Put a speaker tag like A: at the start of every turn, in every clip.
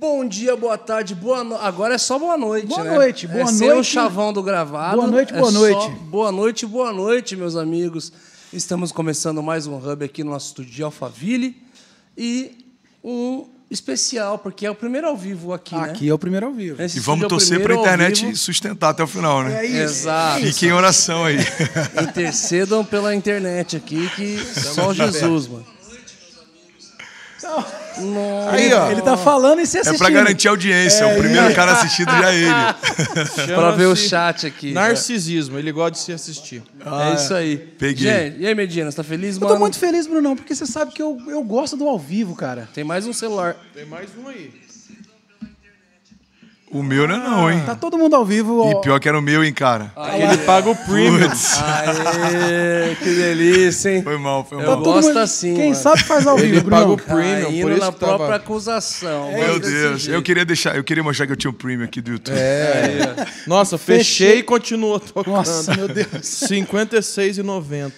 A: Bom dia, boa tarde, boa noite. Agora é só boa noite. Boa né? noite, boa Esse é noite. É o chavão do gravado. Boa noite, é boa é noite. Boa noite, boa noite, meus amigos. Estamos começando mais um hub aqui no nosso estúdio de Alphaville e um especial, porque é o primeiro ao vivo aqui. Né? Aqui né? é o primeiro ao vivo. Esse e vamos é torcer para a internet
B: sustentar até o final, né? É isso. Exato. Fiquem em oração aí.
A: Intercedam pela internet aqui, que só Jesus, mano. Boa noite, meus
C: amigos. Aí, ó. Ele
D: tá falando e se assistindo. É pra garantir audiência. É, o
A: primeiro cara tá assistido já é ele. pra ver o chat aqui. Né? Narcisismo. Ele gosta de se assistir. É ah, é isso aí. Peguei. Gente, e aí, Medina, você tá feliz, Eu tô
E: muito feliz, Brunão, porque você sabe que eu, eu gosto do ao vivo, cara.
A: Tem mais um celular. Tem mais um aí.
B: O meu não é não, hein?
E: Tá todo mundo ao vivo. E
B: pior que era o meu, hein, cara. Aê. Ah, ele paga o premium. Aê, que delícia, hein? Foi mal, foi Eu mal. Eu tá gosto mundo, assim. Quem mano. sabe faz ao vivo, Ele paga o premium, Caindo tá por isso na própria tava...
A: acusação. É, meu Deus, eu
B: queria deixar, eu queria mostrar que eu tinha o um premium aqui do YouTube. É. é. Nossa, fechei, e
D: continuou tocando. Nossa, meu Deus. 56,90.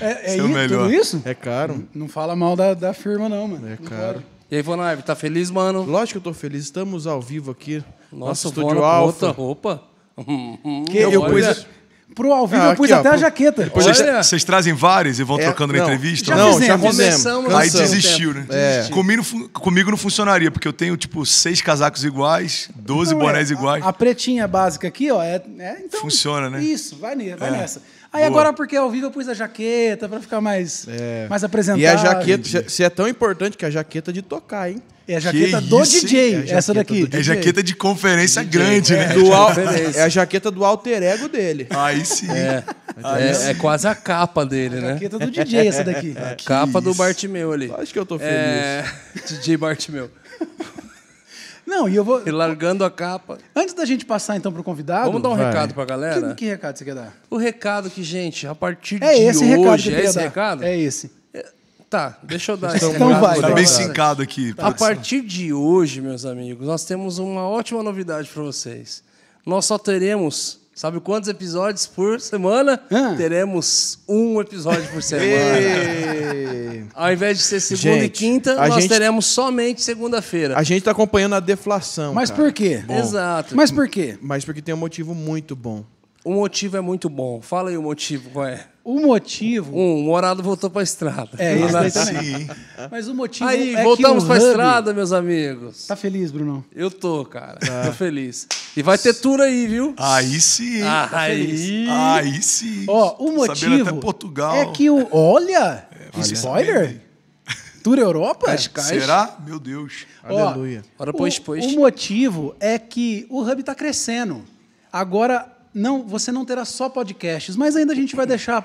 D: É, é isso, tudo isso? É caro. Não fala mal da, da firma, não, mano. É caro. E aí, Vonaive, tá feliz, mano? Lógico que eu tô feliz. Estamos ao vivo aqui. Nossa, Nosso estúdio Alfa. outra roupa. Que eu, eu pus... Pro ao vivo
E: Ah, eu pus aqui, ó, até a pro- jaqueta. Vocês, vocês
B: trazem várias e vão É, trocando na não, entrevista? já Não, fizemos. Começamos. Aí desistiu, né? É. Comigo, não comigo não funcionaria, porque eu tenho, tipo, seis casacos iguais, doze é, bonés iguais. A, pretinha básica aqui, ó, é, é, então, Funciona, né? Isso,
E: vai, vai é. nessa. Aí Boa. agora, porque ao vivo, eu pus a jaqueta para ficar mais, é. mais apresentado. E a jaqueta,
D: se é tão importante que a jaqueta de tocar, hein? É a jaqueta que do isso, DJ, é essa daqui. É a jaqueta
B: de conferência DJ. grande, é, né? É do al... É a jaqueta do alter ego dele. Aí sim. É, Aí é, sim. é quase a capa
A: dele, a né? Jaqueta do DJ, essa daqui. capa isso. do Bartimeu ali. Acho que eu tô feliz. É... DJ Bartimeu. Não, e eu vou. E largando a capa.
E: Antes da gente passar então para o convidado. Vamos dar um vai. recado para a
A: galera? Que, que, recado você quer dar? O recado que, gente, a partir é de esse hoje. Recado que é esse dar. recado? É esse. É... Tá, deixa eu dar então, esse Vai, tá bem sincado aqui. Tá. A partir de hoje, meus amigos, nós temos uma ótima novidade para vocês. Nós só teremos Sabe quantos episódios por semana? Ah. Teremos um episódio por semana. Ao invés de ser segunda gente, e quinta, nós gente... teremos somente segunda-feira. A gente está acompanhando a deflação. Mas cara. por quê? Bom.
E: Exato. Mas por
D: quê? Mas
A: porque tem um motivo muito bom. O motivo é muito bom. Fala aí o motivo, qual é? O motivo. Um, morado voltou para a estrada. É, isso aí. também. Sim. Mas o motivo. Aí, é voltamos para a estrada, meus amigos. Tá feliz, Bruno? Eu tô, cara. Tá. Tô feliz. E vai ter tour aí, viu? Aí sim. Ah, tá aí. Aí sim. Ó, o motivo. Até Portugal.
E: É que o. Olha! É, spoiler? Tour Europa? Será?
B: Meu Deus. Aleluia.
E: Ora, pois, pois. O, motivo é que o Hub está crescendo. Agora não, você não terá só podcasts, mas ainda a gente vai deixar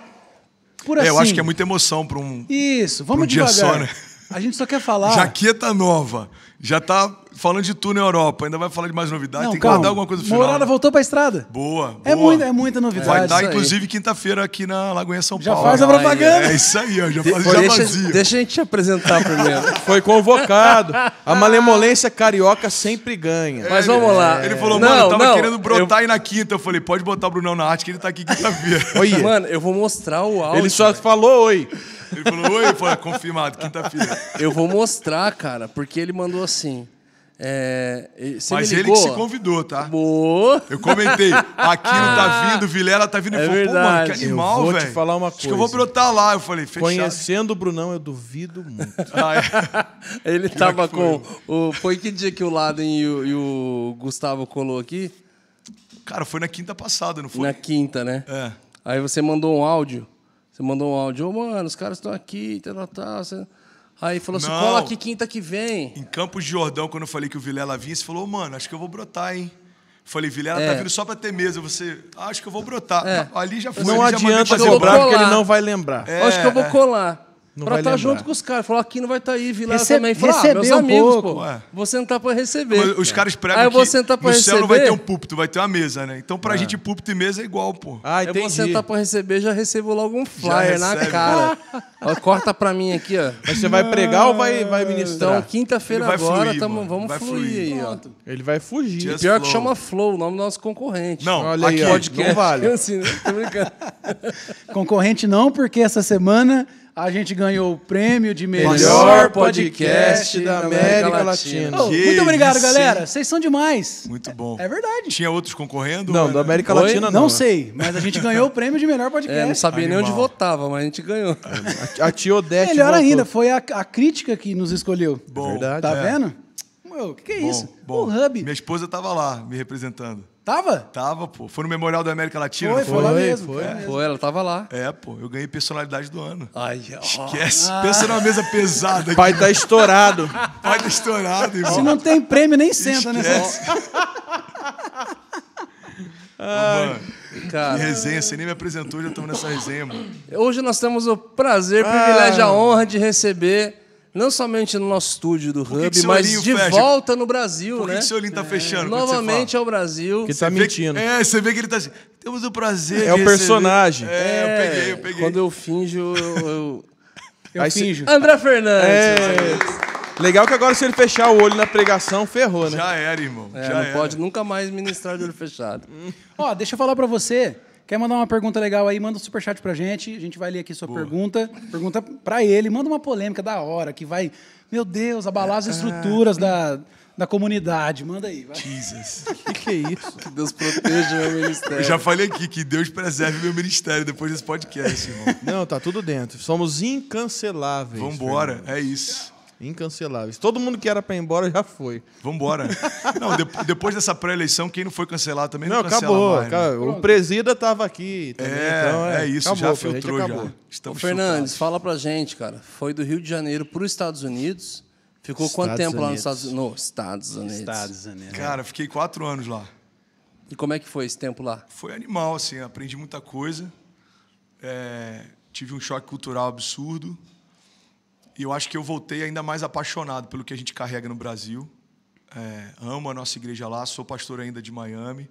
E: por assim. É, eu acho assim. que é muita
B: emoção para um Isso, vamos um devagar. Dia só, né?
E: A gente só quer falar.
B: Jaqueta nova. Já tá falando de tu na Europa. Ainda vai falar de mais novidade. Não, Tem que guardar alguma coisa pro final. Morada voltou pra estrada. Boa.
E: É boa. É, muita, é muita
B: novidade. Vai dar, é tá, inclusive, quinta-feira aqui na Lagoinha São já Paulo. Já faz a propaganda. É, isso aí, ó. Já, faz, Pô, já deixa,
D: Deixa a gente te apresentar primeiro. Foi convocado. A ah. malemolência carioca sempre ganha. Mas vamos lá. Ele falou, mano, eu tava não, querendo
B: brotar eu... aí na quinta. Eu falei, pode botar o Brunão na arte que ele tá aqui quinta-feira. Mano, eu vou mostrar o áudio. Ele só
A: falou oi.
B: Ele falou, oi, foi confirmado, quinta-feira.
A: Eu vou mostrar, cara, porque ele mandou assim. É, Mas ele que se
B: convidou, tá? Boa. Eu comentei, Aquilo tá ah. vindo, Vilela tá vindo. É falou, verdade. Pô, mano, que animal, velho. vou véio. te falar uma coisa. Acho que eu vou brotar
D: lá. Eu falei, fechado. Conhecendo o Brunão, eu duvido muito.
A: ah,
B: é. Ele que tava
D: com...
A: O, foi que dia que o Laden e o, e o Gustavo colou aqui?
B: Cara, foi na quinta passada, não
A: foi? Na quinta, né? É. Aí você mandou um áudio você mandou um áudio, oh, mano, os caras estão aqui, tal, tal. Você... Aí falou assim, cola aqui
B: quinta que vem. Em Campos de Jordão, quando eu falei que o Vilela vinha, você falou, oh, mano, acho que eu vou brotar, hein? Falei, Vilela tá é. tá vindo só pra ter mesa. Você, ah, acho que eu vou brotar. É. Ali já foi. Não adianta fazer o que ele não vai lembrar. É, acho que eu vou é. colar. Não pra estar tá junto com
A: os caras. Falou, aqui não vai estar tá aí, Vilar também. Falou, ah, meus um amigos, pouco, pô, é.
B: vou sentar tá para receber. Mas os caras pregam aí eu vou sentar pra no receber. céu não vai ter um púlpito, vai ter uma mesa, né? Então pra é. gente púlpito e mesa é igual, pô. Ah, entendi. Ah, eu vou sentar
A: para receber, já recebo logo um
B: flyer na cara.
A: ó, corta pra mim aqui, ó. Mas você vai pregar ou vai, vai ministrar? Então, quinta-feira agora, fluir, tamo, vamos vai fluir, aí, ó. Ele vai fugir. Just Pior flow. que chama Flow, o nome do nosso concorrente. Não, Olha aqui, aí, podcast. não vale. Assim, né? Tô brincando.
E: Concorrente não, porque essa semana a gente ganhou o prêmio de melhor, melhor podcast da América, América Latina. Oh, muito obrigado, galera. Vocês são demais. Muito bom. É, é
B: verdade. Tinha outros concorrendo? Não, né? da América Foi? Latina não. Não sei, mas a gente ganhou o prêmio de melhor podcast. É, não sabia Animal. nem onde votava, mas a gente ganhou. A, a tia Odete Melhor votou. ainda, foi a, a, crítica que nos escolheu. Bom, é verdade. Tá é. vendo? O que, que é bom, isso? Bom. O Hub. Minha esposa estava lá, me representando. Tava? Tava, pô. Foi no Memorial da América Latina. Foi, foi, foi lá mesmo. Foi, é. mesmo. foi, ela tava lá. É, pô. Eu ganhei personalidade do ano. Ai, ó. Esquece. Ah. Pensa numa mesa pesada. Aqui. Pai tá estourado. Pai tá estourado, irmão. Se não tem prêmio, nem senta, né? Esquece. né? Ai, mano, cara. Que resenha, você nem me apresentou, já estamos nessa resenha, mano.
A: Hoje nós temos o prazer, privilégio, a ah. honra de receber não somente no nosso estúdio do Hub, que que mas de fecha? volta no Brasil, Por que né? que seu olhinho tá é. fechando? É, novamente ao Brasil. Que tá mentindo. é,
B: você vê que ele tá assim, temos o prazer É o personagem. É, eu é, peguei, eu peguei.
A: Quando eu
D: finjo, eu... eu... Aí finjo. Se... André Fernandes. É. Legal que agora se ele fechar o olho na pregação, ferrou, né? Já era, irmão.
A: É, Já não era.
E: pode
D: nunca mais ministrar de olho fechado.
E: Ó, deixa eu falar para você. Quer mandar uma pergunta legal aí? Manda um superchat pra gente. A gente vai ler aqui sua Boa. pergunta. Pergunta pra ele. Manda uma polêmica da hora que vai, meu Deus, abalar as ah, estruturas da, da comunidade. Manda aí. Vai. Jesus. que, que é isso?
B: Que Deus proteja o meu ministério. Eu já falei aqui que Deus preserve o meu ministério depois desse podcast, irmão. Não, tá tudo dentro. Somos incanceláveis. Vambora, Fernando. é isso. Incanceláveis. Todo mundo que era para ir embora já foi. Vambora. não, de, depois dessa pré-eleição, quem não foi cancelado também não, não acabou, mais, né? acabou. O presida estava aqui. Também, é, então, é, é, isso, acabou, já filtrou. Já.
A: Estamos Fernandes, chupados. fala pra gente, cara. Foi do Rio de Janeiro para os Estados Unidos. Ficou Estados quanto tempo Unidos. lá nos Estados
B: Unidos? No, Estados Unidos. Estados Unidos. É. Cara, fiquei quatro anos lá. E como é que foi esse tempo lá? Foi animal, assim. Aprendi muita coisa. É, tive um choque cultural absurdo e eu acho que eu voltei ainda mais apaixonado pelo que a gente carrega no Brasil. É, amo a nossa igreja lá, sou pastor ainda de Miami.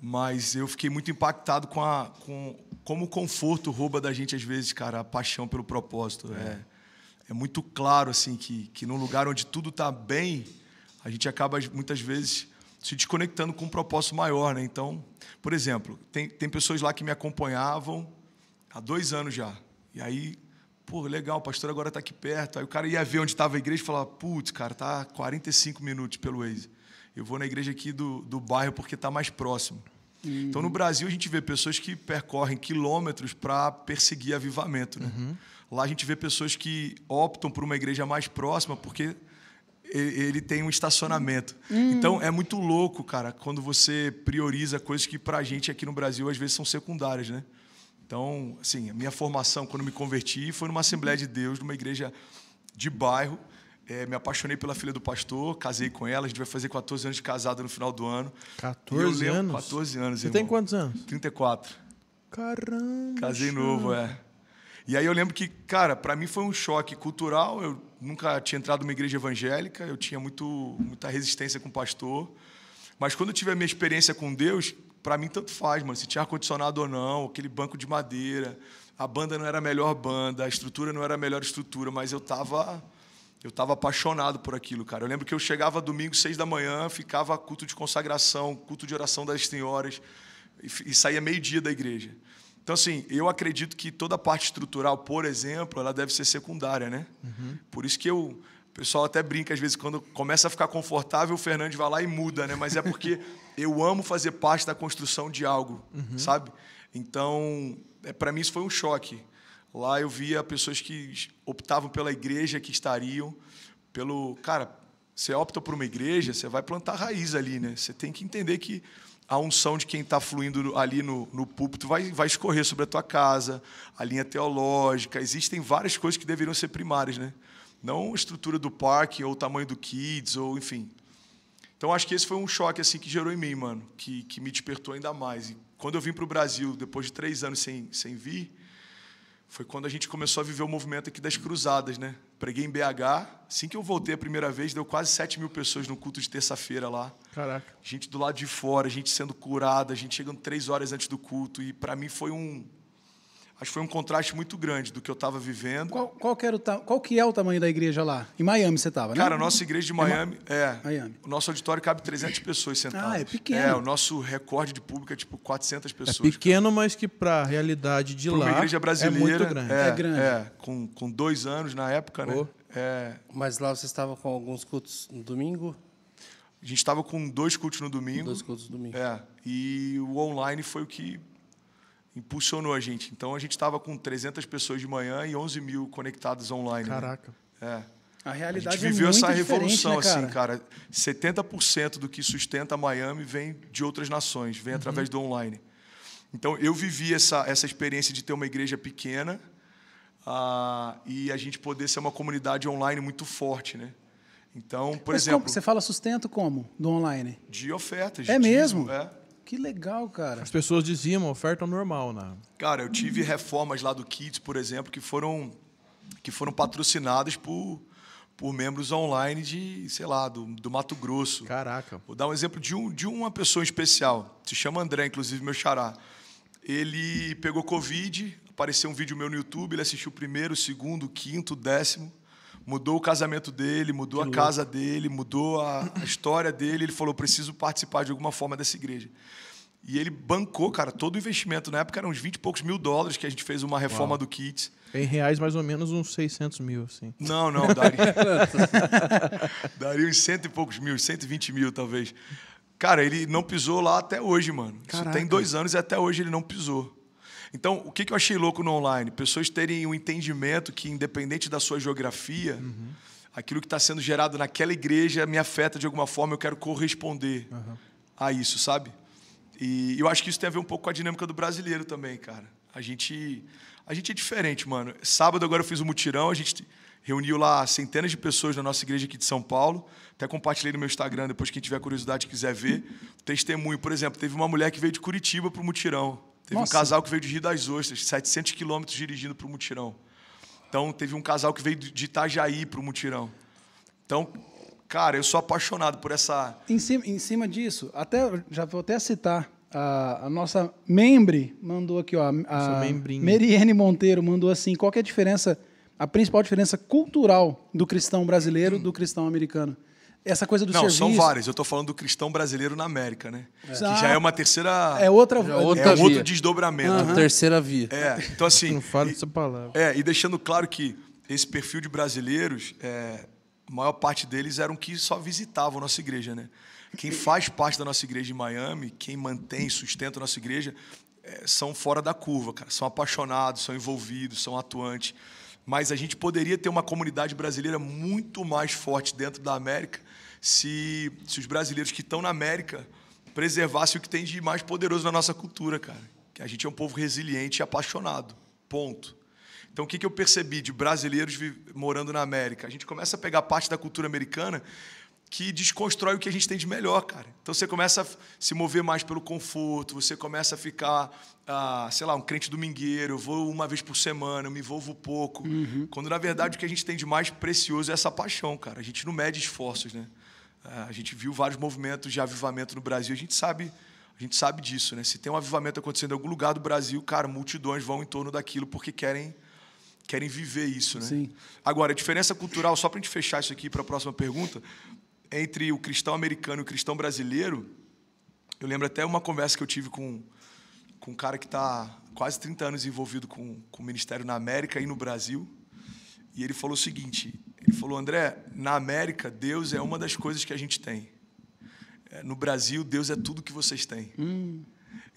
B: Mas eu fiquei muito impactado com, a, com como o conforto rouba da gente, às vezes, cara, a paixão pelo propósito. É, é muito claro assim que, que num lugar onde tudo está bem, a gente acaba muitas vezes se desconectando com um propósito maior. Né? Então, por exemplo, tem, tem pessoas lá que me acompanhavam há dois anos já. E aí Pô, legal, o pastor agora está aqui perto. Aí o cara ia ver onde estava a igreja e falava, putz, cara, tá 45 minutos pelo Waze. Eu vou na igreja aqui do, do bairro porque está mais próximo. Uhum. Então, no Brasil, a gente vê pessoas que percorrem quilômetros para perseguir avivamento. Né? Uhum. Lá a gente vê pessoas que optam por uma igreja mais próxima porque ele tem um estacionamento. Uhum. Então é muito louco, cara, quando você prioriza coisas que para a gente aqui no Brasil às vezes são secundárias, né? Então, assim, a minha formação, quando me converti, foi numa Assembleia de Deus, numa igreja de bairro. É, me apaixonei pela filha do pastor, casei com ela. A gente vai fazer 14 anos de casado no final do ano. 14 anos? 14 anos, Você irmão. tem quantos anos? 34.
D: Caramba!
B: Casei novo, é. E aí eu lembro que, cara, para mim foi um choque cultural. Eu nunca tinha entrado numa igreja evangélica, eu tinha muito, muita resistência com o pastor. Mas quando eu tive a minha experiência com Deus, para mim tanto faz, mano, se tinha ar-condicionado ou não, aquele banco de madeira, a banda não era a melhor banda, a estrutura não era a melhor estrutura, mas eu tava eu tava apaixonado por aquilo, cara. Eu lembro que eu chegava domingo, seis da manhã, ficava culto de consagração, culto de oração das senhoras, e, e saía meio-dia da igreja. Então, assim, eu acredito que toda a parte estrutural, por exemplo, ela deve ser secundária, né? Uhum. Por isso que eu, pessoal até brinca às vezes quando começa a ficar confortável, o Fernandes vai lá e muda, né? Mas é porque eu amo fazer parte da construção de algo, uhum. sabe? Então, é, para mim isso foi um choque. Lá eu via pessoas que optavam pela igreja que estariam, pelo cara, você opta por uma igreja, você vai plantar raiz ali, né? Você tem que entender que a unção de quem está fluindo ali no, no púlpito vai, vai escorrer sobre a tua casa, a linha teológica. Existem várias coisas que deveriam ser primárias, né? não estrutura do parque ou o tamanho do kids ou enfim. Então acho que esse foi um choque assim que gerou em mim, mano, que, que me despertou ainda mais. E quando eu vim para o Brasil depois de três anos sem sem vir, foi quando a gente começou a viver o movimento aqui das cruzadas, né? Preguei em BH, assim que eu voltei a primeira vez, deu quase 7 mil pessoas no culto de terça-feira lá. Caraca. Gente do lado de fora, gente sendo curada, gente chegando três horas antes do culto. E para mim foi um, Acho que foi um contraste muito grande do que eu estava vivendo. Qual, qual, que
E: era o qual que é o tamanho da igreja lá? Em Miami você estava, né? Cara, a nossa igreja
B: de Miami é, é, Miami. O nosso auditório cabe 300 pessoas sentadas. Ah, é pequeno. É, o nosso recorde de público é tipo 400 é pessoas. É
D: pequeno, cara. mas que para a realidade de pra lá. Uma igreja brasileira. É muito grande. É, é grande.
B: É, com, com dois anos na época, oh. né? É... Mas lá você estava com alguns cultos no domingo? A gente estava com dois cultos no domingo. Dois cultos no domingo. É. E o online foi o que impulsionou a gente. Então a gente estava com 300 pessoas de manhã e 11 mil conectados online. Né? Caraca. Né? É. A realidade a gente é viveu é essa né, revolução, né, cara? assim, cara. 70% do que sustenta Miami vem de outras nações, vem uhum. através do online. Então eu vivi essa, essa experiência de ter uma igreja pequena uh, e a gente poder ser uma comunidade online muito forte, né? Então, por Mas exemplo. Como? Você
E: fala sustento como? Do online?
B: De ofertas. É de mesmo? Dízimo, é. Que legal, cara. As
D: pessoas diziam oferta normal, né?
B: Cara, eu tive reformas lá do Kids, por exemplo, que foram que foram patrocinadas por por membros online de, sei lá, do, do Mato Grosso. Caraca. Vou dar um exemplo de, um, de uma pessoa especial. Se chama André, inclusive, meu xará. Ele pegou Covid, apareceu um vídeo meu no YouTube, ele assistiu o primeiro, o segundo, o quinto, o décimo mudou o casamento dele, mudou que a louco. casa dele, mudou a, a história dele. Ele falou: preciso participar de alguma forma dessa igreja. E ele bancou, cara, todo o investimento. Na época eram uns 20 e poucos mil dólares que a gente fez uma reforma Uau. do kit.
D: Em reais, mais ou menos uns 600 mil, assim. Não, não, daria.
B: daria uns cento e poucos mil, 120 mil, talvez. Cara, ele não pisou lá até hoje, mano. Caraca. Isso tem dois anos e até hoje ele não pisou. Então, o que eu achei louco no online? Pessoas terem um entendimento que, independente da sua geografia, uhum. aquilo que está sendo gerado naquela igreja me afeta de alguma forma, eu quero corresponder uhum. a isso, sabe? E eu acho que isso tem a ver um pouco com a dinâmica do brasileiro também, cara. A gente, a gente é diferente, mano. Sábado agora eu fiz um mutirão, a gente reuniu lá centenas de pessoas na nossa igreja aqui de São Paulo. Até compartilhei no meu Instagram, depois quem tiver curiosidade quiser ver. Testemunho, por exemplo, teve uma mulher que veio de Curitiba para o mutirão. Teve Nossa. um casal que veio de Rio das Ostras, 700 quilômetros dirigindo para o mutirão. Então, teve um casal que veio de Itajaí para o mutirão. Então, cara, eu sou apaixonado por essa.
E: Em cima, em cima disso, até já vou até citar. A, a nossa membre mandou aqui, ó. A, Meriene Monteiro mandou assim: qual é a diferença, a principal diferença cultural do cristão brasileiro do cristão americano?
B: essa coisa do não, serviço. Não, são várias. Eu estou falando do cristão brasileiro na América, né? É. Que já é uma terceira. É outra, é, é outra é um via. outro desdobramento. Uhum. Né? Terceira via. É,
D: então assim. Não falo essa palavra.
B: É, e deixando claro que esse perfil de brasileiros, é, a maior parte deles eram que só visitavam a nossa igreja, né? Quem faz parte da nossa igreja em Miami, quem mantém, sustenta a nossa igreja, é, são fora da curva, cara. São apaixonados, são envolvidos, são atuantes. Mas a gente poderia ter uma comunidade brasileira muito mais forte dentro da América se, se os brasileiros que estão na América preservassem o que tem de mais poderoso na nossa cultura, cara. Que a gente é um povo resiliente e apaixonado. Ponto. Então, o que, que eu percebi de brasileiros morando na América? A gente começa a pegar parte da cultura americana que desconstrói o que a gente tem de melhor, cara. Então, você começa a se mover mais pelo conforto, você começa a ficar, ah, sei lá, um crente domingueiro, eu vou uma vez por semana, eu me envolvo pouco. Uhum. Quando, na verdade, o que a gente tem de mais precioso é essa paixão, cara. A gente não mede esforços, né? É, a gente viu vários movimentos de avivamento no Brasil, a gente sabe, a gente sabe disso, né? Se tem um avivamento acontecendo em algum lugar do Brasil, cara, multidões vão em torno daquilo porque querem querem viver isso, né? Sim. Agora, a diferença cultural, só para a gente fechar isso aqui para a próxima pergunta, entre o cristão americano e o cristão brasileiro, eu lembro até uma conversa que eu tive com, com um cara que está quase 30 anos envolvido com, com o ministério na América e no Brasil. E ele falou o seguinte: ele falou, André, na América, Deus é uma das coisas que a gente tem. É, no Brasil, Deus é tudo que vocês têm. Hum.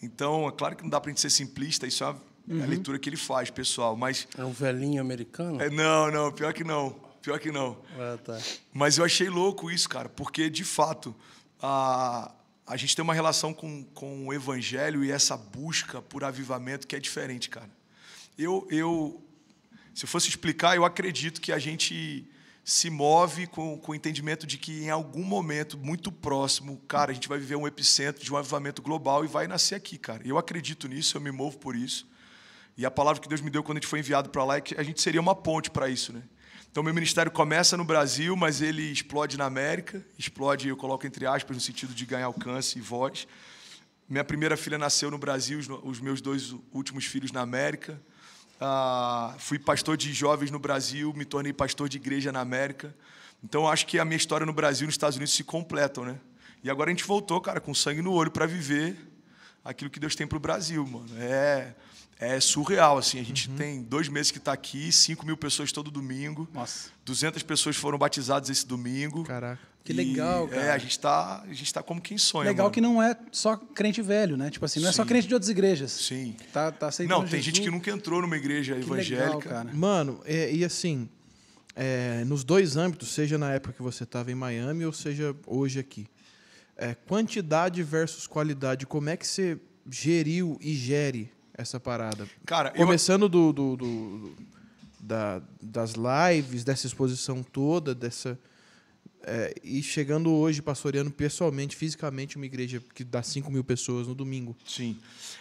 B: Então, é claro que não dá para a gente ser simplista, isso é, uhum. é a uhum. leitura que ele faz, pessoal. Mas é um velhinho americano? É, não, não, pior que não. Pior que não. Ah, tá. Mas eu achei louco isso, cara, porque de fato a, a gente tem uma relação com, com o evangelho e essa busca por avivamento que é diferente, cara. Eu, eu se eu fosse explicar, eu acredito que a gente se move com, com o entendimento de que em algum momento muito próximo, cara, a gente vai viver um epicentro de um avivamento global e vai nascer aqui, cara. Eu acredito nisso, eu me movo por isso. E a palavra que Deus me deu quando a gente foi enviado para lá é que a gente seria uma ponte para isso, né? Então, meu ministério começa no Brasil, mas ele explode na América, explode, eu coloco entre aspas, no sentido de ganhar alcance e voz. Minha primeira filha nasceu no Brasil, os meus dois últimos filhos na América. Ah, fui pastor de jovens no Brasil, me tornei pastor de igreja na América. Então acho que a minha história no Brasil e nos Estados Unidos se completam, né? E agora a gente voltou, cara, com sangue no olho para viver aquilo que Deus tem para o Brasil, mano. É, é surreal, assim. A gente uhum. tem dois meses que está aqui, 5 mil pessoas todo domingo. Nossa. 200 pessoas foram batizadas esse domingo. Caraca. Que legal, cara. É, a gente tá, a gente tá como quem sonha. Legal mano. que não é só crente velho, né? Tipo assim, não Sim. é só crente
D: de outras igrejas. Sim. Tá, tá
E: aceitando Não, tem Jesus. gente que
B: nunca entrou numa igreja que evangélica. Legal, cara.
D: Mano, é, e assim, é, nos dois âmbitos, seja na época que você estava em Miami ou seja hoje aqui, é, quantidade versus qualidade, como é que você geriu e gere essa parada? Cara, Começando eu... do, do, do, do da, das lives, dessa exposição toda, dessa é, e chegando hoje, pastoreando pessoalmente, fisicamente, uma igreja que dá 5 mil pessoas no domingo.
B: Sim.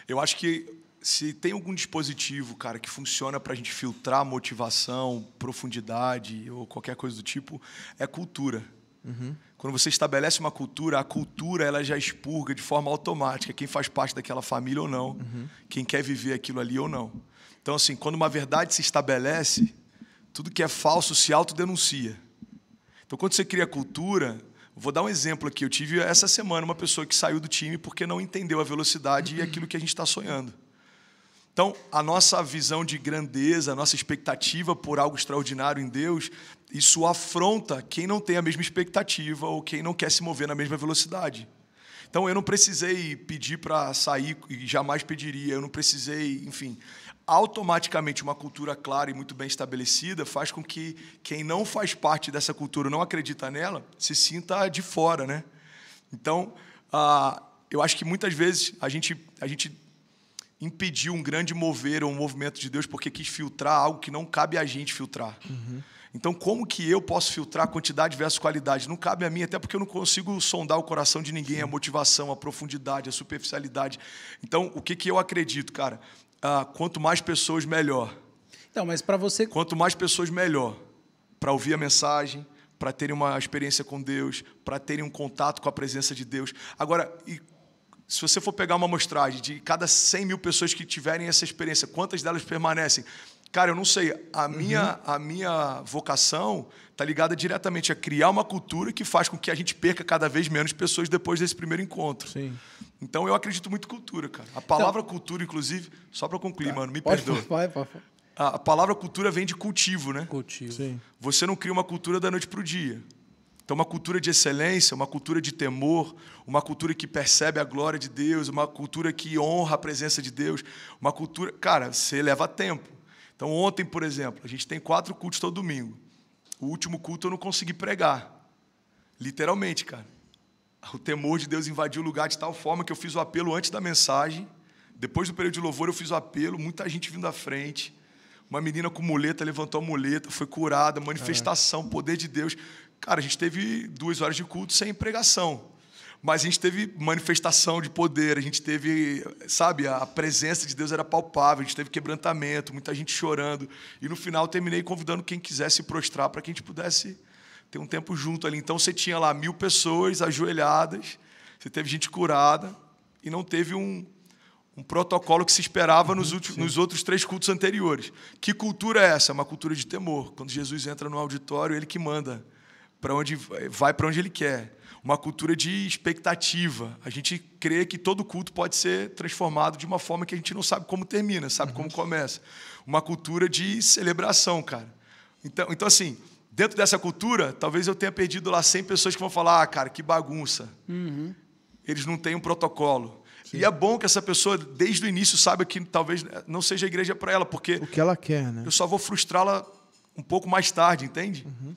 B: Eu acho que se tem algum dispositivo, cara, que funciona para a gente filtrar motivação, profundidade ou qualquer coisa do tipo, é cultura. Uhum. Quando você estabelece uma cultura, a cultura ela já expurga de forma automática quem faz parte daquela família ou não, uhum. quem quer viver aquilo ali ou não. Então, assim, quando uma verdade se estabelece, tudo que é falso se autodenuncia. Então, quando você cria cultura, vou dar um exemplo aqui. Eu tive essa semana uma pessoa que saiu do time porque não entendeu a velocidade e aquilo que a gente está sonhando. Então, a nossa visão de grandeza, a nossa expectativa por algo extraordinário em Deus, isso afronta quem não tem a mesma expectativa ou quem não quer se mover na mesma velocidade. Então, eu não precisei pedir para sair, e jamais pediria, eu não precisei, enfim, automaticamente uma cultura clara e muito bem estabelecida faz com que quem não faz parte dessa cultura, não acredita nela, se sinta de fora, né? Então, ah, eu acho que muitas vezes a gente, a gente impediu um grande mover ou um movimento de Deus porque quis filtrar algo que não cabe a gente filtrar. Uhum. Então, como que eu posso filtrar quantidade versus qualidade? Não cabe a mim, até porque eu não consigo sondar o coração de ninguém, a motivação, a profundidade, a superficialidade. Então, o que, que eu acredito, cara? ah, quanto mais pessoas, melhor. Então, mas para você. Quanto mais pessoas, melhor. Para ouvir a mensagem, para terem uma experiência com Deus, para terem um contato com a presença de Deus. Agora, se você for pegar uma amostragem de cada 100 mil pessoas que tiverem essa experiência, quantas delas permanecem? Cara, eu não sei. A, uhum. minha, a minha vocação está ligada diretamente a criar uma cultura que faz com que a gente perca cada vez menos pessoas depois desse primeiro encontro. Sim. Então eu acredito muito em cultura, cara. A palavra então, cultura, inclusive, só para concluir, tá. mano, me perdoa. Pode, A, a palavra cultura vem de cultivo, né? Cultivo. Sim. Você não cria uma cultura da noite para o dia. Então, uma cultura de excelência, uma cultura de temor, uma cultura que percebe a glória de Deus, uma cultura que honra a presença de Deus, uma cultura. Cara, você leva tempo. Então, ontem, por exemplo, a gente tem quatro cultos todo domingo. O último culto eu não consegui pregar. Literalmente, cara. O temor de Deus invadiu o lugar de tal forma que eu fiz o apelo antes da mensagem. Depois do período de louvor, eu fiz o apelo, muita gente vindo à frente. Uma menina com muleta levantou a muleta, foi curada, manifestação, poder de Deus. Cara, a gente teve duas horas de culto sem pregação. Mas a gente teve manifestação de poder, a gente teve, sabe, a presença de Deus era palpável, a gente teve quebrantamento, muita gente chorando. E no final terminei convidando quem quisesse prostrar para que a gente pudesse ter um tempo junto ali. Então você tinha lá mil pessoas ajoelhadas, você teve gente curada e não teve um, um protocolo que se esperava nos, últimos, uhum, nos, outros três cultos anteriores. Que cultura é essa? É uma cultura de temor. Quando Jesus entra no auditório, ele que manda para onde vai, para onde ele quer uma cultura de expectativa. A gente crê que todo culto pode ser transformado de uma forma que a gente não sabe como termina, sabe como começa. Uma cultura de celebração, cara. Então, então assim, dentro dessa cultura, talvez eu tenha perdido lá 100 pessoas que vão falar: ah, cara, que bagunça. Uhum. Eles não têm um protocolo. Sim. E é bom que essa pessoa, desde o início, saiba que talvez não seja a igreja para ela, porque. O que
D: ela quer, né?
B: Eu só vou frustrá-la um pouco mais tarde, entende? Uhum.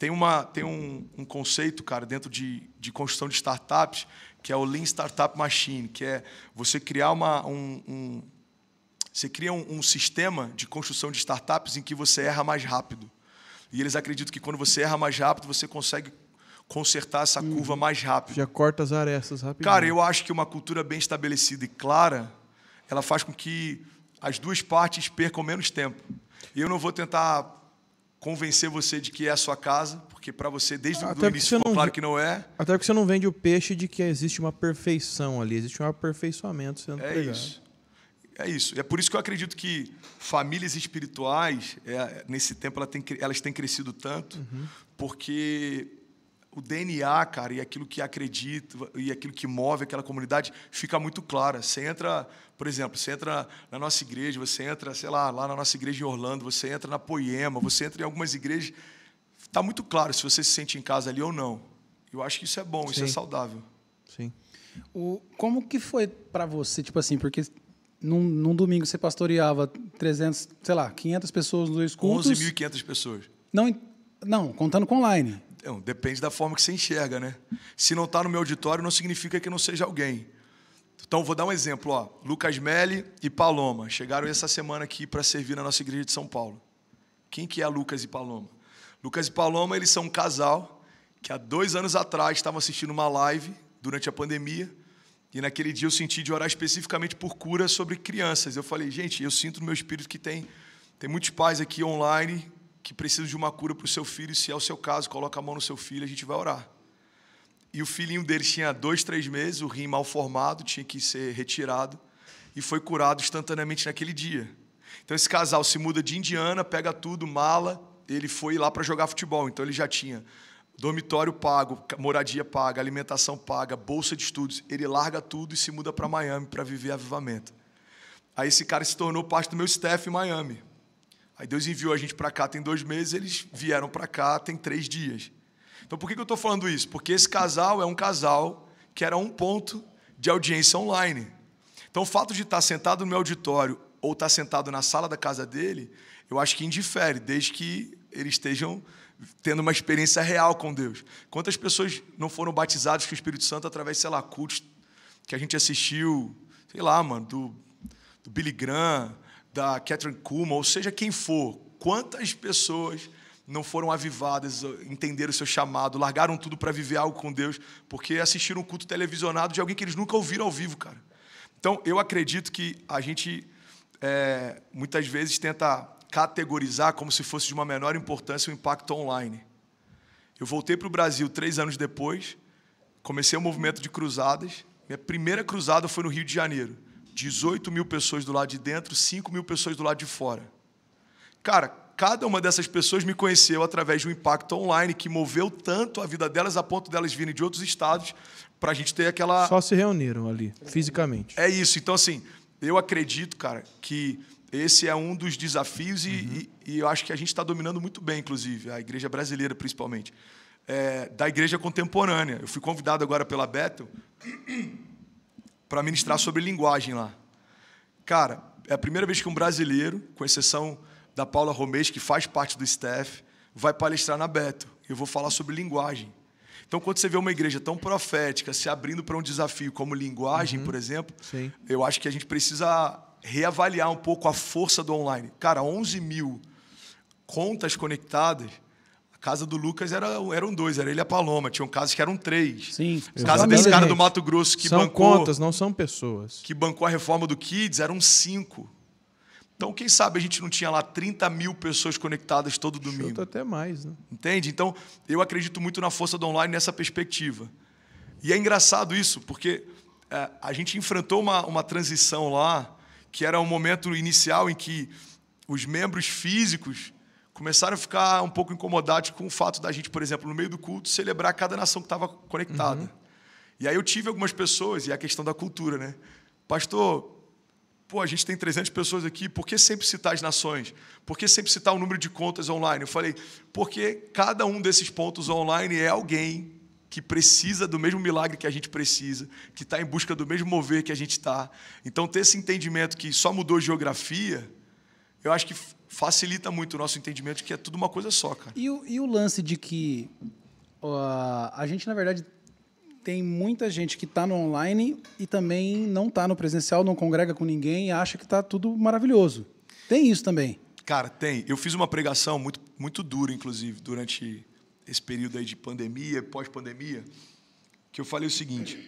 B: Tem, uma, tem um, um conceito, cara, dentro de, de construção de startups, que é o Lean Startup Machine, que é você criar uma, um, um você cria um, um, sistema de construção de startups em que você erra mais rápido. E eles acreditam que quando você erra mais rápido, você consegue consertar essa uhum. curva mais rápido.
D: Já corta as arestas rápido. Cara, eu
B: acho que uma cultura bem estabelecida e clara, ela faz com que as duas partes percam menos tempo. E eu não vou tentar convencer você de que é a sua casa, porque para você desde o início ficou claro que não é.
D: Até porque você não vende o peixe de que existe uma perfeição ali, existe um aperfeiçoamento sendo é pregado. Isso.
B: É isso. É por isso que eu acredito que famílias espirituais, é, nesse tempo, elas têm crescido tanto, uhum. porque o DNA, cara, e aquilo que acredita e aquilo que move aquela comunidade fica muito clara. Você entra, por exemplo, você entra na nossa igreja, você entra, sei lá, lá na nossa igreja em Orlando, você entra na Poema, você entra em algumas igrejas, está muito claro se você se sente em casa ali ou não. Eu acho que isso é bom, Sim. isso é saudável.
E: Sim. O, como que foi para você, tipo assim, porque num, num, domingo você pastoreava 300, sei lá, 500 pessoas nos dois cultos.
B: 11.500 pessoas. Não, não, contando com online. Então, depende da forma que você enxerga, né? Se não está no meu auditório, não significa que não seja alguém. Então, vou dar um exemplo. Ó. Lucas Melli e Paloma chegaram essa semana aqui para servir na nossa igreja de São Paulo. Quem que é Lucas e Paloma? Lucas e Paloma, eles são um casal que há dois anos atrás estavam assistindo uma live durante a pandemia. E naquele dia eu senti de orar especificamente por cura sobre crianças. Eu falei, gente, eu sinto no meu espírito que tem, tem muitos pais aqui online que precisa de uma cura para o seu filho, se é o seu caso, coloca a mão no seu filho, a gente vai orar. E o filhinho dele tinha dois, três meses, o rim mal formado, tinha que ser retirado, e foi curado instantaneamente naquele dia. Então esse casal se muda de Indiana, pega tudo, mala, ele foi lá para jogar futebol, então ele já tinha dormitório pago, moradia paga, alimentação paga, bolsa de estudos. Ele larga tudo e se muda para Miami para viver avivamento. Aí esse cara se tornou parte do meu staff em Miami. Aí Deus enviou a gente para cá tem dois meses, eles vieram para cá tem três dias. Então por que, eu estou falando isso? Porque esse casal é um casal que era um ponto de audiência online. Então o fato de estar tá sentado no meu auditório ou estar tá sentado na sala da casa dele, eu acho que indifere, desde que eles estejam tendo uma experiência real com Deus. Quantas pessoas não foram batizadas com o Espírito Santo através, sei lá, cultos que a gente assistiu, sei lá, mano, do, do Billy Graham, da Catherine Kuma, ou seja, quem for, quantas pessoas não foram avivadas, entenderam o seu chamado, largaram tudo para viver algo com Deus, porque assistiram um culto televisionado de alguém que eles nunca ouviram ao vivo, cara. Então, eu acredito que a gente é, muitas vezes tenta categorizar como se fosse de uma menor importância o impacto online. Eu voltei para o Brasil três anos depois, comecei o um movimento de cruzadas. Minha primeira cruzada foi no Rio de Janeiro. 18 mil pessoas do lado de dentro, 5 mil pessoas do lado de fora. Cara, cada uma dessas pessoas me conheceu através de um impacto online que moveu tanto a vida delas a ponto delas virem de outros estados para a gente ter aquela. Só
D: se reuniram ali, fisicamente.
B: É isso. Então, assim, eu acredito, cara, que esse é um dos desafios e, uhum. e, e eu acho que a gente está dominando muito bem, inclusive, a igreja brasileira, principalmente, é, da igreja contemporânea. Eu fui convidado agora pela Bethel para ministrar sobre linguagem lá. Cara, é a primeira vez que um brasileiro, com exceção da Paula Romês, que faz parte do staff, vai palestrar na Beto. Eu vou falar sobre linguagem. Então, quando você vê uma igreja tão profética se abrindo para um desafio como linguagem, uhum, por exemplo, sim. eu acho que a gente precisa reavaliar um pouco a força do online. Cara, 11 mil contas conectadas casa do Lucas era, eram dois, era ele e a Paloma. Tinham casas que eram três. Sim. Exatamente. Casa desse cara do Mato Grosso que são bancou. São contas,
D: não são pessoas.
B: Que bancou a reforma do Kids, eram cinco. Então, quem sabe a gente não tinha lá 30 mil pessoas conectadas todo domingo. Chuta até mais, né? Entende? Então, eu acredito muito na força do online nessa perspectiva. E é engraçado isso, porque é, a gente enfrentou uma, uma transição lá, que era um momento inicial em que os membros físicos começaram a ficar um pouco incomodados com o fato da gente, por exemplo, no meio do culto, celebrar cada nação que estava conectada. Uhum. E aí eu tive algumas pessoas, e é a questão da cultura, né? Pastor, pô, a gente tem 300 pessoas aqui, por que sempre citar as nações? Por que sempre citar o número de contas online? Eu falei, porque cada um desses pontos online é alguém que precisa do mesmo milagre que a gente precisa, que está em busca do mesmo mover que a gente está. Então, ter esse entendimento que só mudou geografia, eu acho que facilita muito o nosso entendimento de que é tudo uma coisa só, cara.
E: E o, e o lance de que uh, a gente, na verdade, tem muita gente que está no online e também não está no presencial, não congrega com ninguém e acha que está tudo maravilhoso. Tem isso também.
B: Cara, tem. Eu fiz uma pregação muito, muito dura, inclusive, durante esse período aí de pandemia, pós-pandemia, que eu falei o seguinte: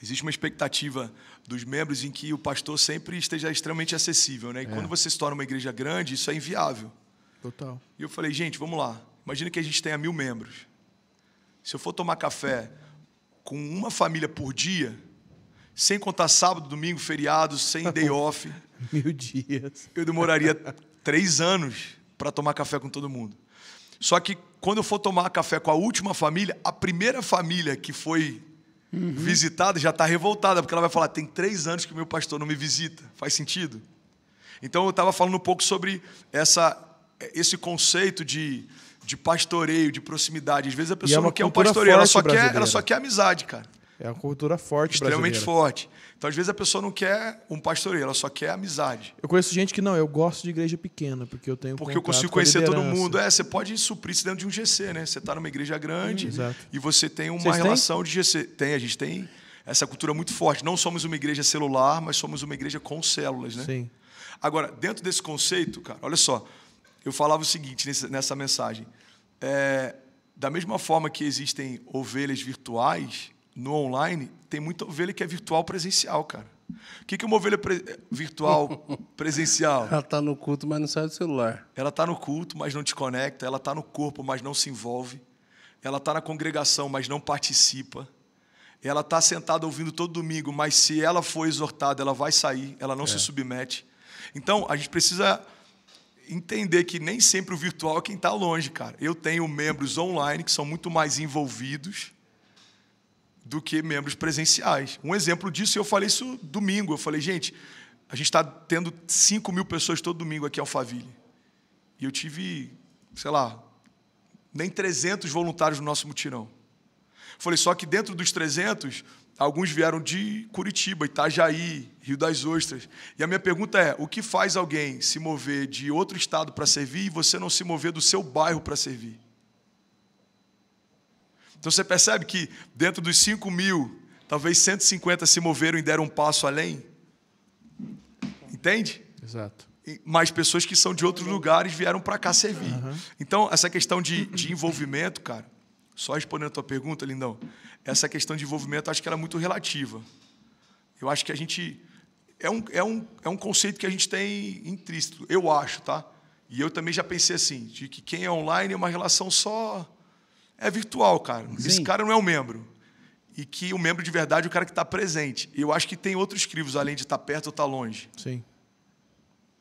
B: existe uma expectativa dos membros em que o pastor sempre esteja extremamente acessível, né? E é. quando você se torna uma igreja grande, isso é inviável. Total. E eu falei, gente, vamos lá. Imagina que a gente tenha mil membros. Se eu for tomar café com uma família por dia, sem contar sábado, domingo, feriado, sem day off. mil dias. Eu demoraria três anos para tomar café com todo mundo. Só que quando eu for tomar café com a última família, a primeira família que foi uhum. visitada já está revoltada, porque ela vai falar: tem três anos que o meu pastor não me visita. Faz sentido? Então eu estava falando um pouco sobre essa, esse conceito de, de pastoreio, de proximidade. Às vezes a é pessoa é não quer um pastoreio, ela só quer, ela só quer amizade, cara. É uma
D: cultura forte Extremamente brasileira.
B: forte. Então, às vezes, a pessoa não quer um pastoreio, ela só quer amizade.
D: Eu conheço gente que não, eu gosto de igreja pequena, porque eu tenho
B: Porque eu consigo conhecer todo mundo. É, você pode suprir isso dentro de um GC, né? Você está numa igreja grande hum, e você tem uma Vocês relação têm? de GC. Tem, a gente tem essa cultura muito forte. Não somos uma igreja celular, mas somos uma igreja com células, né? Sim. Agora, dentro desse conceito, cara, olha só. Eu falava o seguinte nessa mensagem. É, da mesma forma que existem ovelhas virtuais, no online, tem muita ovelha que é virtual presencial, cara. O que, que é uma ovelha pre virtual presencial?
A: Ela está no culto,
B: mas não sai do celular. Ela está no culto, mas não te conecta. Ela está no corpo, mas não se envolve. Ela está na congregação, mas não participa. Ela está sentada ouvindo todo domingo, mas se ela for exortada, ela vai sair, ela não é. se submete. Então, a gente precisa entender que nem sempre o virtual é quem está longe, cara. Eu tenho membros online que são muito mais envolvidos do que membros presenciais. Um exemplo disso, eu falei isso domingo, eu falei, gente, a gente está tendo 5 mil pessoas todo domingo aqui em Alphaville. E eu tive, sei lá, nem 300 voluntários no nosso mutirão. Falei, só que dentro dos 300, alguns vieram de Curitiba, Itajaí, Rio das Ostras. E a minha pergunta é: o que faz alguém se mover de outro estado para servir e você não se mover do seu bairro para servir? Então você percebe que dentro dos 5 mil, talvez 150 se moveram e deram um passo além? Entende? Exato. Mais pessoas que são de outros lugares vieram para cá servir. Uhum. Então, essa questão de, de envolvimento, cara, só respondendo a tua pergunta, lindão, essa questão de envolvimento acho que ela é muito relativa. Eu acho que a gente. É um, é, um, é um conceito que a gente tem intrínseco, eu acho, tá? E eu também já pensei assim, de que quem é online é uma relação só é virtual, cara. Sim. Esse cara não é um membro. E que o membro de verdade é o cara que está presente. E eu acho que tem outros crivos, além de estar tá perto ou estar tá longe. Sim.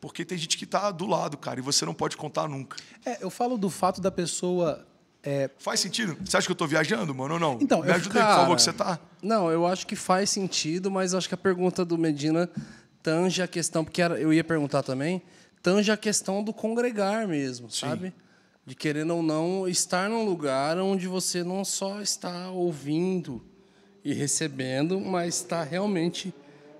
B: Porque tem gente que está do lado, cara, e você não pode contar nunca. É, eu falo do fato da pessoa. É... Faz sentido? Você acha que eu estou viajando, mano, ou não? Então, Me eu, ajuda cara... aí, por favor, que você
A: tá. Não, eu acho que faz sentido, mas acho que a pergunta do Medina tange a questão, porque eu ia perguntar também, tange a questão do congregar mesmo, Sim. sabe? de querendo ou não estar num lugar onde você não só está ouvindo e recebendo, mas está realmente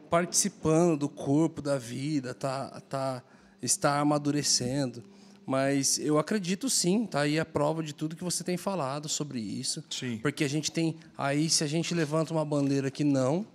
A: participando do corpo, da vida, tá, tá, está amadurecendo. Mas eu acredito sim, tá aí a é prova de tudo que você tem falado sobre isso. Sim. Porque a gente tem. Aí, se a gente levanta uma bandeira que não,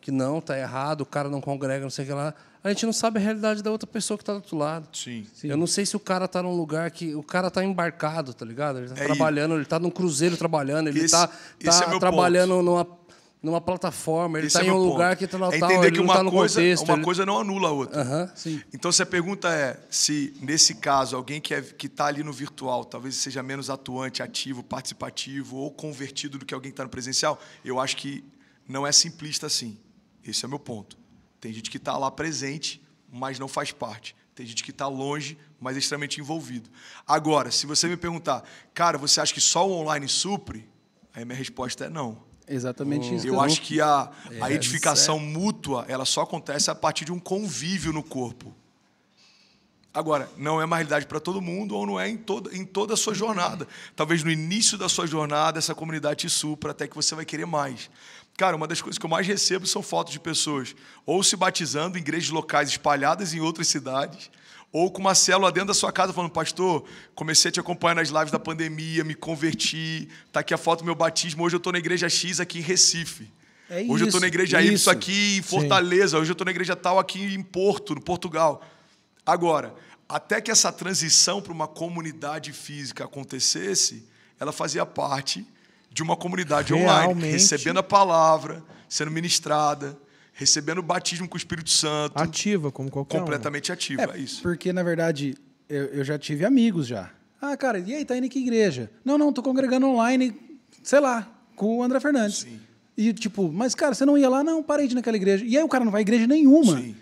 A: que não, está errado, o cara não congrega, não sei o que lá. A gente não sabe a realidade da outra pessoa que está do outro lado. Sim. Sim. Eu não sei se o cara está num lugar que. O cara está embarcado, tá ligado? Ele está é trabalhando, ele está num cruzeiro trabalhando, ele está tá é trabalhando numa numa plataforma, ele está é em um ponto. lugar que tá no é entender ele que uma, tá coisa, contexto, uma ele... coisa
B: não anula a outra. Uh então, se a pergunta é se, nesse caso, alguém que é, está ali no virtual talvez seja menos atuante, ativo, participativo ou convertido do que alguém que está no presencial, eu acho que não é simplista assim. Esse é o meu ponto. Tem gente que está lá presente, mas não faz parte. Tem gente que está longe, mas é extremamente envolvido. Agora, se você me perguntar, cara, você acha que só o online supre? Aí minha resposta é não. Exatamente oh, isso. Eu não... acho que a, é, edificação é... mútua ela só acontece a partir de um convívio no corpo. Agora, não é uma realidade para todo mundo ou não é em toda, em toda a sua jornada. Talvez no início da sua jornada essa comunidade te supra até que você vai querer mais. Cara, uma das coisas que eu mais recebo são fotos de pessoas ou se batizando em igrejas locais espalhadas em outras cidades, ou com uma célula dentro da sua casa falando, pastor, comecei a te acompanhar nas lives da pandemia, me converti, tá aqui a foto do meu batismo, hoje eu estou na igreja X aqui em Recife.
C: É hoje eu estou na igreja Y isso. aqui em Fortaleza,
B: Sim. hoje eu estou na igreja tal aqui em Porto, no Portugal. Agora, até que essa transição para uma comunidade física acontecesse, ela fazia parte de uma comunidade Realmente. online, recebendo a palavra, sendo ministrada, recebendo o batismo com o Espírito Santo. Ativa, como qualquer Completamente um. ativa, é, é isso. Porque, na verdade,
E: eu, eu, já tive amigos já. Ah, cara, e aí, tá indo em que igreja? Não, não, tô congregando online, sei lá, com o André Fernandes. Sim. E tipo, mas cara, você não ia lá? Não, parei de ir naquela igreja. E aí o cara não vai à igreja nenhuma. Sim.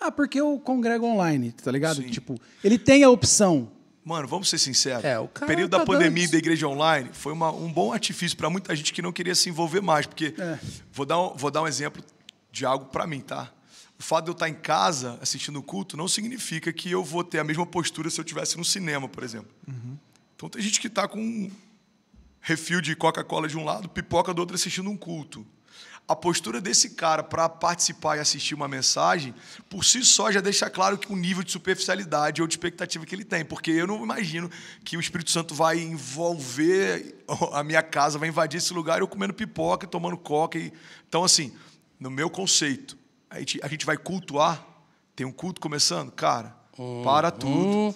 E: Ah, porque eu congrego online, tá ligado? Sim. Tipo, ele tem a opção.
B: Mano, vamos ser sinceros. É, o período tá da pandemia e da igreja online foi uma, um bom artifício para muita gente que não queria se envolver mais. Porque, é. vou, dar um, vou dar um exemplo de algo para mim, tá? O fato de eu estar em casa assistindo o culto não significa que eu vou ter a mesma postura se eu estivesse no cinema, por exemplo. Uhum. Então, tem gente que está com um refil de Coca-Cola de um lado, pipoca do outro assistindo um culto. A postura desse cara para participar e assistir uma mensagem, por si só, já deixa claro que o nível de superficialidade ou de expectativa que ele tem, porque eu não imagino que o Espírito Santo vai envolver a minha casa, vai invadir esse lugar eu comendo pipoca, tomando coca. E... Então, assim, no meu conceito, a gente, a gente vai cultuar, tem um culto começando, cara, para tudo,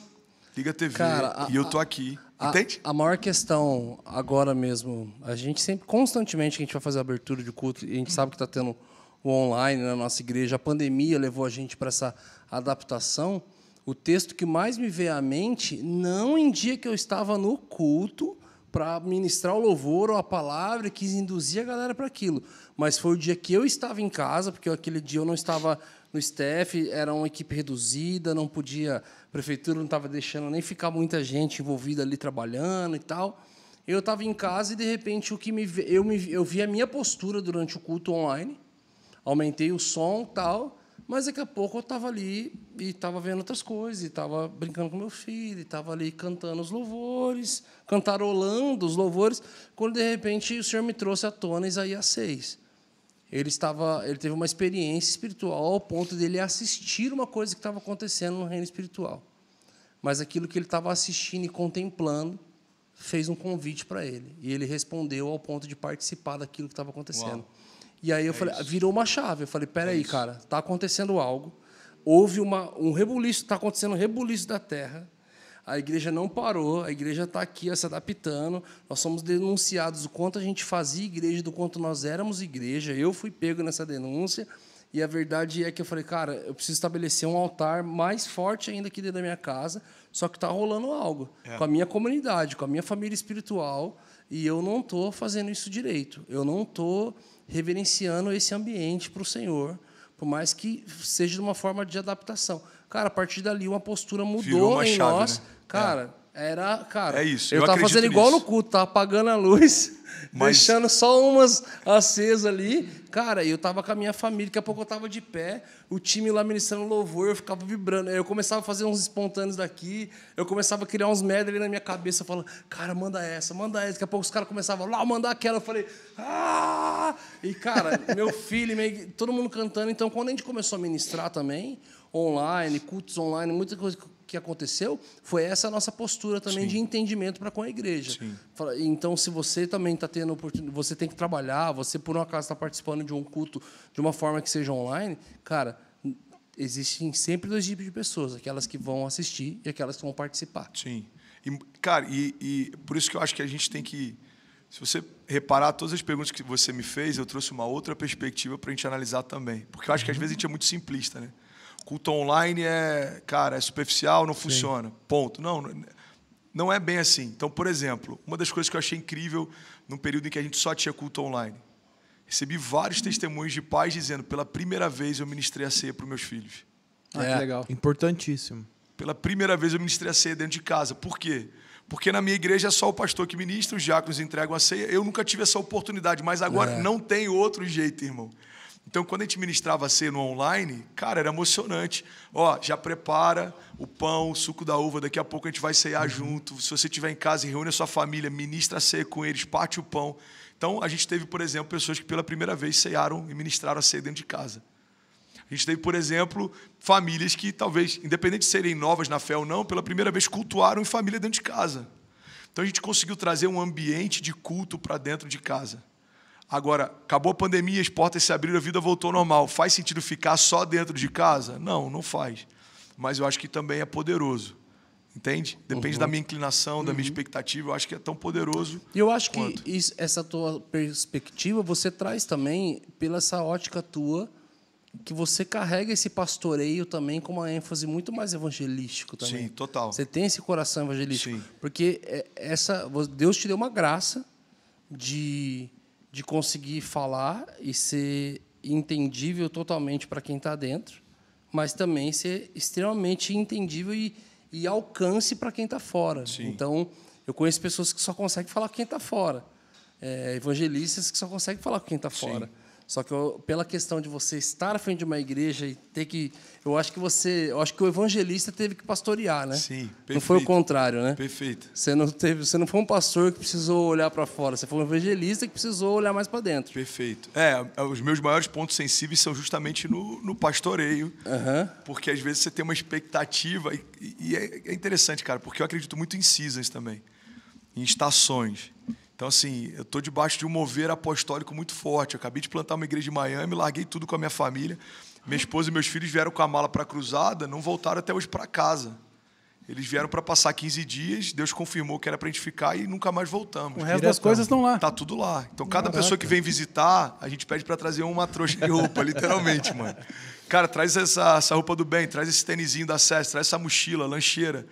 B: liga a TV cara, e a, eu tô aqui. Entende?
A: A, a, maior questão agora mesmo, a gente sempre, constantemente, que a gente vai fazer abertura de culto, e a gente sabe que está tendo o online né, na nossa igreja, a pandemia levou a gente para essa adaptação. O texto que mais me veio à mente, não em dia que eu estava no culto para ministrar o louvor ou a palavra, quis induzir a galera para aquilo, mas foi o dia que eu estava em casa, porque aquele dia eu não estava no STF era uma equipe reduzida, não podia, a prefeitura não estava deixando nem ficar muita gente envolvida ali trabalhando e tal. Eu estava em casa e de repente o que me eu me eu vi a minha postura durante o culto online, aumentei o som tal, mas daqui a pouco eu estava ali e estava vendo outras coisas, estava brincando com meu filho, estava ali cantando os louvores, cantarolando os louvores, quando de repente o Senhor me trouxe à tona Isaías 6 ele estava, ele teve uma experiência espiritual ao ponto dele ele assistir uma coisa que estava acontecendo no reino espiritual. Mas aquilo que ele estava assistindo e contemplando fez um convite para ele e ele respondeu ao ponto de participar daquilo que estava acontecendo. Uau. E aí eu é falei, isso. virou uma chave. Eu falei, peraí, é cara, está acontecendo algo. Houve uma, um rebuliço, está acontecendo um rebuliço da terra a igreja não parou, a igreja está aqui ó, se adaptando. Nós somos denunciados do quanto a gente fazia igreja, do quanto nós éramos igreja. Eu fui pego nessa denúncia. E a verdade é que eu falei, cara, eu preciso estabelecer um altar mais forte ainda aqui dentro da minha casa, só que está rolando algo é. com a minha comunidade, com a minha família espiritual, e eu não estou fazendo isso direito. Eu não estou reverenciando esse ambiente para o Senhor, por mais que seja de uma forma de adaptação. Cara, a partir dali uma postura mudou uma em chave, nós. Né? Cara, é. era. Cara, é isso. Eu, eu tava fazendo nisso. igual no culto, tava apagando a luz, Mas... deixando só umas acesas ali. Cara, eu tava com a minha família, daqui a pouco eu tava de pé, o time lá ministrando louvor, eu ficava vibrando. Eu começava a fazer uns espontâneos daqui, eu começava a criar uns ali na minha cabeça, falando, cara, manda essa, manda essa. Daqui a pouco os caras começavam lá, mandar aquela. Eu falei, ah! E, cara, meu filho, meio... todo mundo cantando. Então, quando a gente começou a ministrar também, online, cultos online, muita coisa que aconteceu foi essa nossa postura também Sim. de entendimento para com a igreja. Sim. Então, se você também está tendo oportunidade, você tem que trabalhar, você por um acaso está participando de um culto de uma forma que seja online, cara, existem sempre dois tipos de pessoas, aquelas que vão assistir e aquelas que vão
B: participar. Sim. E, cara, e, e por isso que eu acho que a gente tem que. Se você reparar todas as perguntas que você me fez, eu trouxe uma outra perspectiva para a gente analisar também. Porque eu acho que às uhum. vezes a gente é muito simplista, né? culto online é, cara, é superficial, não Sim. funciona. Ponto. Não, não é bem assim. Então, por exemplo, uma das coisas que eu achei incrível num período em que a gente só tinha culto online, recebi vários testemunhos de pais dizendo: pela primeira vez eu ministrei a ceia para os meus filhos. Ah, é, que legal.
D: Importantíssimo.
B: Pela primeira vez eu ministrei a ceia dentro de casa. Por quê? Porque na minha igreja é só o pastor que ministra, os diáconos entregam a ceia. Eu nunca tive essa oportunidade, mas agora é. não tem outro jeito, irmão. Então, quando a gente ministrava a ceia no online, cara, era emocionante. Ó, já prepara o pão, o suco da uva, daqui a pouco a gente vai cear uhum. junto. Se você estiver em casa e reúne a sua família, ministra a ceia com eles, parte o pão. Então, a gente teve, por exemplo, pessoas que pela primeira vez cearam e ministraram a ceia dentro de casa. A gente teve, por exemplo, famílias que talvez, independente de serem novas na fé ou não, pela primeira vez cultuaram em família dentro de casa. Então, a gente conseguiu trazer um ambiente de culto para dentro de casa. Agora, acabou a pandemia, as portas se abriram, a vida voltou ao normal. Faz sentido ficar só dentro de casa? Não, não faz. Mas eu acho que também é poderoso. Entende? Depende uhum. da minha inclinação, da minha uhum. expectativa. Eu acho que é tão poderoso. E eu acho quanto. que isso, essa
A: tua perspectiva você traz também pela essa ótica tua que você carrega esse pastoreio também com uma ênfase muito mais evangelístico também. Sim, total. Você tem esse coração evangelístico, Sim. porque é, essa Deus te deu uma graça de de conseguir falar e ser entendível totalmente para quem está dentro, mas também ser extremamente entendível e, e alcance para quem está fora. Sim. Então, eu conheço pessoas que só conseguem falar com quem está fora, é, evangelistas que só conseguem falar com quem está fora. Só que eu, pela questão de você estar à frente de uma igreja e ter que, eu acho que você, eu acho que o evangelista teve que pastorear, né? Sim. Perfeito, não foi o contrário, né? Perfeito. Você não teve, você não foi um pastor que precisou olhar para fora, você foi um evangelista
B: que precisou olhar mais para dentro. Perfeito. É, é, os meus maiores pontos sensíveis são justamente no, no pastoreio, uhum. porque às vezes você tem uma expectativa e, e é, é interessante, cara, porque eu acredito muito em seasons também, em estações. Então, assim, eu estou debaixo de um mover apostólico muito forte. Eu acabei de plantar uma igreja em Miami, larguei tudo com a minha família. Minha esposa e meus filhos vieram com a mala para a cruzada, não voltaram até hoje para casa. Eles vieram para passar 15 dias, Deus confirmou que era para a gente ficar e nunca mais voltamos. O resto das coisas estão lá. Tá tudo lá. Então, cada Caraca. pessoa que vem visitar, a gente pede para trazer uma trouxa de roupa, literalmente, mano. Cara, traz essa, essa roupa do bem, traz esse tênisinho da SES, traz essa mochila, lancheira.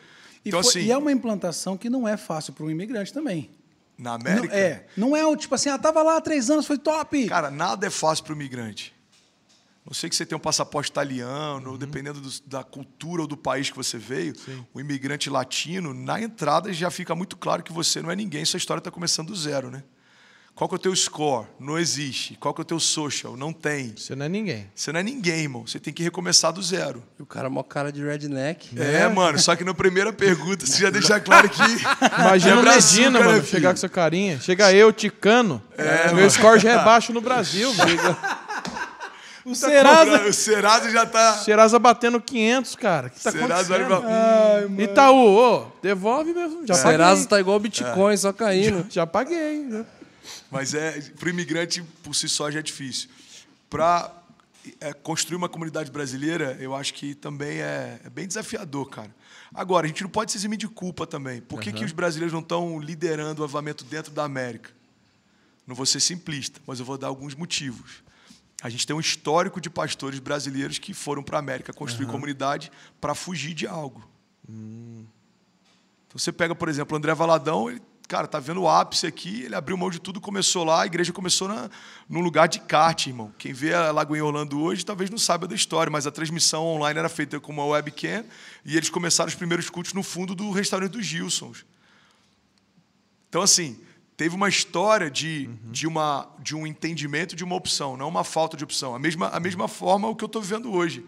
B: E, então, foi, assim, e é uma
E: implantação que não é fácil para um imigrante também. Na América? Não, é. Não é o tipo assim,
B: ah, tava lá há três anos, foi top. Cara, nada é fácil para o imigrante. Não sei que você tem um passaporte italiano, uhum. dependendo do, da cultura ou do país que você veio, Sim. o imigrante latino, na entrada já fica muito claro que você não é ninguém, sua história está começando do zero, né? Qual que é o teu score? Não existe. Qual que é o teu social? Não tem. Você não é ninguém. Você não é ninguém, irmão. Você tem que recomeçar do zero. E o cara é mó cara de redneck. É, é, mano. Só que na primeira pergunta você já deixa claro que... Imagina é mano. Filho. Chegar com essa
D: carinha. Chega eu,
A: ticano.
D: É, meu mano. score já é baixo no Brasil, mano.
B: O tá Serasa. Cobrando. O Serasa já tá.
D: Serasa batendo 500, cara. O que tá Serasa acontecendo? Olha pra... Ai, Itaú, ô,
B: devolve mesmo. Já é. Serasa tá igual o Bitcoin, é. só caindo.
D: Já, já paguei. né?
B: Mas é para o imigrante por si só já é difícil. Para é, construir uma comunidade brasileira, eu acho que também é, é, bem desafiador, cara. Agora, a gente não pode se eximir de culpa também. Por que, uhum. que os brasileiros não estão liderando o avamento dentro da América? Não vou ser simplista, mas eu vou dar alguns motivos. A gente tem um histórico de pastores brasileiros que foram para a América construir uhum. comunidade para fugir de algo. Hum. Então você pega, por exemplo, o André Valadão, ele cara, tá vendo o ápice aqui, ele abriu mão de tudo, começou lá, a igreja começou na, num lugar de kart, irmão. Quem vê a Lagoa em Orlando hoje talvez não saiba da história, mas a transmissão online era feita com uma webcam e eles começaram os primeiros cultos no fundo do restaurante dos Gilsons. Então, assim, teve uma história de, uhum. de, uma, de um entendimento de uma opção, não uma falta de opção. A mesma, a mesma forma o que eu estou vivendo hoje.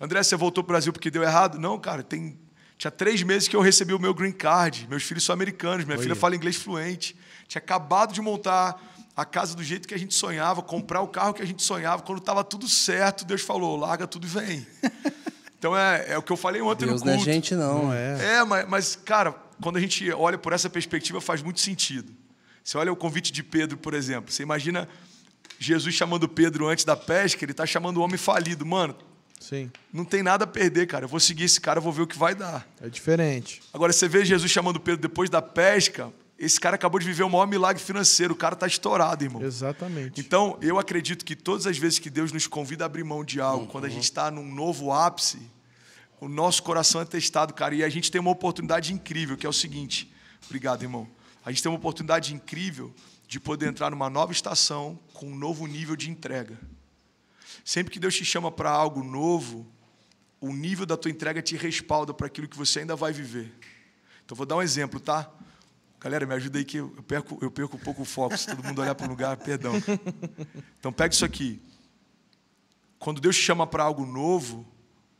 B: André, você voltou para o Brasil porque deu errado? Não, cara, tem tinha três meses que eu recebi o meu green card. Meus filhos são americanos, minha Oi. filha fala inglês fluente. Tinha acabado de montar a casa do jeito que a gente sonhava, comprar o carro que a gente sonhava. Quando estava tudo certo, Deus falou: larga tudo e vem. Então é, é o que eu falei ontem Deus no culto. Não é
A: gente, não. é,
B: é mas, mas, cara, quando a gente olha por essa perspectiva, faz muito sentido. Você olha o convite de Pedro, por exemplo. Você imagina Jesus chamando Pedro antes da pesca, ele está chamando o homem falido. Mano, Sim. Não tem nada a perder, cara. Eu vou seguir esse cara, eu vou ver o que vai dar.
D: É diferente.
B: Agora, você vê Jesus chamando Pedro depois da pesca. Esse cara acabou de viver o maior milagre financeiro. O cara está estourado, irmão.
D: Exatamente.
B: Então, eu acredito que todas as vezes que Deus nos convida a abrir mão de algo, uhum. quando a gente está num novo ápice, o nosso coração é testado, cara. E a gente tem uma oportunidade incrível, que é o seguinte. Obrigado, irmão. A gente tem uma oportunidade incrível de poder entrar numa nova estação com um novo nível de entrega. Sempre que Deus te chama para algo novo, o nível da tua entrega te respalda para aquilo que você ainda vai viver. Então vou dar um exemplo, tá? Galera, me ajuda aí que eu perco, eu perco um pouco o foco. Se todo mundo olhar para o lugar, perdão. Então pega isso aqui. Quando Deus te chama para algo novo,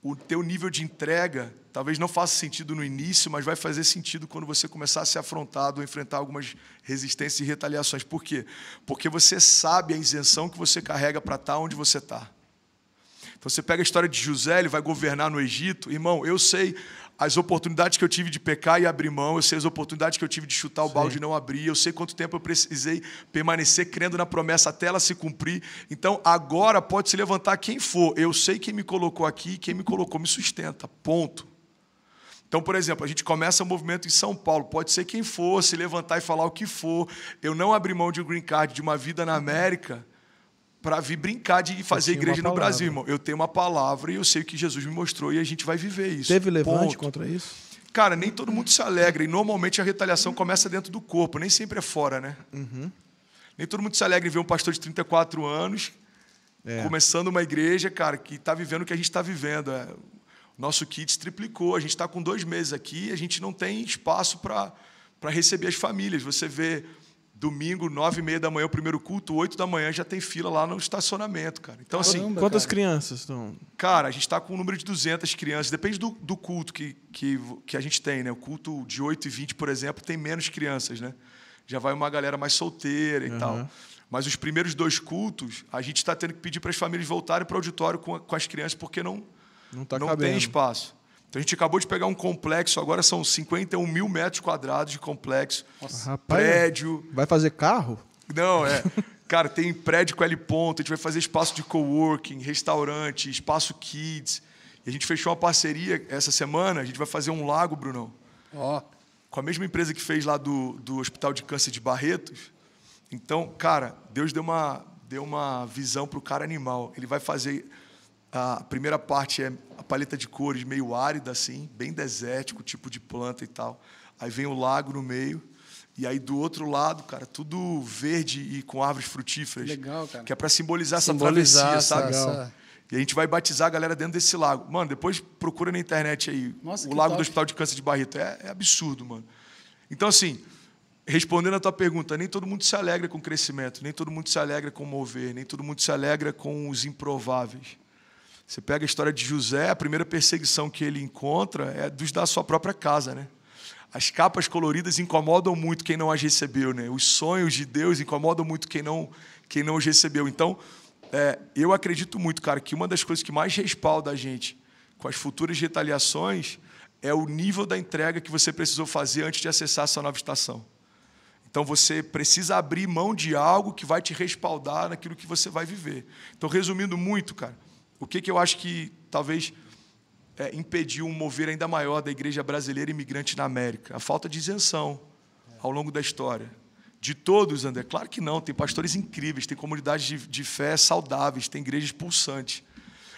B: o teu nível de entrega talvez não faça sentido no início, mas vai fazer sentido quando você começar a ser afrontado ou enfrentar algumas resistências e retaliações. Por quê? Porque você sabe a isenção que você carrega para estar tá onde você está. Então você pega a história de José, ele vai governar no Egito. Irmão, eu sei as oportunidades que eu tive de pecar e abrir mão, eu sei as oportunidades que eu tive de chutar o Sim. balde e não abrir, eu sei quanto tempo eu precisei permanecer crendo na promessa até ela se cumprir. Então, agora pode se levantar quem for, eu sei quem me colocou aqui, quem me colocou me sustenta, ponto. Então, por exemplo, a gente começa o um movimento em São Paulo, pode ser quem for, se levantar e falar o que for. Eu não abri mão de um green card, de uma vida na América, para vir brincar de fazer igreja no Brasil, irmão. Eu tenho uma palavra e eu sei o que Jesus me mostrou e a gente vai viver isso. Teve levante Ponto. contra isso? Cara, nem todo mundo se alegra e normalmente a retaliação começa dentro do corpo, nem sempre é fora, né? Uhum. Nem todo mundo se alegra em ver um pastor de 34 anos é. começando uma igreja, cara, que está vivendo o que a gente está vivendo. É. Nosso kit triplicou, a gente está com dois meses aqui, a gente não tem espaço para receber as famílias. Você vê Domingo, nove e meia da manhã, o primeiro culto, oito da manhã, já tem fila lá no estacionamento, cara. Então, assim, Caramba, assim... Quantas cara?
D: crianças estão...
B: Cara, a gente está com um número de 200 crianças. Depende do, do culto que, que, que a gente tem, né? O culto de 8 e 20, por exemplo, tem menos crianças, né? Já vai uma galera mais solteira e uhum. tal. Mas os primeiros dois cultos, a gente está tendo que pedir para as famílias voltarem para o auditório com, com as crianças, porque não, não, tá não tem espaço. Então a gente acabou de pegar um complexo, agora são 51 mil metros quadrados de complexo. Nossa, rapaz, prédio.
D: Vai fazer carro?
B: Não, é. Cara, tem prédio com L ponto, a gente vai fazer espaço de coworking, restaurante, espaço kids. E a gente fechou uma parceria essa semana, a gente vai fazer um lago, Brunão. Ó. Oh. Com a mesma empresa que fez lá do, do Hospital de Câncer de Barretos. Então, cara, Deus deu uma, deu uma visão para o cara animal. Ele vai fazer a primeira parte é a paleta de cores meio árida, assim, bem desértico, tipo de planta e tal. Aí vem o lago no meio. E aí do outro lado, cara, tudo verde e com árvores frutíferas. Legal, cara. Que é para simbolizar, simbolizar, essa travessia, essa, sabe? Essa... E a gente vai batizar a galera dentro desse lago. Mano, depois procura na internet aí. Nossa, o lago top. do Hospital de Câncer de Barreto. É, é absurdo, mano. Então, assim, respondendo a tua pergunta, nem todo mundo se alegra com o crescimento, nem todo mundo se alegra com o mover, nem todo mundo se alegra com os improváveis. Você pega a história de José, a primeira perseguição que ele encontra é dos da sua própria casa, né? As capas coloridas incomodam muito quem não as recebeu, né? Os sonhos de Deus incomodam muito quem não quem não os recebeu. Então, é, eu acredito muito, cara, que uma das coisas que mais respalda a gente com as futuras retaliações é o nível da entrega que você precisou fazer antes de acessar essa nova estação. Então você precisa abrir mão de algo que vai te respaldar naquilo que você vai viver. Então, resumindo muito, cara, o que, que eu acho que talvez é, impediu um mover ainda maior da igreja brasileira imigrante na América? A falta de isenção ao longo da história. De todos, André? Claro que não. Tem pastores incríveis, tem comunidades de, de fé saudáveis, tem igrejas pulsantes.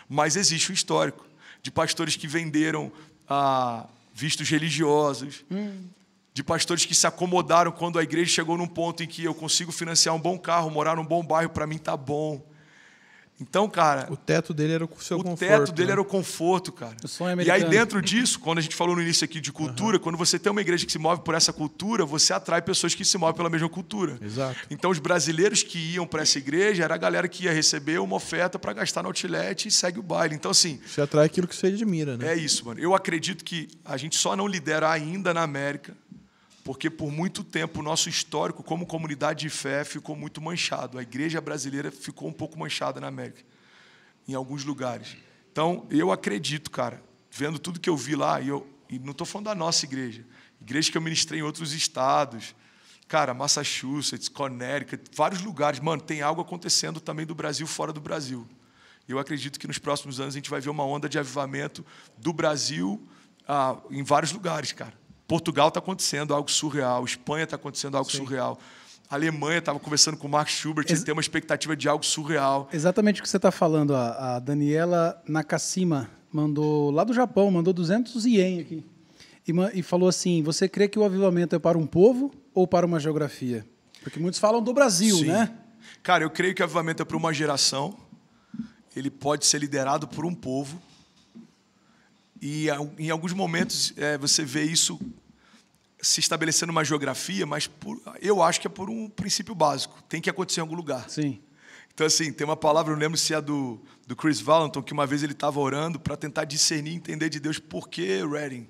B: Mas existe o histórico de pastores que venderam ah, vistos religiosos, hum. de pastores que se acomodaram quando a igreja chegou num ponto em que eu consigo financiar um bom carro, morar num bom bairro, para mim está bom. Então, cara. O teto dele era o seu o conforto. O teto dele né? era o conforto, cara. O sonho americano. E aí, dentro disso, quando a gente falou no início aqui de cultura, uhum. quando você tem uma igreja que se move por essa cultura, você atrai pessoas que se movem pela mesma cultura. Exato. Então, os brasileiros que iam para essa igreja era a galera que ia receber uma oferta para gastar no outlet e segue o baile. Então, assim.
D: Você atrai aquilo que você admira, né? É
B: isso, mano. Eu acredito que a gente só não lidera ainda na América porque por muito tempo o nosso histórico como comunidade de fé ficou muito manchado. A igreja brasileira ficou um pouco manchada na América, em alguns lugares. Então, eu acredito, cara, vendo tudo que eu vi lá, e, eu, e não estou falando da nossa igreja, igreja que eu ministrei em outros estados, cara, Massachusetts, Connecticut, vários lugares, mano, tem algo acontecendo também do Brasil fora do Brasil. Eu acredito que nos próximos anos a gente vai ver uma onda de avivamento do Brasil ah, em vários lugares, cara. Portugal está acontecendo algo surreal, Espanha está acontecendo algo Sim. surreal. A Alemanha estava conversando com o Mark Schubert Ex e tem uma expectativa de algo surreal.
E: Exatamente o que você está falando. A, Daniela Nakashima mandou, lá do Japão, mandou 200 ien aqui. E, e falou assim: Você crê que o avivamento é para um povo ou para uma geografia? Porque muitos falam do Brasil, Sim. né?
B: Cara, eu creio que o avivamento é para uma geração. Ele pode ser liderado por um povo. E em alguns momentos é, você vê isso se estabelecendo uma geografia, mas por, eu acho que é por um princípio básico. Tem que acontecer em algum lugar. Sim. Então, assim, tem uma palavra, eu lembro se é do, do Chris Valentin, que uma vez ele estava orando para tentar discernir, entender de Deus por que Reading.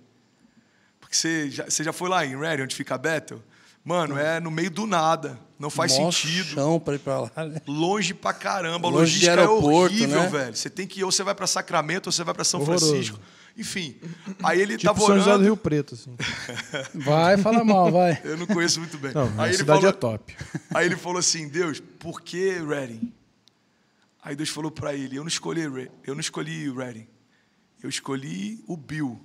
B: Porque você já, você já foi lá em Reading, onde fica Bethel? Mano, é no meio do nada. Não faz Mó
A: sentido. Chão pra ir
B: pra lá, né? Longe pra caramba. Longe a logística é horrível, né? velho. Você tem que ir, ou você vai para Sacramento, ou você vai para São Horroroso. Francisco. Enfim, aí ele tipo tava São José do Rio
D: Preto, assim.
B: Vai, fala mal, vai. Eu não conheço muito bem. Não, aí a cidade é falou... é top. Aí ele falou assim, Deus, por que Redding? Aí Deus falou para ele, eu não escolhi eu não escolhi Reading, eu escolhi o Bill.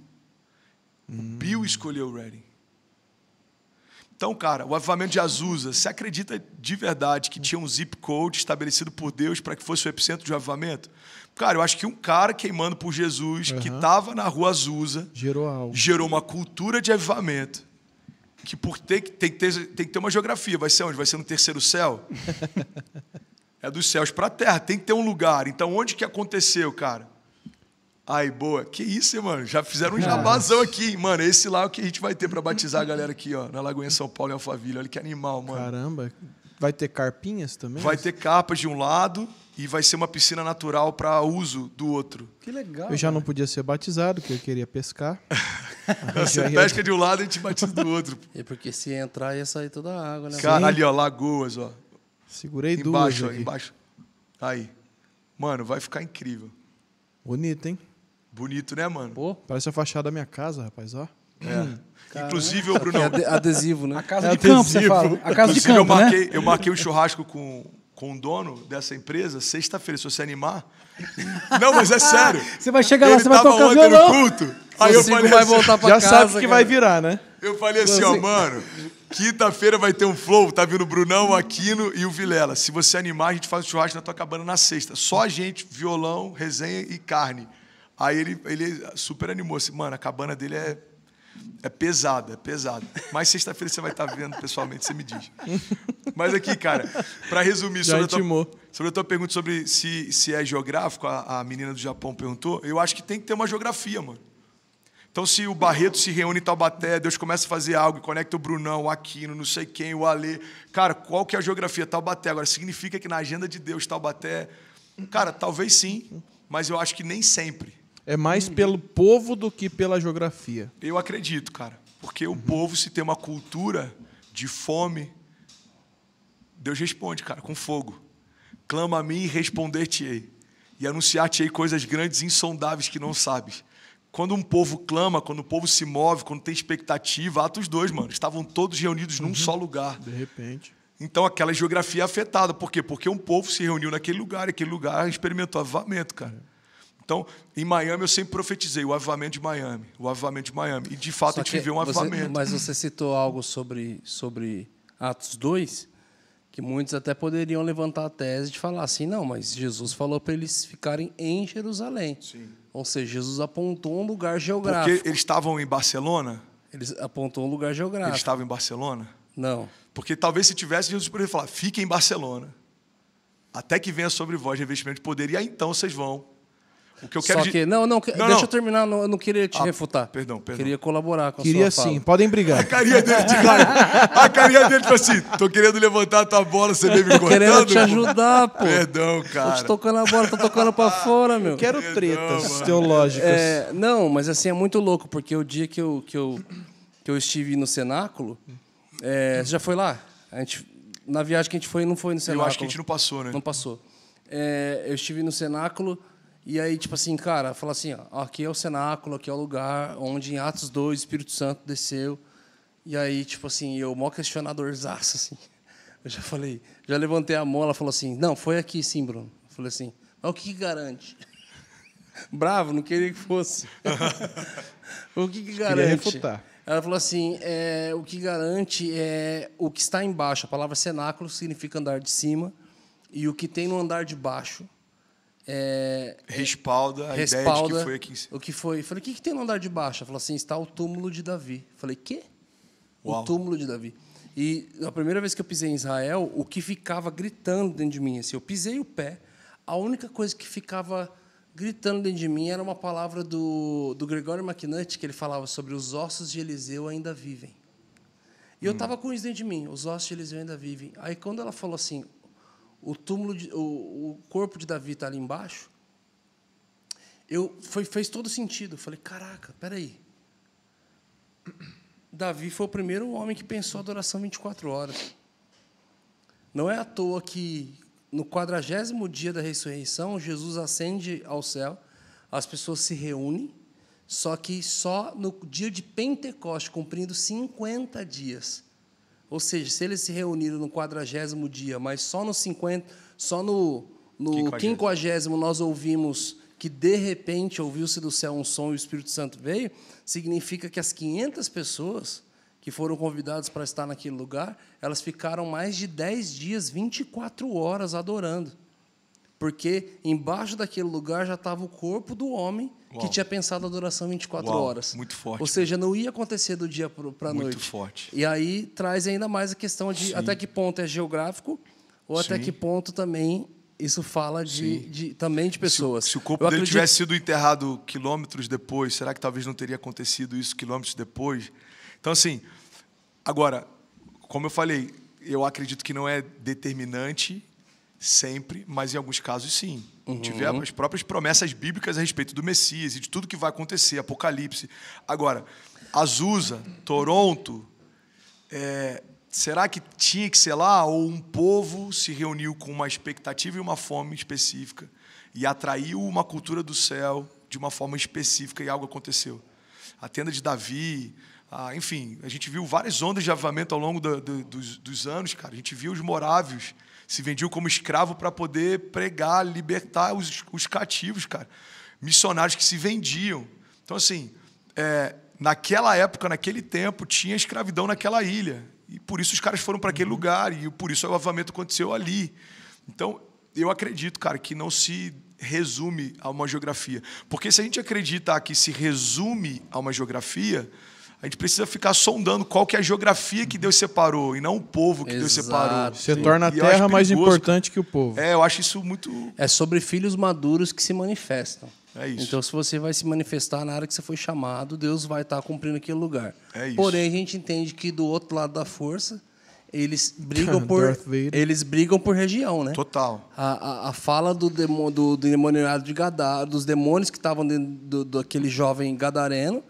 B: O hum. Bill escolheu Redding. Então, cara, o avivamento de Azusa, você acredita de verdade que tinha um zip code estabelecido por Deus para que fosse o epicentro de um avivamento? Cara, eu acho que um cara queimando por Jesus, uhum. que estava na rua Azusa, gerou algo. Gerou uma cultura de avivamento. Que por ter, tem, que ter, tem que ter uma geografia. Vai ser onde? Vai ser no terceiro céu? é dos céus para a terra. Tem que ter um lugar. Então, onde que aconteceu, cara? Ai, boa. Que isso, mano? Já fizeram um jabazão aqui. Mano, esse lá é o que a gente vai ter para batizar a galera aqui, ó. Na Lagoinha São Paulo e Alphaville. Olha que animal, mano. Caramba. Vai ter carpinhas também? Vai ter capas de um lado e vai ser uma piscina natural para uso do outro. Que legal.
D: Eu já não podia ser batizado, porque eu queria pescar. Você pesca
B: de um lado e te batiza
A: do outro. É porque se entrar ia sair toda a água, né? Cara, ali,
B: ó, lagoas, ó. Segurei embaixo, duas. embaixo, Aí. Mano, vai ficar incrível. Bonito, hein? Bonito, né, mano? Pô,
D: parece a fachada da minha casa, rapaz, ó. É. Hum. Inclusive, o Bruno. É adesivo, né? A casa é de adesivo. campo, você fala. A casa Inclusive, de campo, eu né? marquei, né? eu marquei
B: o um churrasco com com o dono dessa empresa sexta-feira, se você animar. Não, mas é sério. você vai chegar lá, você vai tocar ontem violão. no culto. Aí eu falei vai assim, voltar pra já casa, sabe que cara. vai virar, né? Eu falei assim, ó, assim. mano, quinta-feira vai ter um flow, tá vindo o Brunão, o Aquino e o Vilela. Se você animar, a gente faz o churrasco na tua cabana na sexta. Só a gente, violão, resenha e carne. Aí ele, ele super animou, assim, mano, a cabana dele é é pesado, é pesado. Mas sexta-feira você vai estar tá vendo pessoalmente, você me diz. Mas aqui, cara, para resumir sobre a, tua, sobre a, tua, pergunta sobre se, se é geográfico, a, a menina do Japão perguntou, eu acho que tem que ter uma geografia, mano. Então, se o Barreto se reúne em Taubaté, Deus começa a fazer algo e conecta o Brunão, o Aquino, não sei quem, o Alê. Cara, qual que é a geografia? Taubaté. Agora, significa que na agenda de Deus, Taubaté. Cara, talvez sim, mas eu acho que nem sempre
D: é mais uhum. pelo
B: povo do que pela geografia. Eu acredito, cara. Porque uhum. o povo, se tem uma cultura de fome, Deus responde, cara, com fogo. Clama a mim e responder-te-ei. E anunciar-te-ei coisas grandes e insondáveis que não sabes. Quando um povo clama, quando o povo se move, quando tem expectativa, Atos 2, mano, estavam todos reunidos uhum. num só lugar. De
D: repente.
B: Então aquela geografia é afetada. Por quê? Porque um povo se reuniu naquele lugar, e aquele lugar experimentou avivamento, cara. É. Então, em Miami eu sempre profetizei o avivamento de Miami, o avivamento de Miami. E de fato eu a gente viveu um avivamento. mas você
A: citou algo sobre, sobre Atos 2, que muitos até poderiam levantar a tese de falar assim, não, mas Jesus falou para eles ficarem em Jerusalém. Sim.
B: Ou seja, Jesus apontou um lugar geográfico. Porque eles estavam em Barcelona? Eles apontou um lugar geográfico. Eles estavam em Barcelona? Não. Porque talvez se tivesse, Jesus poderia falar, fiquem em Barcelona. Até que venha sobre vós revestimento de poder, e aí então vocês vão o que eu quero Só que, não, não, não, deixa eu terminar, não, eu não queria te ah, refutar. Perdão, perdão. Queria colaborar com queria a sua Queria sim, podem brigar. A carinha dele de A carinha dele foi assim: tô querendo levantar a tua bola, você vem me cortando. Querendo te ajudar, pô. Perdão, cara. Tô te tocando a bola,
A: tô tocando pra fora, meu. Eu quero perdão, tretas mano. teológicas. É, não, mas assim, é muito louco, porque o dia que eu, que eu, que eu estive no cenáculo, é, você já foi lá? A gente, na viagem que a gente foi, não foi no cenáculo. Eu acho que a gente não passou, né? Não passou. É, eu estive no cenáculo e aí, tipo assim, cara, fala assim, ó, aqui é o cenáculo, aqui é o lugar onde em Atos 2 o Espírito Santo desceu. E aí, tipo assim, eu mó questionadorzaço, assim. Eu já falei, já levantei a mão, ela falou assim, não, foi aqui sim, Bruno. Eu falei assim, mas o que garante? Bravo, não queria que fosse. o que, que garante? Ela falou assim, é, o que garante é o que está embaixo. A palavra cenáculo significa andar de cima. E o que tem no andar de baixo é, é,
B: respalda
A: a respalda ideia de que foi aqui em cima. O que foi? Falei, o que, que tem no andar de baixo? Falou assim, está o túmulo de Davi. Falei, quê? Uau. O túmulo de Davi. E a primeira vez que eu pisei em Israel, o que ficava gritando dentro de mim, assim, eu pisei o pé, a única coisa que ficava gritando dentro de mim era uma palavra do, do Gregório McNutt, que ele falava sobre os ossos de Eliseu ainda vivem. E hum. eu estava com isso dentro de mim, os ossos de Eliseu ainda vivem. Aí quando ela falou assim, o túmulo, de, o, o corpo de Davi está ali embaixo, eu foi, fez todo sentido. Eu falei, caraca, peraí. Davi foi o primeiro homem que pensou a adoração 24 horas. Não é à toa que no quadragésimo dia da ressurreição, Jesus ascende ao céu, as pessoas se reúnem, só que só no dia de Pentecoste, cumprindo 50 dias, ou seja, se eles se reuniram no quadragésimo dia, mas só no 50, só no, no quinquagésimo nós ouvimos que de repente ouviu-se do céu um som e o Espírito Santo veio, significa que as 500 pessoas que foram convidadas para estar naquele lugar, elas ficaram mais de 10 dias, 24 horas adorando. Porque embaixo daquele lugar já estava o corpo do homem Uau. que tinha pensado a duração 24 Uau, horas. Muito forte. Ou seja, não ia acontecer do dia para a noite. Muito forte. E aí traz ainda mais a questão de Sim. até que ponto é geográfico ou Sim. até que ponto também isso fala de, de, também de pessoas. Se, se o corpo Eu dele acredito... tivesse sido
B: enterrado quilômetros depois, será que talvez não teria acontecido isso quilômetros depois? Então, assim, agora, como eu falei, eu acredito que não é determinante sempre, mas em alguns casos sim. Uhum. Tiver as próprias promessas bíblicas a respeito do Messias e de tudo que vai acontecer, Apocalipse. Agora, Azusa, Toronto, é, será que tinha que ser lá? Ou um povo se reuniu com uma expectativa e uma fome específica e atraiu uma cultura do céu de uma forma específica e algo aconteceu? A tenda de Davi, a, enfim, a gente viu várias ondas de avivamento ao longo do, do, dos, dos, anos, cara. A gente viu os morávios se vendiam como escravo para poder pregar, libertar os, os cativos, cara. Missionários que se vendiam. Então, assim, é, naquela época, naquele tempo, tinha escravidão naquela ilha. E por isso os caras foram para aquele uhum. lugar, e por isso o avamento aconteceu ali. Então, eu acredito, cara, que não se resume a uma geografia. Porque se a gente acreditar que se resume a uma geografia, a gente precisa ficar sondando qual que é a geografia que Deus separou e não o povo que Exato. Deus separou. Você torna a terra mais importante que o povo. É, eu acho isso muito.
A: É sobre filhos maduros que se manifestam. É isso. Então, se você vai se manifestar na área que você foi chamado, Deus vai estar cumprindo aquele lugar. É isso. Porém, a gente entende que do outro lado da força, eles brigam por eles brigam por região, né? Total. A, a, a fala do, demônio do, do demoniado de Gadara, dos demônios que estavam dentro do, do, daquele jovem gadareno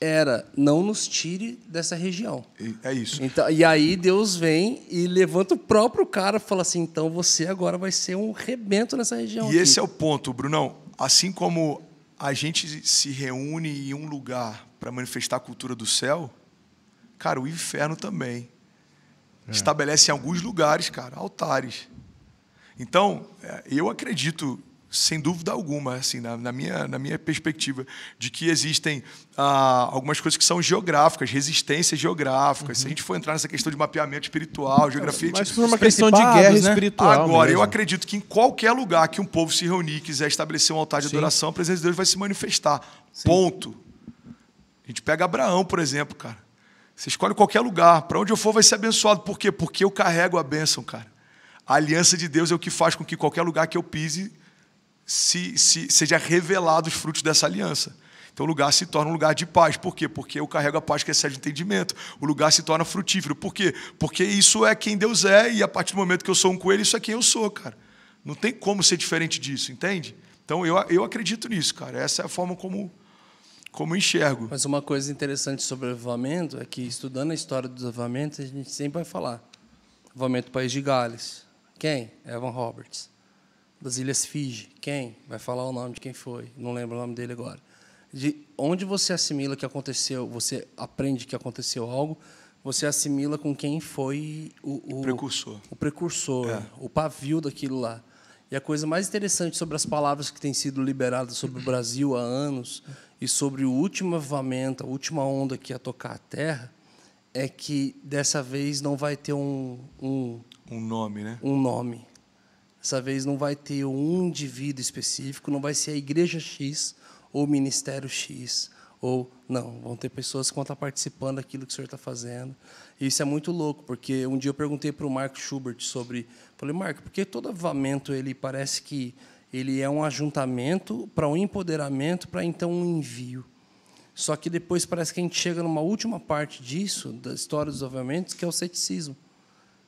A: era não nos tire dessa região. É isso. Então, e aí Deus vem e levanta o próprio cara e fala assim: então você agora vai ser um rebento nessa região. E aqui. esse é o
B: ponto, Brunão. Assim como a gente se reúne em um lugar para manifestar a cultura do céu, cara, o inferno também é. estabelece em alguns lugares, cara, altares. Então, é, eu acredito sem dúvida alguma, assim, na, na, minha, na minha perspectiva, de que existem ah, algumas coisas que são geográficas, resistências geográficas. Uhum. Se a uhum. gente for entrar nessa questão de mapeamento espiritual, geografia... Mas por é uma questão de guerra né? espiritual Agora, mesmo. eu acredito que em qualquer lugar que um povo se reunir e quiser estabelecer um altar de Sim. adoração, a presença de Deus vai se manifestar. Sim. Ponto. A gente pega Abraão, por exemplo, cara. Você escolhe qualquer lugar. Para onde eu for vai ser abençoado. Por quê? Porque eu carrego a bênção, cara. A aliança de Deus é o que faz com que qualquer lugar que eu pise se, se seja revelado os frutos dessa aliança. Então o lugar se torna um lugar de paz. Por quê? Porque eu carrego a paz que excede o entendimento. O lugar se torna frutífero. Por quê? Porque isso é quem Deus é, e a partir do momento que eu sou um coelho, isso é quem eu sou, cara. Não tem como ser diferente disso, entende? Então eu, eu acredito nisso, cara. Essa é a forma como, como enxergo. Mas uma coisa interessante sobre o avivamento é que, estudando a
A: história dos avivamentos, a gente sempre vai falar. Avivamento do País de Gales. Quem? Evan Roberts das Ilhas Fiji. Quem? Vai falar o nome de quem foi. Não lembro o nome dele agora. De onde você assimila que aconteceu, você aprende que aconteceu algo, você assimila com quem foi o, o precursor, o, precursor é. o pavio daquilo lá. E a coisa mais interessante sobre as palavras que têm sido liberadas sobre o Brasil há anos e sobre o último avamento, a última onda que ia tocar a Terra, é que dessa vez não vai ter um, um um nome, né? Um nome. Dessa vez não vai ter um indivíduo específico, não vai ser a igreja X ou o ministério X ou não. Vão ter pessoas que vão estar participando daquilo que o senhor está fazendo. E isso é muito louco, porque um dia eu perguntei para o Mark Schubert sobre. Falei, Mark, por que todo avivamento ele parece que ele é um ajuntamento para um empoderamento, para então um envio? Só que depois parece que a gente chega numa última parte disso, da história dos avivamentos, que é o ceticismo.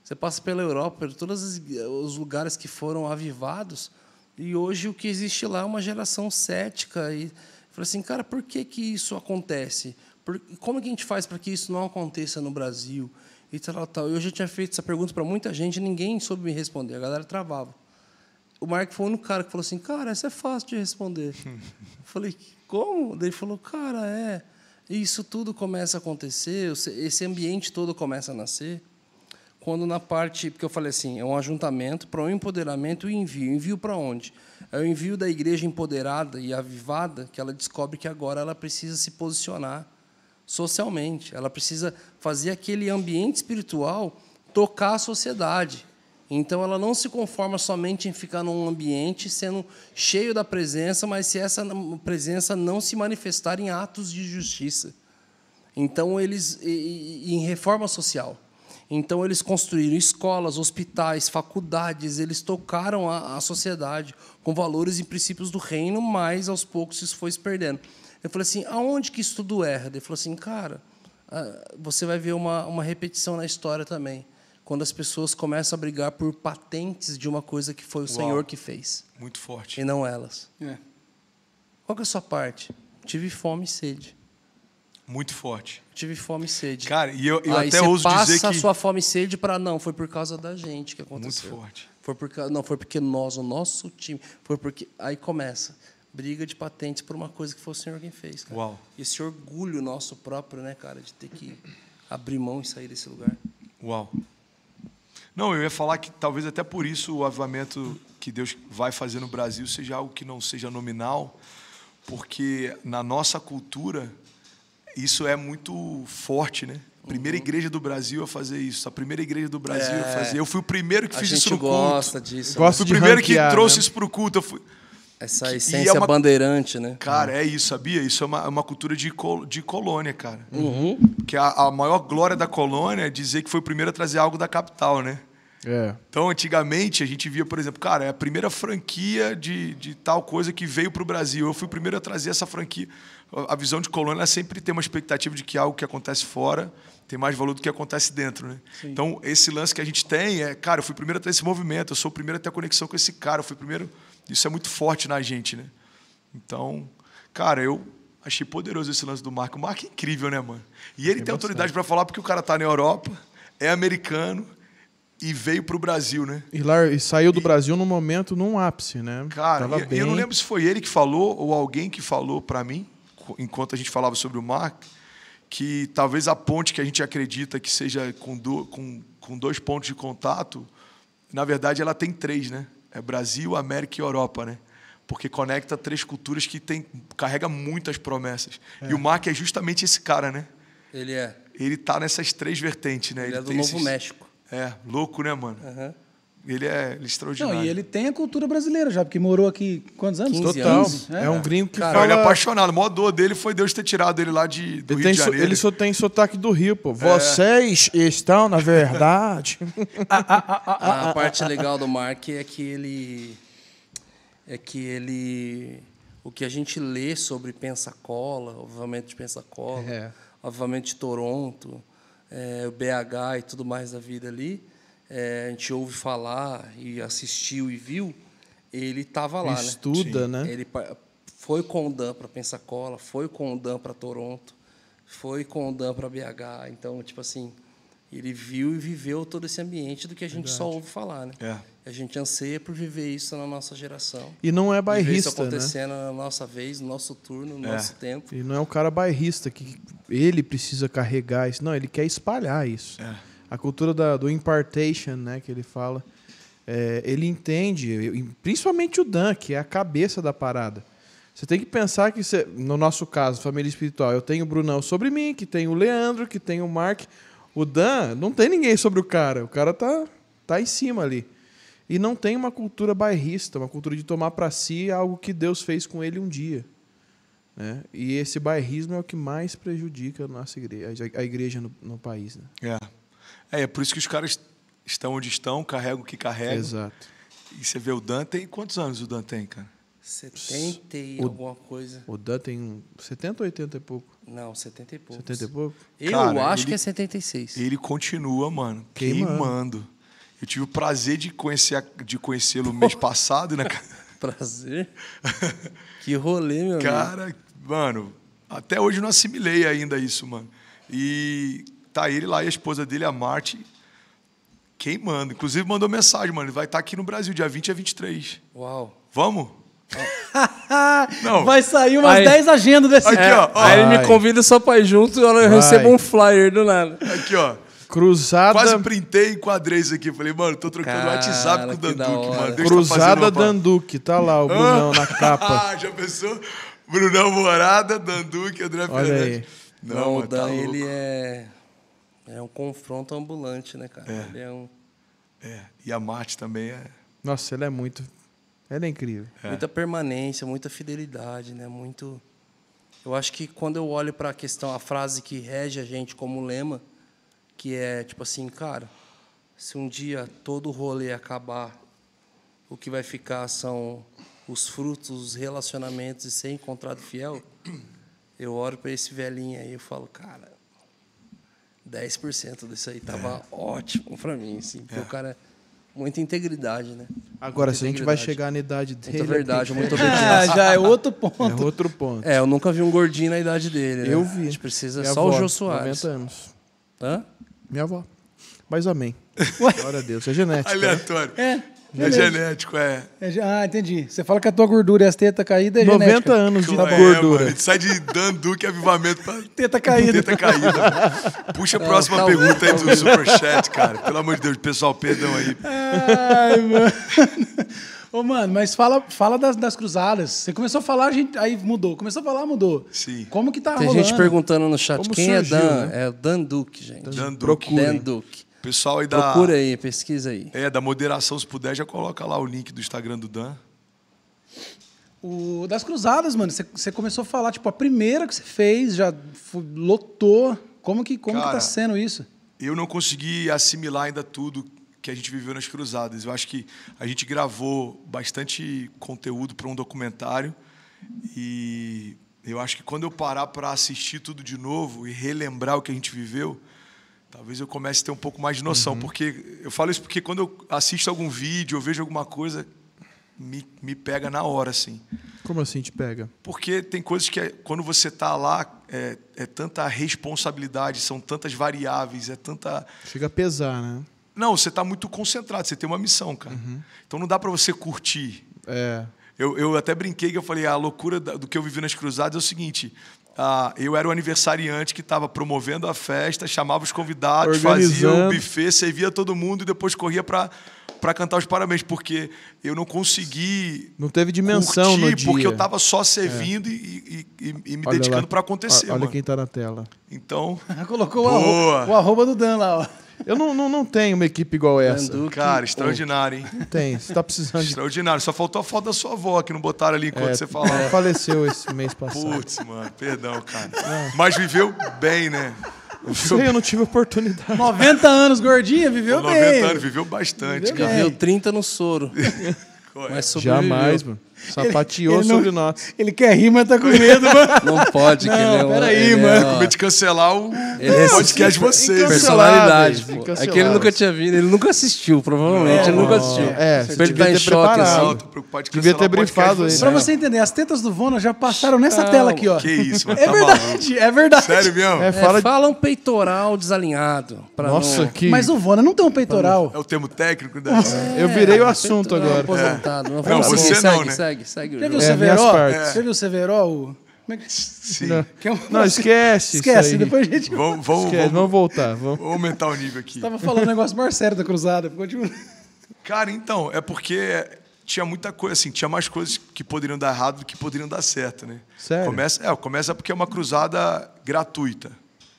A: Você passa pela Europa, por todos os lugares que foram avivados, e hoje o que existe lá é uma geração cética. E fala assim, cara, por que, que isso acontece? Por, como que a gente faz para que isso não aconteça no Brasil? E tal, tal. Eu já tinha feito essa pergunta para muita gente e ninguém soube me responder. A galera travava. O Mark foi o único cara que falou assim, cara, essa é fácil de responder. Eu falei, como? ele falou, cara, é. isso tudo começa a acontecer, esse ambiente todo começa a nascer quando na parte, porque eu falei assim, é um ajuntamento para o um empoderamento e envio. Envio para onde? É o envio da igreja empoderada e avivada, que ela descobre que agora ela precisa se posicionar socialmente, ela precisa fazer aquele ambiente espiritual tocar a sociedade. Então ela não se conforma somente em ficar num ambiente sendo cheio da presença, mas se essa presença não se manifestar em atos de justiça. Então eles em reforma social. Então eles construíram escolas, hospitais, faculdades, eles tocaram a, a sociedade com valores e princípios do reino, mas aos poucos isso foi se perdendo. Eu falei assim, aonde que isso tudo erra? Ele falou assim, cara, ah, você vai ver uma, uma repetição na história também quando as pessoas começam a brigar por patentes de uma coisa que foi o Uau, Senhor que fez. Muito forte. E não elas. É. Qual é a sua parte? Tive fome e sede. Muito forte tive fome e sede. Cara, e eu, eu até você ouso passa dizer que... a sua fome e sede para não, foi por causa da gente que aconteceu. Muito forte. Foi por não, foi porque nós, o nosso time, foi porque aí começa briga de patentes por uma coisa que foi o senhor quem fez, cara. Uau. Esse orgulho nosso próprio, né, cara, de ter que abrir mão e
B: sair desse lugar. Uau. Não, eu ia falar que talvez até por isso o avivamento que Deus vai fazer no Brasil seja algo que não seja nominal, porque na nossa cultura isso é muito forte, né? Primeira uhum. igreja do Brasil a fazer isso. A primeira igreja do Brasil é. a fazer. Eu fui o primeiro que a fiz isso no gosta culto. Disso, Gosto né? fui o primeiro ranquear, que trouxe né? isso o culto. Eu fui... Essa é essência é uma... bandeirante, né? Cara, é isso, sabia? Isso é uma, é uma cultura de, col... de colônia, cara. Uhum. Que a, a maior glória da colônia é dizer que foi o primeiro a trazer algo da capital, né? É. Então, antigamente, a gente via, por exemplo, cara, é a primeira franquia de, de tal coisa que veio para o Brasil. Eu fui o primeiro a trazer essa franquia. A visão de colônia sempre tem uma expectativa de que algo que acontece fora tem mais valor do que acontece dentro. Né? Então, esse lance que a gente tem é, cara, eu fui o primeiro a ter esse movimento, eu sou o primeiro a ter a conexão com esse cara, eu fui o primeiro. Isso é muito forte na gente. né? Então, cara, eu achei poderoso esse lance do Marco. O Marco é incrível, né, mano? E ele é tem bastante. autoridade para falar porque o cara tá na Europa, é americano e veio para o Brasil, né?
D: E, lá, e saiu do e, Brasil no momento, num ápice, né? Cara, Tava e, bem... eu não lembro
B: se foi ele que falou ou alguém que falou para mim, enquanto a gente falava sobre o mar, que talvez a ponte que a gente acredita que seja com, do, com, com dois pontos de contato, na verdade ela tem três, né? É Brasil, América e Europa, né? Porque conecta três culturas que tem, carrega muitas promessas. É. E o Mark é justamente esse cara, né? Ele é. Ele está nessas três vertentes, né? Ele, ele é do Novo esses... México. É, louco, né, mano? Uhum. Ele é, ele é extraordinário. Não, e ele
E: tem a cultura brasileira já, porque morou aqui quantos anos? 15 Total. É, é, um gringo que cara, fala... Ele é apaixonado.
B: A maior dor dele foi Deus ter tirado ele lá de, do ele Rio tem, de Janeiro. Ele só
D: tem sotaque do Rio, pô. É. Vocês estão, na verdade...
B: Ah, ah, ah, a, a parte legal do Mark é que
A: ele... É que ele... O que a gente lê sobre Pensacola, obviamente de Pensacola, é. obviamente de Toronto é, o BH e tudo mais da vida ali, é, a gente ouve falar e assistiu e viu, ele estava lá. né? Estuda, né? Ele foi com o Dan para Pensacola, foi com o Dan para Toronto, foi com o Dan para BH. Então, tipo assim, ele viu e viveu todo esse ambiente do que a gente Verdade. só ouve falar, né? É. A gente anseia por viver isso na nossa geração. E não é bairrista, viver isso né? acontecendo né? na nossa vez, no nosso turno, no é. nosso tempo.
D: E não é um cara bairrista que ele precisa carregar isso. Não, ele quer espalhar isso. É. A cultura da, do impartation, né, que ele fala, é, ele entende, principalmente o Dan, que é a cabeça da parada. Você tem que pensar que, você, no nosso caso, família espiritual, eu tenho o Brunão sobre mim, que tem o Leandro, que tem o Mark o Dan, não tem ninguém sobre o cara. O cara tá, tá em cima ali. E não tem uma cultura bairrista, uma cultura de tomar para si algo que Deus fez com ele um dia. Né? E esse bairrismo é o que mais prejudica a nossa igreja, a igreja no, no país. Né?
B: É. é. é, por isso que os caras estão onde estão, carregam o que carregam. Exato. E você vê o Dan tem quantos anos o Dan tem, cara?
A: 70 e o, alguma coisa. O
B: Dan tem
A: 70 ou 80 e pouco? Não, 70 e pouco. 70 e pouco? Eu
B: Cara, acho ele, que é 76. Ele continua, mano, queimando. queimando. Eu tive o prazer de de conhecê-lo mês passado, né? prazer? que rolê, meu Cara, amigo. mano, até hoje não assimilei ainda isso, mano. E tá ele lá e a esposa dele, a Marte, queimando. Inclusive mandou mensagem, mano, ele vai estar tá aqui no Brasil dia 20 a 23. Uau. Vamos?
A: Não. Vai sair umas 10 agendas desse Aqui, é. ó, Aí ele me convida só pra ir junto e eu recebo um flyer do nada. Aqui, ó.
D: Cruzada. Quase
B: printei e enquadrei isso aqui. Falei, mano, tô trocando Cara, WhatsApp com o Danduque, mano. Deixa tá Cruzada tá Danduque,
D: tá lá o Brunão na capa. Ah, já
B: pensou? Brunão Morada, Danduque, André Olha Fernandes. Aí. Não, Não o Dan, tá ele
A: é. É um confronto ambulante, né, cara? É. Ele é um. É. E a Marte também é.
D: Nossa, ele é muito ela é incrível. É. Muita
A: permanência, muita fidelidade, né? Muito. Eu acho que quando eu olho para a questão, a frase que rege a gente como lema, que é tipo assim, cara, se um dia todo o rolê acabar, o que vai ficar são os frutos, os relacionamentos e ser encontrado fiel. Eu oro para esse velhinho aí e falo, cara, 10% disso aí tava é. ótimo para mim, assim, porque é. o cara muita integridade, né? Agora, se a gente vai chegar na idade dele. Muita verdade, muito verdade. já é outro ponto. É outro ponto. É, eu nunca vi um gordinho na idade dele. Né? Eu vi. A gente precisa Minha só avó, o Jô Soares.
D: 90 anos. Hã? Minha avó. Mas amém. Glória a Deus. É genético. Aleatório. Né? É. É genético,
B: é.
E: é. Ah, entendi. Você fala que a tua gordura e as tetas caídas é 90 genética. anos de gordura. é,
B: gordura. sai de Danduque Avivamento pra... Teta caída. Teta caída. Puxa a próxima tá pergunta aí do Superchat, cara. Pelo amor de Deus, pessoal, perdão aí. Ai, mano.
A: Ô,
E: mano, mas fala, fala das, das cruzadas. Você começou a falar, a gente, aí mudou. Começou a falar,
B: mudou.
A: Sim. Como que tá Tem rolando? gente perguntando no chat Como quem surgiu, é Dan. Né? É Dan Duque, gente. Dan Duque. Dan
B: Duque. Pessoal aí da. Procura aí, pesquisa aí. É, da moderação, se puder, já coloca lá o link do Instagram do Dan.
E: O, das cruzadas, mano, você começou a falar, tipo, a primeira que você fez, já lotou. Como que como Cara, que tá sendo isso?
B: Eu não consegui assimilar ainda tudo que a gente viveu nas cruzadas. Eu acho que a gente gravou bastante conteúdo para um documentário e eu acho que quando eu parar para assistir tudo de novo e relembrar o que a gente viveu, Talvez eu comece a ter um pouco mais de noção, uhum. porque eu falo isso porque quando eu assisto algum vídeo, eu vejo alguma coisa, me, me pega na hora, assim.
D: Como assim te pega?
B: Porque tem coisas que é, quando você está lá, é, é tanta responsabilidade, são tantas variáveis, é tanta. Chega a pesar, né? Não, você está muito concentrado, você tem uma missão, cara. Uhum. Então não dá para você curtir. É. Eu, eu até brinquei que eu falei, a loucura do que eu vivi nas cruzadas é o seguinte: ah, eu era o aniversariante que estava promovendo a festa, chamava os convidados, fazia o buffet, servia todo mundo e depois corria para para cantar os parabéns, porque eu não consegui. Não teve dimensão, curtir, no dia. porque eu estava só é. servindo é. e, e, e, me olha dedicando para acontecer. Olha mano. quem
D: está na tela.
B: Então. Colocou o arroba,
D: o arroba, do Dan lá, ó. Eu não, não, não tenho uma equipe igual essa. Manduque. Cara, extraordinário, hein? Tem, você tá precisando de...
B: Extraordinário. Só faltou a foto da sua avó, que não botaram ali enquanto é, você falava. É,
D: faleceu esse mês passado. Putz,
B: mano, perdão, cara. É. Mas viveu bem, né? Não sei, eu não
D: tive oportunidade.
E: 90 anos gordinha, viveu 90 bem. 90 anos, viveu bastante, viveu cara. Viveu
A: 30 no soro. Mas sobreviveu. Jamais, mano. Sapateou ele, ele sobre não, nós. Ele quer rir, mas tá com medo, mano.
B: Não pode, não, que ele é Peraí, é mano. Com medo de cancelar o ele é podcast de vocês. Personalidade. É que ele
A: nunca tinha visto, ele nunca assistiu, provavelmente. Não, ele nunca assistiu. É, você ele tá em choque, assim. Pode devia ter brifado ele. Pra você
E: entender, as tetas do Vona já passaram nessa tela aqui, ó. Que isso, mano. É tá verdade, é verdade. Sério mesmo? É, é fala... fala
A: um peitoral desalinhado. Nossa, que. Mas o
E: Vona não tem um peitoral. É o termo
A: técnico da. Eu virei o assunto agora.
E: Não, você não, né? segue, segue o Teve O é, Teve o é
B: Sim. Não, é não esquece. Esquece, depois a gente. Vamos, vamos, esquece, vamos... vamos voltar. Vamos... vamos aumentar o nível aqui. Estava tava falando um negócio
E: mais sério da cruzada. Continua.
B: Cara, então, é porque tinha muita coisa, assim, tinha mais coisas que poderiam dar errado do que poderiam dar certo, né? Sério? Começa, é, começa porque é uma cruzada gratuita.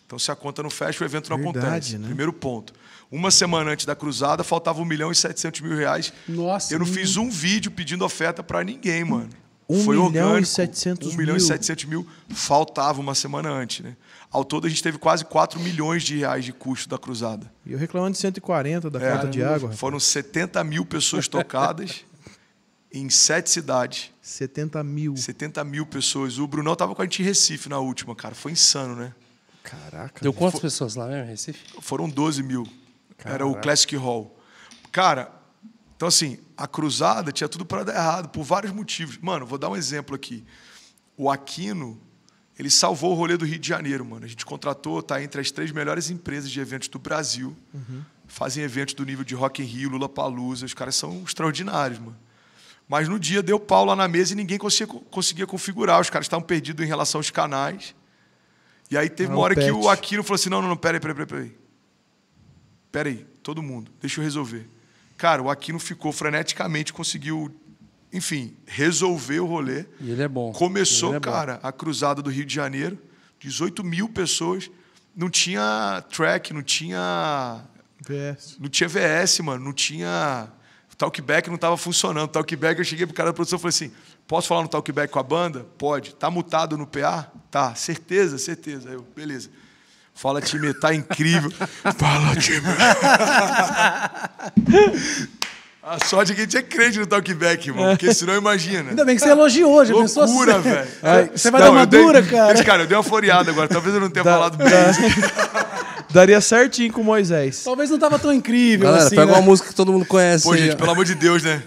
B: Então, se a conta não fecha, o evento não Verdade, acontece. Né? Primeiro ponto. Uma semana antes da cruzada, faltava 1 milhão e 700 mil reais. Nossa. Eu não fiz um vídeo pedindo oferta para ninguém, mano. 1 Foi milhão orgânico. e
D: 700 mil. 1 milhão e 700
B: mil faltava uma semana antes, né? Ao todo, a gente teve quase 4 milhões de reais de custo da cruzada. E
D: eu reclamando de 140 da é, conta de água.
B: Foram 70 mil pessoas tocadas em sete cidades. 70 mil. 70 mil pessoas. O Brunão tava com a gente em Recife na última, cara. Foi insano, né? Caraca. Deu quantas
A: pessoas lá mesmo, Recife? Foram
B: 12 mil. Caraca. Era o Classic Hall. Cara, então assim, a cruzada tinha tudo para dar errado, por vários motivos. Mano, vou dar um exemplo aqui. O Aquino, ele salvou o rolê do Rio de Janeiro, mano. A gente contratou, tá entre as três melhores empresas de eventos do Brasil. Uhum. Fazem eventos do nível de Rock in Rio, Lula Palusa. Os caras são extraordinários, mano. Mas no dia deu pau lá na mesa e ninguém conseguia, conseguia configurar. Os caras estavam perdidos em relação aos canais. E aí teve não, é uma hora pet. que o Aquino falou assim: não, não, não, peraí, peraí, peraí. peraí. Peraí, todo mundo, deixa eu resolver. Cara, o Aquino ficou freneticamente, conseguiu, enfim, resolver o rolê. E ele é bom. Começou, é cara, bom. a cruzada do Rio de Janeiro, 18 mil pessoas. Não tinha track, não tinha. VS. Não tinha VS, mano, não tinha. talkback não estava funcionando. talkback, eu cheguei pro cara da produção e falei assim: posso falar no talkback com a banda? Pode. Tá mutado no PA? Tá. Certeza, certeza. Aí eu, beleza. Fala time, tá incrível. Fala time. A sorte é que a gente é crente no talkback, mano. Porque é. senão imagina. Ainda bem que você elogiou, hoje. pensou assim? Loucura, velho. É. Você vai não, dar uma dei, dura, cara. Mas, cara, eu dei uma floreada agora. Talvez eu não tenha da, falado bem. Da...
D: Daria certinho com Moisés.
E: Talvez não tava tão incrível Galera, assim, pega né? uma música que
B: todo mundo conhece. Pô, gente, pelo amor de Deus, né?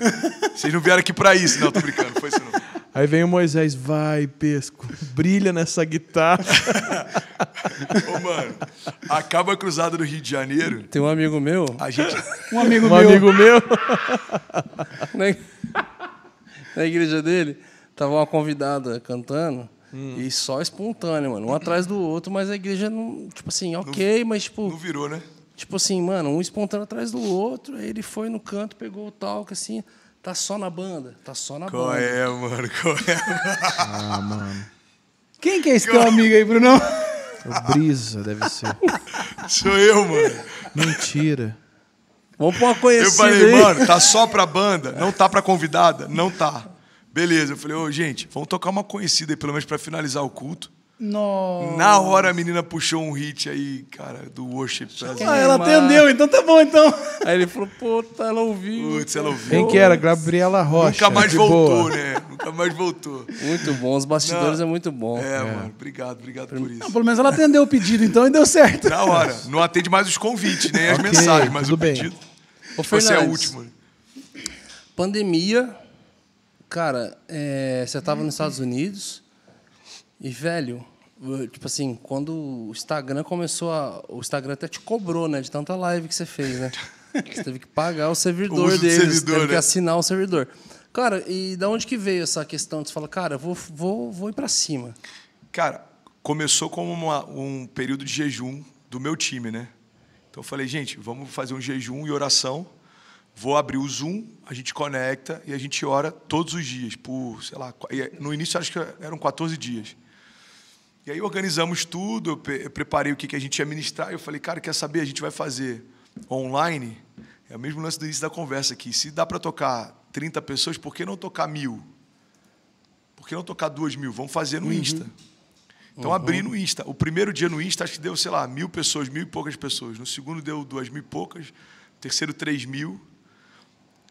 B: Vocês não vieram aqui pra isso. Não, tô brincando. Foi isso não.
D: Aí vem o Moisés, vai, pesco, brilha nessa guitarra. Ô, mano,
B: acaba a cruzada do Rio de Janeiro. Tem um
A: amigo meu. A gente... Um amigo um meu. Um amigo meu. Na igreja dele, tava uma convidada cantando. Hum. E só espontâneo, mano. Um atrás do outro, mas a igreja não. Tipo assim, ok, não, mas tipo. Não virou, né? Tipo assim, mano, um espontâneo atrás do outro. Aí ele foi no canto, pegou o talco, assim. Tá só na banda? Tá só na Qual banda. Qual
B: é, mano? Qual é? Ah, mano.
A: Quem que é esse Qual... teu amigo aí, Brunão?
D: O Brisa, deve ser. Sou eu, mano. Mentira. Vamos pra uma conhecida Eu falei, aí. mano,
B: tá só pra banda? Não tá pra convidada? Não tá. Beleza. Eu falei, ô, gente, vamos tocar uma conhecida aí, pelo menos pra finalizar o culto.
E: Nossa. Na hora
B: a menina puxou um hit aí, cara, do worship. Ah, ah ela é atendeu,
E: então tá bom, então.
B: Aí ele
A: falou, tá, ela ouviu. Putz, ela
B: ouviu. Quem que era? Gabriela Rocha. Nunca mais voltou, boa.
A: né? Nunca mais voltou.
B: Muito bom, os bastidores Não. é muito bom. É, é, mano, obrigado, obrigado por isso. Não,
E: pelo menos ela atendeu o pedido, então, e deu certo. Na
B: hora. Não atende mais os convites, nem né? as okay, mensagens, mas o bem. pedido. Ô, Fernandes, Você é a última.
A: Pandemia, cara, é, você estava nos Estados Unidos e, velho, tipo assim, quando o Instagram começou a. O Instagram até te cobrou, né? De tanta live que você fez, né? Você teve que pagar o servidor o deles, servidor, teve né? que assinar o servidor. Cara, e da onde que veio essa questão de você falar, cara, vou, vou, vou ir para cima?
B: Cara, começou como uma, um período de jejum do meu time, né? Então eu falei, gente, vamos fazer um jejum e oração. Vou abrir o Zoom, a gente conecta e a gente ora todos os dias, por, sei lá, no início acho que eram 14 dias. E aí organizamos tudo, eu preparei o que a gente ia ministrar, e eu falei, cara, quer saber? A gente vai fazer online. É o mesmo lance do início da conversa aqui. Se dá para tocar 30 pessoas, por que não tocar mil? Por que não tocar duas mil? Vamos fazer no uhum. Insta. Então uhum. abri no Insta. O primeiro dia no Insta, acho que deu, sei lá, mil pessoas, mil e poucas pessoas. No segundo deu duas mil e poucas. No terceiro, três mil.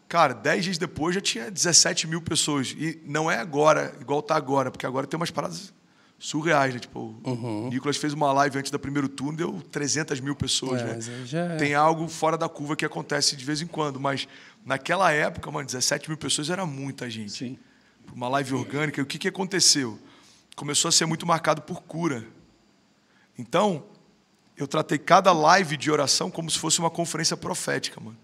B: Cara, dez dias depois já tinha 17 mil pessoas. E não é agora, igual tá agora, porque agora tem umas paradas surreais, né? Tipo, uhum. o Nicolas fez uma live antes do primeiro turno, deu 300 mil pessoas, é, né? Já... É. Tem algo fora da curva que acontece de vez em quando, mas naquela época, mano, 17 mil pessoas era muita gente. Sim. Uma live orgânica. E o que, que aconteceu? Começou a ser muito marcado por cura. Então, eu tratei cada live de oração como se fosse uma conferência profética, mano.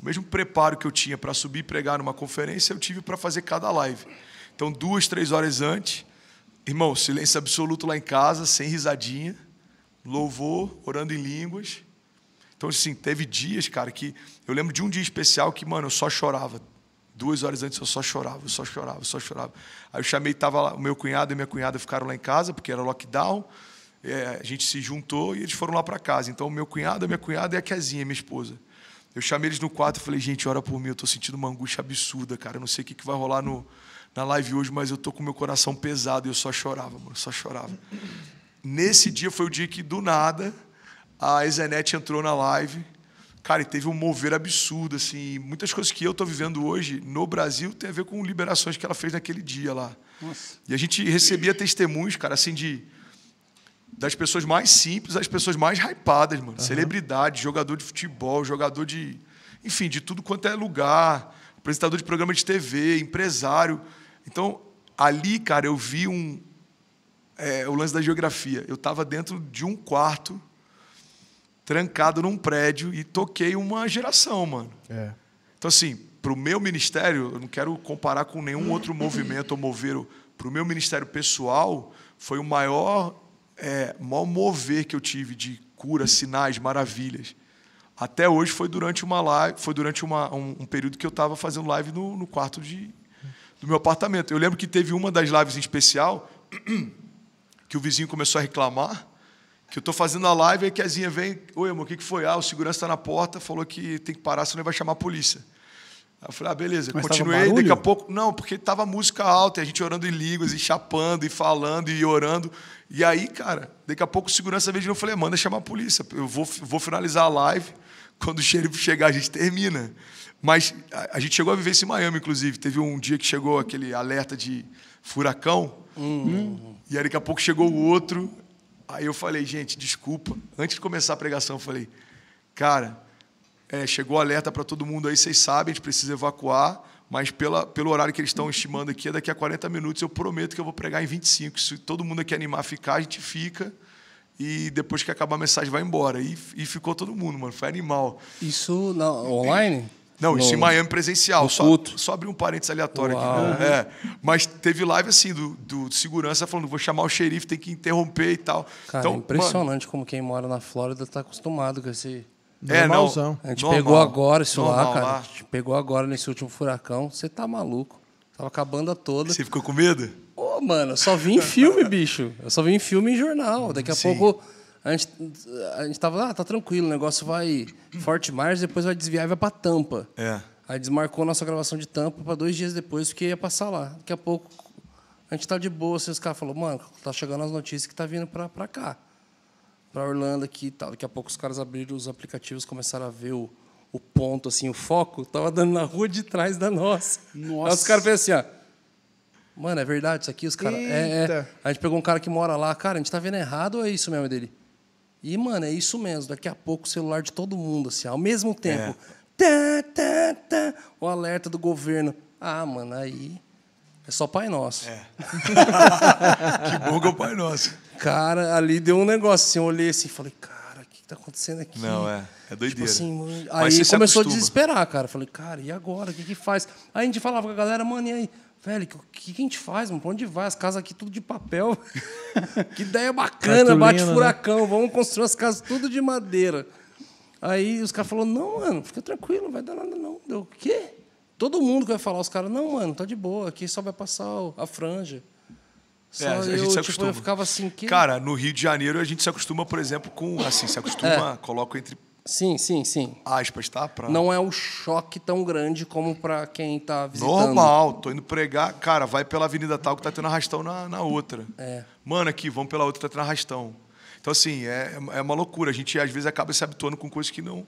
B: O mesmo preparo que eu tinha para subir e pregar numa conferência, eu tive para fazer cada live. Então, duas, três horas antes, Irmão, silêncio absoluto lá em casa, sem risadinha, louvor, orando em línguas. Então, assim, teve dias, cara, que eu lembro de um dia especial que, mano, eu só chorava. Duas horas antes eu só chorava, eu só chorava, eu só chorava. Aí eu chamei, tava lá, o meu cunhado e minha cunhada ficaram lá em casa, porque era lockdown. É, a gente se juntou e eles foram lá para casa. Então, o meu cunhado, a minha cunhada e a Kezinha, minha esposa. Eu chamei eles no quarto e falei, gente, ora por mim, eu tô sentindo uma angústia absurda, cara. Eu não sei o que, que vai rolar no, na live hoje, mas eu tô com meu coração pesado e eu só chorava, mano, só chorava. Nesse dia foi o dia que, do nada, a Ezenet entrou na live. Cara, e teve um mover absurdo, assim. Muitas coisas que eu tô vivendo hoje no Brasil tem a ver com liberações que ela fez naquele dia lá. Nossa. E a gente recebia testemunhos, cara, assim, de das pessoas mais simples às pessoas mais hypadas, mano. Uhum. Celebridade, jogador de futebol, jogador de. Enfim, de tudo quanto é lugar, apresentador de programa de TV, empresário. Então, ali, cara, eu vi um. É, o lance da geografia. Eu estava dentro de um quarto, trancado num prédio, e toquei uma geração, mano. É. Então, assim, para o meu ministério, eu não quero comparar com nenhum outro movimento ou mover. Para o meu ministério pessoal, foi o maior, é, maior mover que eu tive de cura, sinais, maravilhas. Até hoje foi durante uma live, foi durante uma, um, um período que eu estava fazendo live no, no quarto de, do meu apartamento. Eu lembro que teve uma das lives em especial que o vizinho começou a reclamar que eu estou fazendo a live e a Kezinha vem, oi amor, o que, que foi? Ah, o segurança está na porta, falou que tem que parar, senão ele vai chamar a polícia. Aí eu falei, ah, beleza. Mas Continuei, daqui a pouco. Não, porque estava música alta, e a gente orando em línguas, e chapando, e falando, e orando. E aí, cara, daqui a pouco o segurança veio de novo e falei, é, manda chamar a polícia. Eu vou, vou finalizar a live. Quando o xerife chegar, a gente termina. Mas a, gente chegou a viver isso em Miami, inclusive. Teve um dia que chegou aquele alerta de furacão. Hum. E aí, daqui a pouco, chegou o outro. Aí eu falei, gente, desculpa. Antes de começar a pregação, eu falei, cara, é, chegou alerta para todo mundo aí, vocês sabem, a gente precisa evacuar. Mas pela, pelo horário que eles estão estimando aqui, é daqui a 40 minutos. Eu prometo que eu vou pregar em 25. Se todo mundo aqui animar a ficar, a gente fica e depois que acabar a mensagem vai embora. E, e ficou todo mundo, mano. Foi animal. Isso na, online? Não, no, isso em Miami presencial. Só, só abri um parênteses aleatório Uau. aqui. É, mas teve live assim do, do segurança falando: vou chamar o xerife, tem que interromper e tal. Cara, é então, é impressionante
A: mano, como quem mora na Flórida está acostumado com esse. É, não. A gente normal, pegou agora isso normal, lá, cara. Lá. A gente pegou agora nesse último furacão. Você tá maluco. Tava com a banda toda. Você ficou com medo? Pô, mano, eu só vi em filme, bicho. Eu só vi em filme e em jornal. Daqui a Sim. pouco a gente a gente lá, ah, tá tranquilo, o negócio vai forte mais depois vai desviar e vai para Tampa. É. Aí desmarcou a nossa gravação de Tampa para dois dias depois, porque ia passar lá. Daqui a pouco a gente tá de boa, assim, os caras falaram, mano, tá chegando as notícias que tá vindo para cá, para Orlando aqui e tal. Daqui a pouco os caras abriram os aplicativos, começaram a ver o, o ponto, assim, o foco, tava dando na rua de trás da nossa. Nossa. Aí os caras pensaram assim, ó. Mano, é verdade isso aqui? Os caras. É, é. A gente pegou um cara que mora lá, cara, a gente tá vendo errado ou é isso mesmo dele? E, mano, é isso mesmo. Daqui a pouco o celular de todo mundo, assim, ao mesmo é. tempo. É. Tá, tá, tá, o alerta do governo. Ah, mano, aí é só Pai Nosso. É. que bom que é o Pai Nosso. Cara, ali deu um negócio assim. Eu olhei assim e falei, cara, o que tá acontecendo aqui? Não, é. É tipo doideira.
B: Tipo assim, aí começou a
A: desesperar, cara. Falei, cara, e agora? O que, que faz? Aí a gente falava com a galera, mano, e aí? velho, o que, que, a gente faz? Mano? Pra onde vai? As casas aqui tudo de papel. que ideia bacana, Cartulina, bate né? furacão. Né? Vamos construir as casas tudo de madeira. Aí os caras falaram, não, mano, fica tranquilo, não vai dar nada não. Deu, o quê? Todo mundo que vai falar, os caras, não, mano, tá de boa, aqui só vai passar a franja. É, só é, a gente eu, se acostuma. Tipo, eu ficava assim,
B: que... Cara, no Rio de Janeiro a gente se acostuma, por exemplo, com. Assim, se acostuma, é. coloco entre Sim, sim, sim. Aspas, tá? Pra... Não é
A: um choque tão grande como para quem está visitando. Normal,
B: tô indo pregar. Cara, vai pela avenida tal que tá tendo arrastão na, na outra. É. Mano, aqui, vamos pela outra que tá tendo arrastão. Então, assim, é, é uma loucura. A gente, às vezes, acaba se habituando com coisas que não,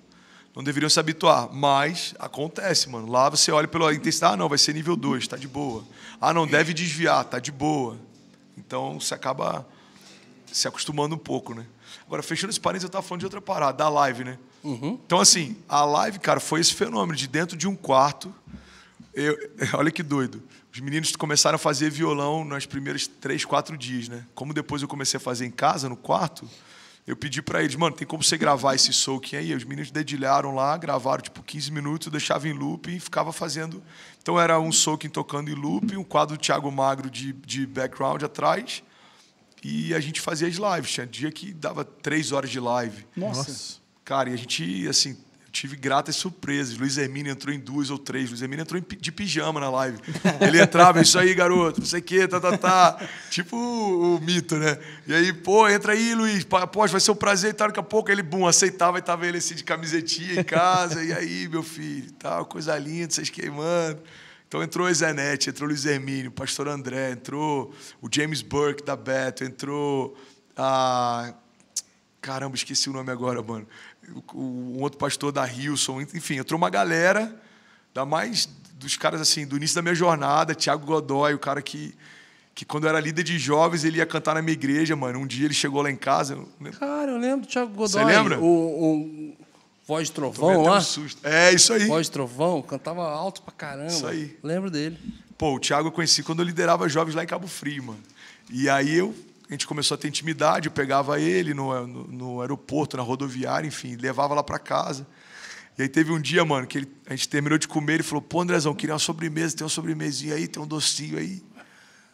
B: não deveriam se habituar. Mas acontece, mano. Lá você olha pela intensidade. Ah, não, vai ser nível 2, tá de boa. Ah, não, deve desviar, tá de boa. Então, você acaba se acostumando um pouco, né? Agora, fechando esse parênteses, eu estava falando de outra parada, da live, né? Uhum. Então, assim, a live, cara, foi esse fenômeno de dentro de um quarto. Eu, olha que doido. Os meninos começaram a fazer violão nos primeiros três, quatro dias, né? Como depois eu comecei a fazer em casa, no quarto, eu pedi para eles, mano, tem como você gravar esse soaking aí? Os meninos dedilharam lá, gravaram tipo 15 minutos, deixava em loop e ficava fazendo. Então era um soaking tocando em loop, um quadro do Thiago Magro de, de background atrás e a gente fazia as lives. Tinha dia que dava três horas de live. Nossa. Cara, e a gente, assim, tive gratas surpresas. Luiz Hermínio entrou em duas ou três. Luiz Hermínio entrou de pijama na live. Ele entrava, isso aí, garoto, não sei o quê, tá, tá, tá. Tipo o, o, mito, né? E aí, pô, entra aí, Luiz, Pô, vai ser um prazer e tal. Daqui a pouco ele, bum, aceitava e tava ele assim de camisetinha em casa. E aí, meu filho, tal, coisa linda, vocês queimando. Então entrou o Ezenete, entrou o Luiz Hermínio, o pastor André, entrou o James Burke da Beto, entrou a. Caramba, esqueci o nome agora, mano. Um outro pastor da Hilson, enfim, entrou uma galera da mais dos caras assim, do início da minha jornada, Thiago Godoy, o cara que que quando eu era líder de jovens, ele ia cantar na minha igreja, mano. Um dia ele chegou lá em casa. Eu...
A: Cara, eu lembro do Thiago Godoy. Você lembra? O, o, Voz de
B: Trovão lá. Um susto. É, isso aí. Voz de Trovão, cantava alto pra caramba. Isso aí. Lembro dele. Pô, o Thiago eu conheci quando eu liderava jovens lá em Cabo Frio, mano. E aí eu, a gente começou a ter intimidade, eu pegava ele no, no, no aeroporto, na rodoviária, enfim, levava lá para casa. E aí teve um dia, mano, que ele, a gente terminou de comer, ele falou, pô, Andrezão, queria uma sobremesa, tem uma sobremesinha aí, tem um docinho aí.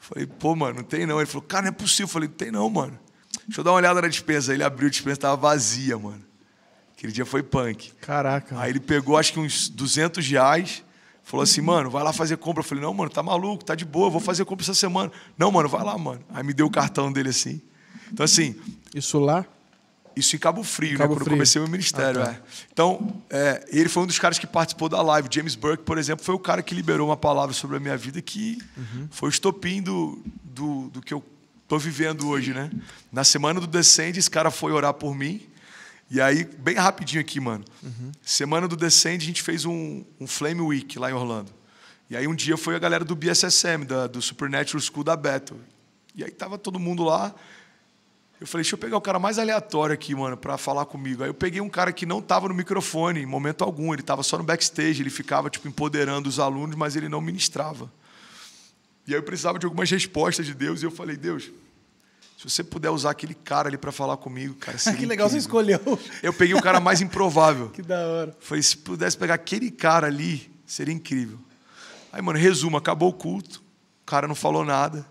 B: falei, pô, mano, não tem não. Ele falou, cara, não é possível. falei, não tem não, mano. Deixa eu dar uma olhada na dispensa. Ele abriu a dispensa, tava vazia, mano. Aquele dia foi punk. Caraca. Aí ele pegou, acho que uns 200 reais. Falou assim, uhum. mano, vai lá fazer compra. Eu falei, não, mano, tá maluco, tá de boa, vou fazer compra essa semana. Não, mano, vai lá, mano. Aí me deu o cartão dele assim. Então, assim. Isso lá? Isso em Cabo Frio, né, Cabo né? Frio. Quando eu comecei meu ah, ministério. Ah, tá. é. Então, é, ele foi um dos caras que participou da live. James Burke, por exemplo, foi o cara que liberou uma palavra sobre a minha vida que uhum. foi o estopim do, do, do que eu tô vivendo hoje, né? Na semana do Descende, esse cara foi orar por mim. E aí, bem rapidinho aqui, mano. Uhum. Semana do Descend, a gente fez um, um, Flame Week lá em Orlando. E aí um dia foi a galera do BSSM, da, do Supernatural School da Beto. E aí tava todo mundo lá. Eu falei, deixa eu pegar o cara mais aleatório aqui, mano, para falar comigo. Aí eu peguei um cara que não tava no microfone em momento algum, ele tava só no backstage, ele ficava tipo empoderando os alunos, mas ele não ministrava. E aí eu precisava de algumas respostas de Deus e eu falei, Deus, se você puder usar aquele cara ali para falar comigo, cara. que legal incrível. você escolheu. Eu peguei o cara mais improvável. que da hora. Falei, se pudesse pegar aquele cara ali, seria incrível. Aí, mano, resumo, acabou o culto, o cara não falou nada.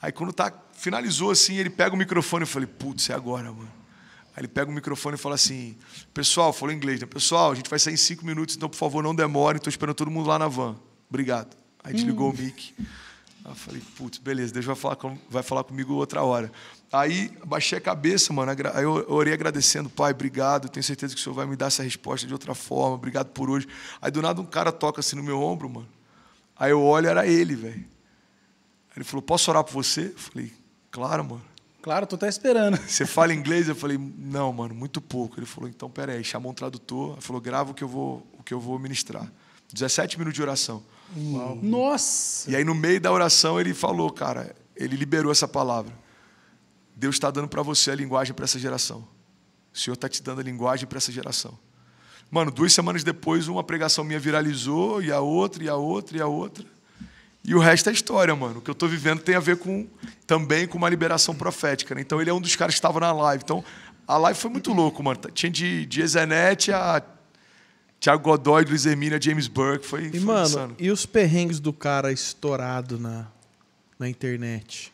B: Aí quando tá, finalizou assim, ele pega o microfone, eu falei, putz, é agora, mano. Aí ele pega o microfone e fala assim, pessoal, falou em inglês, né? Pessoal, a gente vai sair em cinco minutos, então, por favor, não demore, estou esperando todo mundo lá na van. Obrigado. Aí desligou hum. o mic. Eu falei, putz, beleza, Deus vai falar, com, vai falar comigo outra hora. Aí baixei a cabeça, mano. Aí eu orei agradecendo, pai, obrigado. Tenho certeza que o senhor vai me dar essa resposta de outra forma. Obrigado por hoje. Aí do nada um cara toca assim no meu ombro, mano. Aí eu olho, era ele, velho. Ele falou, posso orar por você? Eu falei, claro, mano. Claro, tô até esperando. Você fala inglês? Eu falei, não, mano, muito pouco. Ele falou, então peraí, chamou um tradutor, falou, grava o que eu vou, o que eu vou ministrar. 17 minutos de oração. Uau. Nossa! E aí, no meio da oração, ele falou, cara, ele liberou essa palavra. Deus está dando para você a linguagem para essa geração. O Senhor está te dando a linguagem para essa geração. Mano, duas semanas depois, uma pregação minha viralizou, e a outra, e a outra, e a outra. E o resto é história, mano. O que eu estou vivendo tem a ver com também com uma liberação profética. Né? Então, ele é um dos caras que estava na live. Então, a live foi muito louco, mano. Tinha de, de Ezenete a Thiago Godoy, Luiz Hermínia, James Burke, foi, e, foi mano, insano. E
D: os perrengues do cara estourado na, na internet?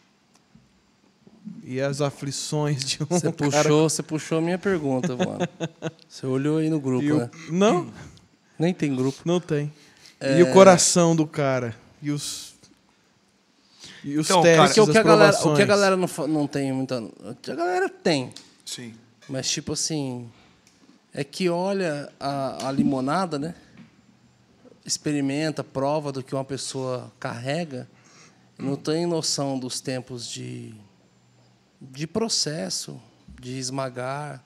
D: E as aflições de um Você cara... puxou, você
A: puxou a minha pergunta, mano.
D: Você olhou aí no grupo, e né? O... Não. Nem tem grupo. Não tem. É... E o coração do cara? E os e os então, testes, cara, o que a galera, o que a galera
A: não, não tem muita, a galera tem. Sim. Mas tipo assim, é que olha a, a limonada, né? experimenta, prova do que uma pessoa carrega, não tem noção dos tempos de, de processo, de esmagar,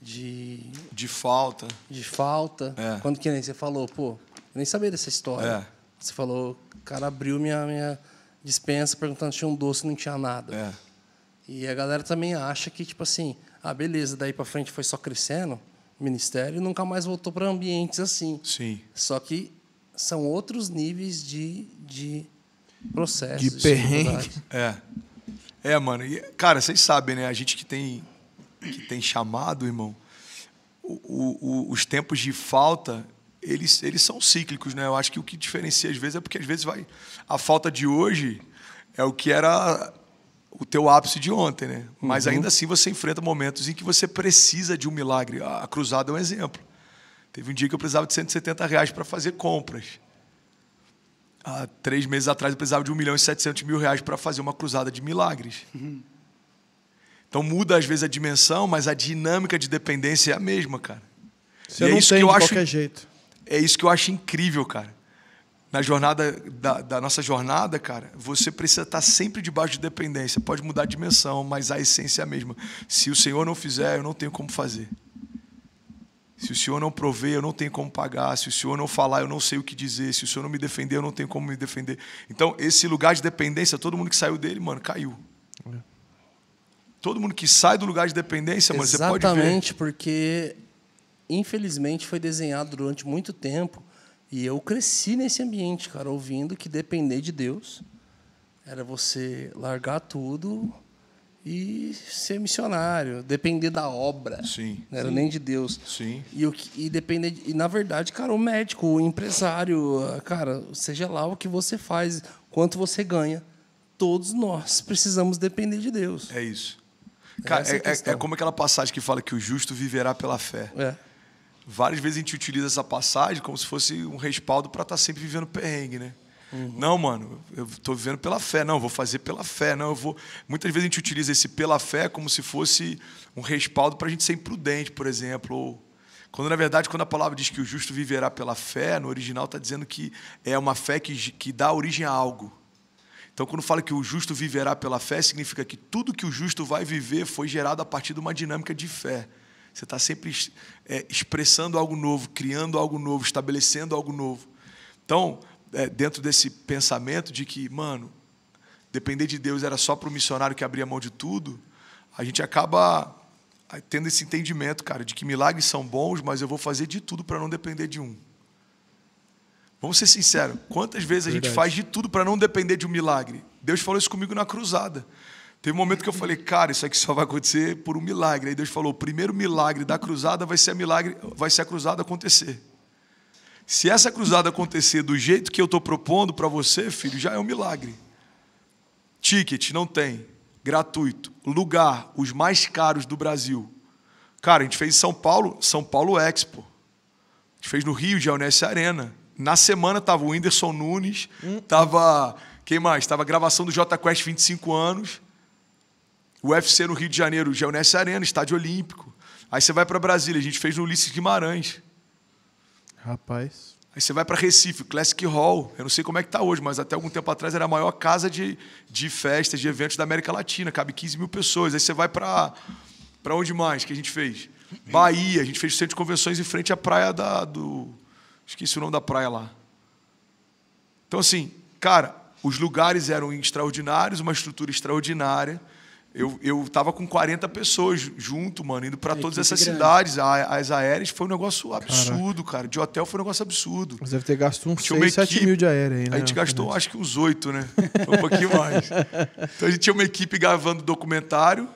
A: de. De falta. De falta. É. Quando que nem você falou, pô, eu nem sabia dessa história. É. Você falou, o cara abriu minha, minha dispensa perguntando se tinha um doce não tinha nada. É. E a galera também acha que, tipo assim, ah, beleza, daí para frente foi só crescendo ministério, nunca mais voltou para ambientes assim. Sim. Só que são outros níveis de, de processo. De perrengue.
B: É. É, mano. E, cara, vocês sabem, né? A gente que tem, que tem chamado, irmão, o, o, os tempos de falta, eles, eles são cíclicos, né? Eu acho que o que diferencia às vezes é porque às vezes vai. A falta de hoje é o que era o teu ápice de ontem, né? Mas uhum. ainda assim você enfrenta momentos em que você precisa de um milagre. A cruzada é um exemplo. Teve um dia que eu precisava de 170 reais para fazer compras. Há três meses atrás eu precisava de 1 milhão e 700 mil reais para fazer uma cruzada de milagres. Uhum. Então muda às vezes a dimensão, mas a dinâmica de dependência é a mesma, cara.
D: Você e é não é isso tem que eu de acho, qualquer
B: jeito. É isso que eu acho incrível, cara na jornada da, da, nossa jornada, cara, você precisa estar sempre debaixo de dependência. Pode mudar a dimensão, mas a essência é a mesma. Se o Senhor não fizer, eu não tenho como fazer. Se o Senhor não prover, eu não tenho como pagar. Se o Senhor não falar, eu não sei o que dizer. Se o Senhor não me defender, eu não tenho como me defender. Então, esse lugar de dependência, todo mundo que saiu dele, mano, caiu. É. Todo mundo que sai do lugar de dependência, mano, você pode ver. Exatamente,
A: porque infelizmente foi desenhado durante muito tempo e eu cresci nesse ambiente, cara, ouvindo que depender de Deus era você largar tudo e ser missionário, depender da obra. Sim. Não era sim. nem de Deus. Sim. E, o, e depender. De, e na verdade, cara, o médico, o empresário, cara, seja lá o que você faz, quanto você ganha, todos nós precisamos depender de Deus. É isso.
B: É cara, é, é, é, como aquela passagem que fala que o justo viverá pela fé. É várias vezes a gente utiliza essa passagem como se fosse um respaldo para estar tá sempre vivendo perrengue, né? Uhum. Não, mano, eu estou vivendo pela fé. Não, eu vou fazer pela fé. Não, eu vou. Muitas vezes a gente utiliza esse pela fé como se fosse um respaldo para a gente ser imprudente, por exemplo. Ou... Quando, na verdade, quando a palavra diz que o justo viverá pela fé, no original está dizendo que é uma fé que, que dá origem a algo. Então, quando fala que o justo viverá pela fé, significa que tudo que o justo vai viver foi gerado a partir de uma dinâmica de fé. Você está sempre é, expressando algo novo, criando algo novo, estabelecendo algo novo. Então, é, dentro desse pensamento de que, mano, depender de Deus era só para o missionário que abria mão de tudo, a gente acaba tendo esse entendimento, cara, de que milagres são bons, mas eu vou fazer de tudo para não depender de um. Vamos ser sinceros, quantas vezes a Verdade. gente faz de tudo para não depender de um milagre? Deus falou isso comigo na cruzada. Teve um momento que eu falei, cara, isso aqui só vai acontecer por um milagre. Aí Deus falou: o primeiro milagre da cruzada vai ser a, milagre, vai ser a cruzada acontecer. Se essa cruzada acontecer do jeito que eu estou propondo para você, filho, já é um milagre. Ticket não tem, gratuito. Lugar, os mais caros do Brasil. Cara, a gente fez em São Paulo, São Paulo Expo. A gente fez no Rio, já Nessa Arena. Na semana tava o Whindersson Nunes, hum. tava quem mais? Tava a gravação do J Quest 25 anos o UFC no Rio de Janeiro, Geonesse Arena, Estádio Olímpico. Aí você vai para Brasília, a gente fez no Ulisses Guimarães.
D: Rapaz.
B: Aí você vai para Recife, Classic Hall. Eu não sei como é que está hoje, mas até algum tempo atrás era a maior casa de, de festas, de eventos da América Latina. Cabe 15 mil pessoas. Aí você vai para para onde mais que a gente fez? Bahia. A gente fez o centro de convenções em frente à praia da, do... Esqueci o nome da praia lá. Então, assim, cara, os lugares eram extraordinários, uma estrutura extraordinária. Eu estava com 40 pessoas junto, mano, indo para todas essas grande. cidades. as aéreas foi um negócio absurdo, cara. cara. De hotel foi um negócio absurdo. Mas deve ter gasto uns tinha 6, 7 mil de aérea aí, né? A gente gastou acho que uns 8, né? Foi um pouquinho mais. Então a gente tinha uma equipe gravando documentário.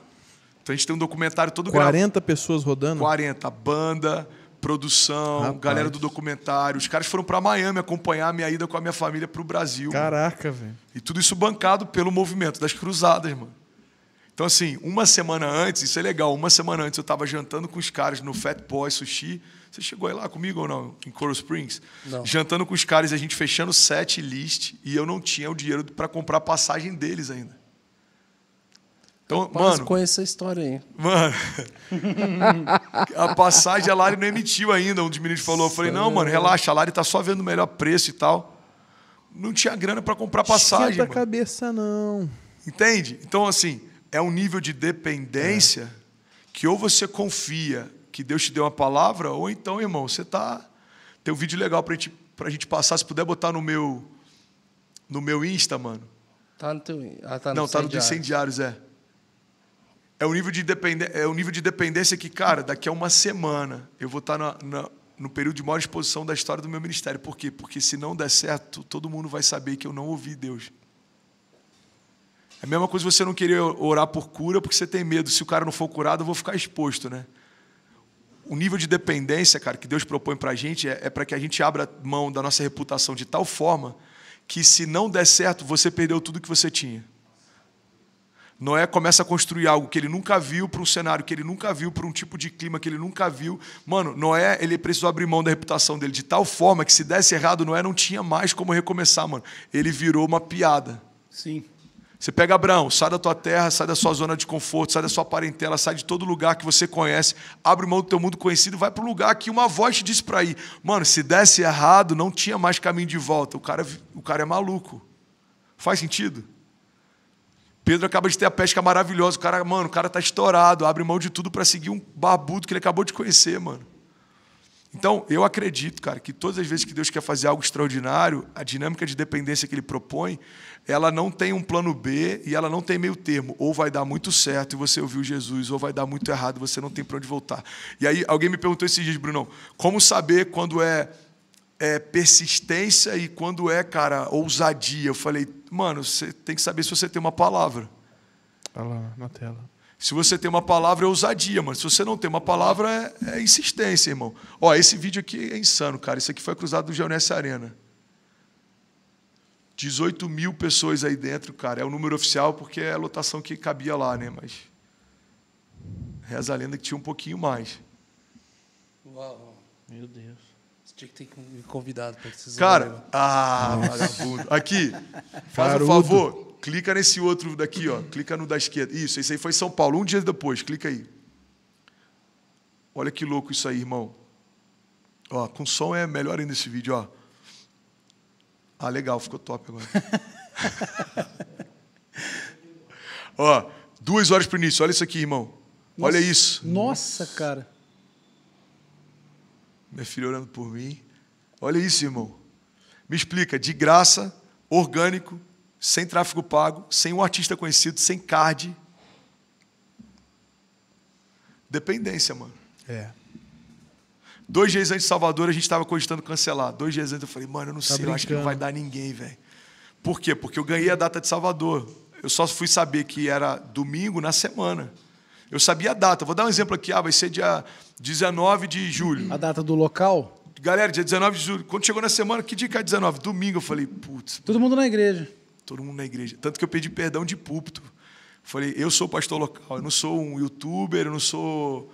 B: Então a gente tem um documentário todo 40 gravo. pessoas rodando? 40. Banda, produção, Rapaz. galera do documentário. Os caras foram para Miami acompanhar a minha ida com a minha família pro Brasil. Caraca, velho. E tudo isso bancado pelo movimento das cruzadas, mano. Então, assim, uma semana antes, isso é legal, uma semana antes eu estava jantando com os caras no Fat Boy Sushi. Você chegou aí lá comigo ou não? Em Coral Springs? Não. Jantando com os caras, a gente fechando set list e eu não tinha o dinheiro para comprar a passagem deles ainda. Então, eu mano.
A: conheço essa história aí. Mano,
B: a passagem a Lari não emitiu ainda. Um dos meninos falou. Eu falei, não, mano, relaxa, a Lari tá só vendo o melhor preço e tal. Não tinha grana para comprar passagem. Não tinha cabeça, não. Entende? Então, assim, é um nível de dependência é. que ou você confia que Deus te deu uma palavra, ou então, irmão, você tá tem um vídeo legal para gente a gente passar, se puder botar no meu no meu Insta, mano. Tá no teu, ah, tá no Não, tá no incendiários, é. É o um nível de dependência, é o nível de dependência que, cara, daqui a uma semana eu vou estar tá na, na, no período de maior exposição da história do meu ministério. Por quê? Porque se não der certo, todo mundo vai saber que eu não ouvi Deus. É a mesma coisa você não querer orar por cura porque você tem medo. Se o cara não for curado, eu vou ficar exposto, né? O nível de dependência, cara, que Deus propõe para a gente é, é para que a gente abra mão da nossa reputação de tal forma que, se não der certo, você perdeu tudo que você tinha. Noé começa a construir algo que ele nunca viu para um cenário que ele nunca viu, para um tipo de clima que ele nunca viu. Mano, Noé, ele precisou abrir mão da reputação dele de tal forma que se desse errado, Noé não tinha mais como recomeçar, mano. Ele virou uma piada. Sim. Você pega Abraão, sai da tua terra, sai da sua zona de conforto, sai da sua parentela, sai de todo lugar que você conhece, abre mão do teu mundo conhecido, vai para um lugar que uma voz te diz para ir. Mano, se desse errado, não tinha mais caminho de volta. O cara, o cara é maluco. Faz sentido? Pedro acaba de ter a pesca maravilhosa. O cara, mano, o cara tá estourado, abre mão de tudo para seguir um barbudo que ele acabou de conhecer, mano. Então, eu acredito, cara, que todas as vezes que Deus quer fazer algo extraordinário, a dinâmica de dependência que ele propõe ela não tem um plano B e ela não tem meio termo. Ou vai dar muito certo e você ouviu Jesus, ou vai dar muito errado e você não tem para onde voltar. E aí alguém me perguntou esses dias, Brunão, como saber quando é, é persistência e quando é, cara, ousadia? Eu falei, mano, você tem que saber se você tem uma palavra. Está lá na tela. Se você tem uma palavra, é ousadia, mano. Se você não tem uma palavra, é, é insistência, irmão. Ó, esse vídeo aqui é insano, cara. Isso aqui foi cruzado do Geonesse Arena. 18 mil pessoas aí dentro, cara. É o número oficial porque é a lotação que cabia lá, né? Mas reza a lenda que tinha um pouquinho mais. Uau. Meu Deus.
A: Você tinha que ter me convidado para esses Cara, ah, vagabundo. Aqui, faz um favor.
B: Clica nesse outro daqui, ó. Clica no da esquerda. Isso, esse aí foi São Paulo. Um dia depois, clica aí. Olha que louco isso aí, irmão. Ó, com som é melhor ainda esse vídeo, ó. Ah, legal, ficou top agora. Ó, duas horas para o início. Olha isso aqui, irmão. Nossa, Olha isso. Nossa, nossa, cara. Minha filha orando por mim. Olha isso, irmão. Me explica, de graça, orgânico, sem tráfego pago, sem um artista conhecido, sem card. Dependência, mano. É. Dois dias antes de Salvador, a gente estava cogitando cancelar. Dois dias antes eu falei, mano, eu não tá sei, eu acho que não vai dar ninguém, velho. Por quê? Porque eu ganhei a data de Salvador. Eu só fui saber que era domingo na semana. Eu sabia a data. Vou dar um exemplo aqui. Ah, vai ser dia 19 de julho. A data do local? Galera, dia 19 de julho. Quando chegou na semana, que dia que é 19? Domingo. Eu falei, putz. Todo mundo na igreja. Todo mundo na igreja. Tanto que eu pedi perdão de púlpito. Falei, eu sou pastor local. Eu não sou um youtuber, eu não sou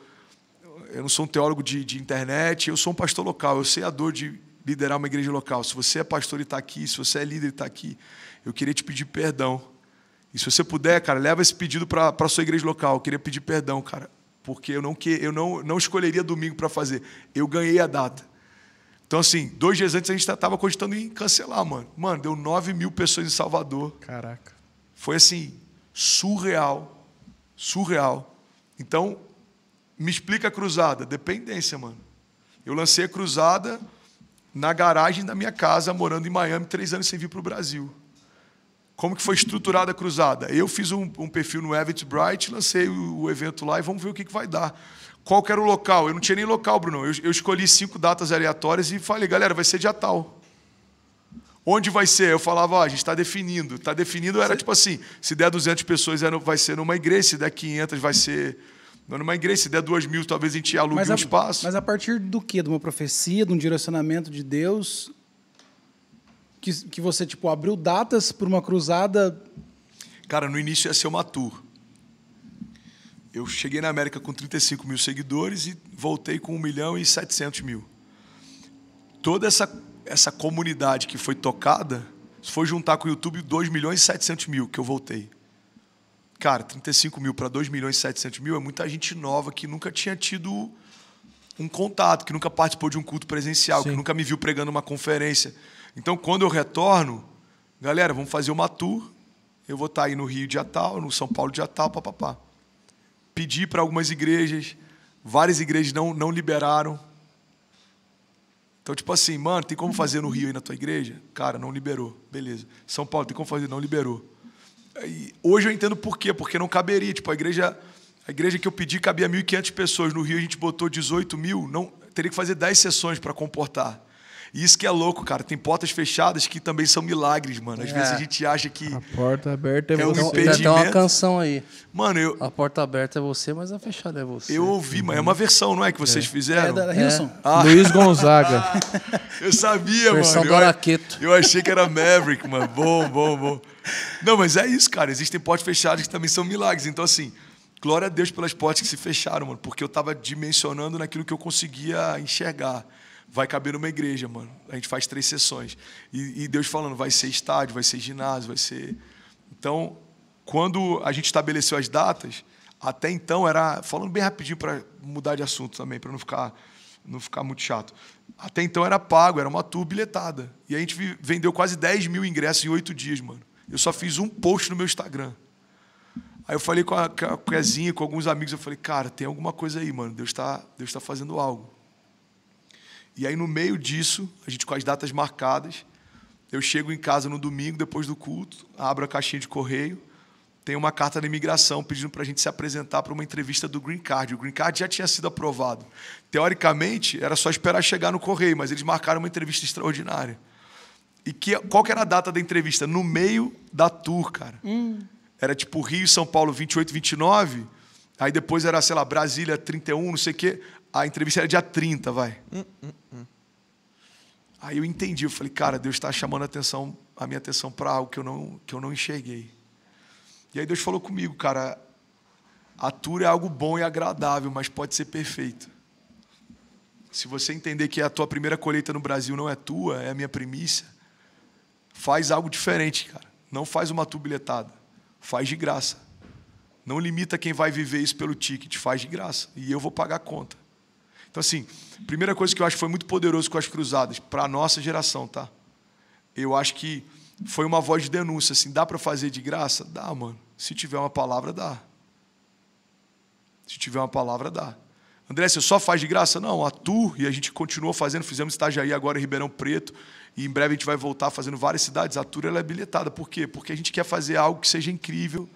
B: eu não sou um teólogo de, de internet, eu sou um pastor local, eu sei a dor de liderar uma igreja local. Se você é pastor e está aqui, se você é líder e está aqui, eu queria te pedir perdão. E se você puder, cara, leva esse pedido para a sua igreja local. Eu queria pedir perdão, cara, porque eu não, que, eu não, não escolheria domingo para fazer. Eu ganhei a data. Então, assim, dois dias antes a gente estava tá, cogitando em cancelar, mano. Mano, deu 9 mil pessoas em Salvador. Caraca. Foi assim, surreal. Surreal. Então, me explica a cruzada. Dependência, mano. Eu lancei a cruzada na garagem da minha casa, morando em Miami, três anos sem vir para o Brasil. Como que foi estruturada a cruzada? Eu fiz um, um perfil no Eventbrite, Bright, lancei o, o, evento lá e vamos ver o que, que vai dar. Qual que era o local? Eu não tinha nem local, Bruno. Eu, eu escolhi cinco datas aleatórias e falei, galera, vai ser dia tal. Onde vai ser? Eu falava, a gente está definindo. Está definindo era tipo assim, se der 200 pessoas é vai ser numa igreja, se der 500 vai ser numa igreja, se der duas mil, talvez a gente alugue mas a, um
E: espaço. Mas a partir do quê? De uma profecia, de um direcionamento de Deus? Que, que você, tipo, abriu datas para uma cruzada?
B: Cara, no início ia ser uma tour. Eu cheguei na América com 35 mil seguidores e voltei com 1 milhão e 700 mil. Toda essa, essa comunidade que foi tocada, foi juntar com o YouTube, 2 milhões e 700 mil que eu voltei cara, 35 mil para 2 milhões e 700 mil é muita gente nova que nunca tinha tido um contato, que nunca participou de um culto presencial, Sim. que nunca me viu pregando uma conferência. Então, quando eu retorno, galera, vamos fazer uma tour. Eu vou estar tá aí no Rio de Atal, no São Paulo de tal, papapá. Pedi para algumas igrejas, várias igrejas não, não liberaram. Então, tipo assim, mano, tem como fazer no Rio e na tua igreja? Cara, não liberou. Beleza. São Paulo, tem como fazer? Não liberou. Hoje eu entendo por quê, porque não caberia. Tipo, a igreja, a igreja que eu pedi cabia 1.500 pessoas. No Rio a gente botou 18 mil, não, teria que fazer 10 sessões para comportar. E isso que é louco, cara. Tem portas fechadas que também são milagres, mano. Às é. vezes a gente acha
A: que. A porta aberta é, é um você. Impedimento. Tem uma canção aí. Mano, eu. A porta aberta é você, mas a fechada é você. Eu ouvi, mas é uma versão, não é? Que vocês é. fizeram? É da Hilson. É. Ah. Luiz Gonzaga.
B: eu sabia, versão mano. Versão do Araqueto. Eu achei que era Maverick, mano. Bom, bom, bom. Não, mas é isso, cara. Existem portas fechadas que também são milagres. Então, assim, glória a Deus pelas portas que se fecharam, mano, porque eu estava dimensionando naquilo que eu conseguia enxergar. Vai caber numa igreja, mano. A gente faz três sessões. E, e Deus falando, vai ser estádio, vai ser ginásio, vai ser. Então, quando a gente estabeleceu as datas, até então era. Falando bem rapidinho para mudar de assunto também, para não ficar, não ficar muito chato. Até então era pago, era uma tour bilhetada. E a gente vendeu quase 10 mil ingressos em oito dias, mano. Eu só fiz um post no meu Instagram. Aí eu falei com a, com Kezinha, com alguns amigos, eu falei, cara, tem alguma coisa aí, mano. Deus está Deus tá fazendo algo. E aí, no meio disso, a gente com as datas marcadas, eu chego em casa no domingo, depois do culto, abro a caixinha de correio, tem uma carta da imigração pedindo para a gente se apresentar para uma entrevista do Green Card. O Green Card já tinha sido aprovado. Teoricamente, era só esperar chegar no correio, mas eles marcaram uma entrevista extraordinária. E que, qual que era a data da entrevista? No meio da tour, cara. Hum. Era tipo Rio, São Paulo, 28, 29. Aí depois era, sei lá, Brasília, 31, não sei o quê. A entrevista era dia 30, vai.
C: Hum, hum, hum,
B: Aí eu entendi, eu falei, cara, Deus está chamando a, atenção, a minha atenção para algo que eu, não, que eu não enxerguei. E aí Deus falou comigo, cara, a tour é algo bom e agradável, mas pode ser perfeito. Se você entender que a tua primeira colheita no Brasil não é tua, é a minha primícia, Faz algo diferente, cara. Não faz uma tubiletada. Faz de graça. Não limita quem vai viver isso pelo ticket. Faz de graça. E eu vou pagar a conta. Então, assim, primeira coisa que eu acho que foi muito poderoso com as cruzadas, para a nossa geração, tá? Eu acho que foi uma voz de denúncia, assim, dá para fazer de graça? Dá, mano. Se tiver uma palavra, dá. Se tiver uma palavra, dá. André, você só faz de graça? Não, atuo e a gente continua fazendo. Fizemos estágio aí agora em Ribeirão Preto. E em breve a gente vai voltar fazendo várias cidades. A tour ela é bilhetada. Por quê? Porque a gente quer fazer algo que seja incrível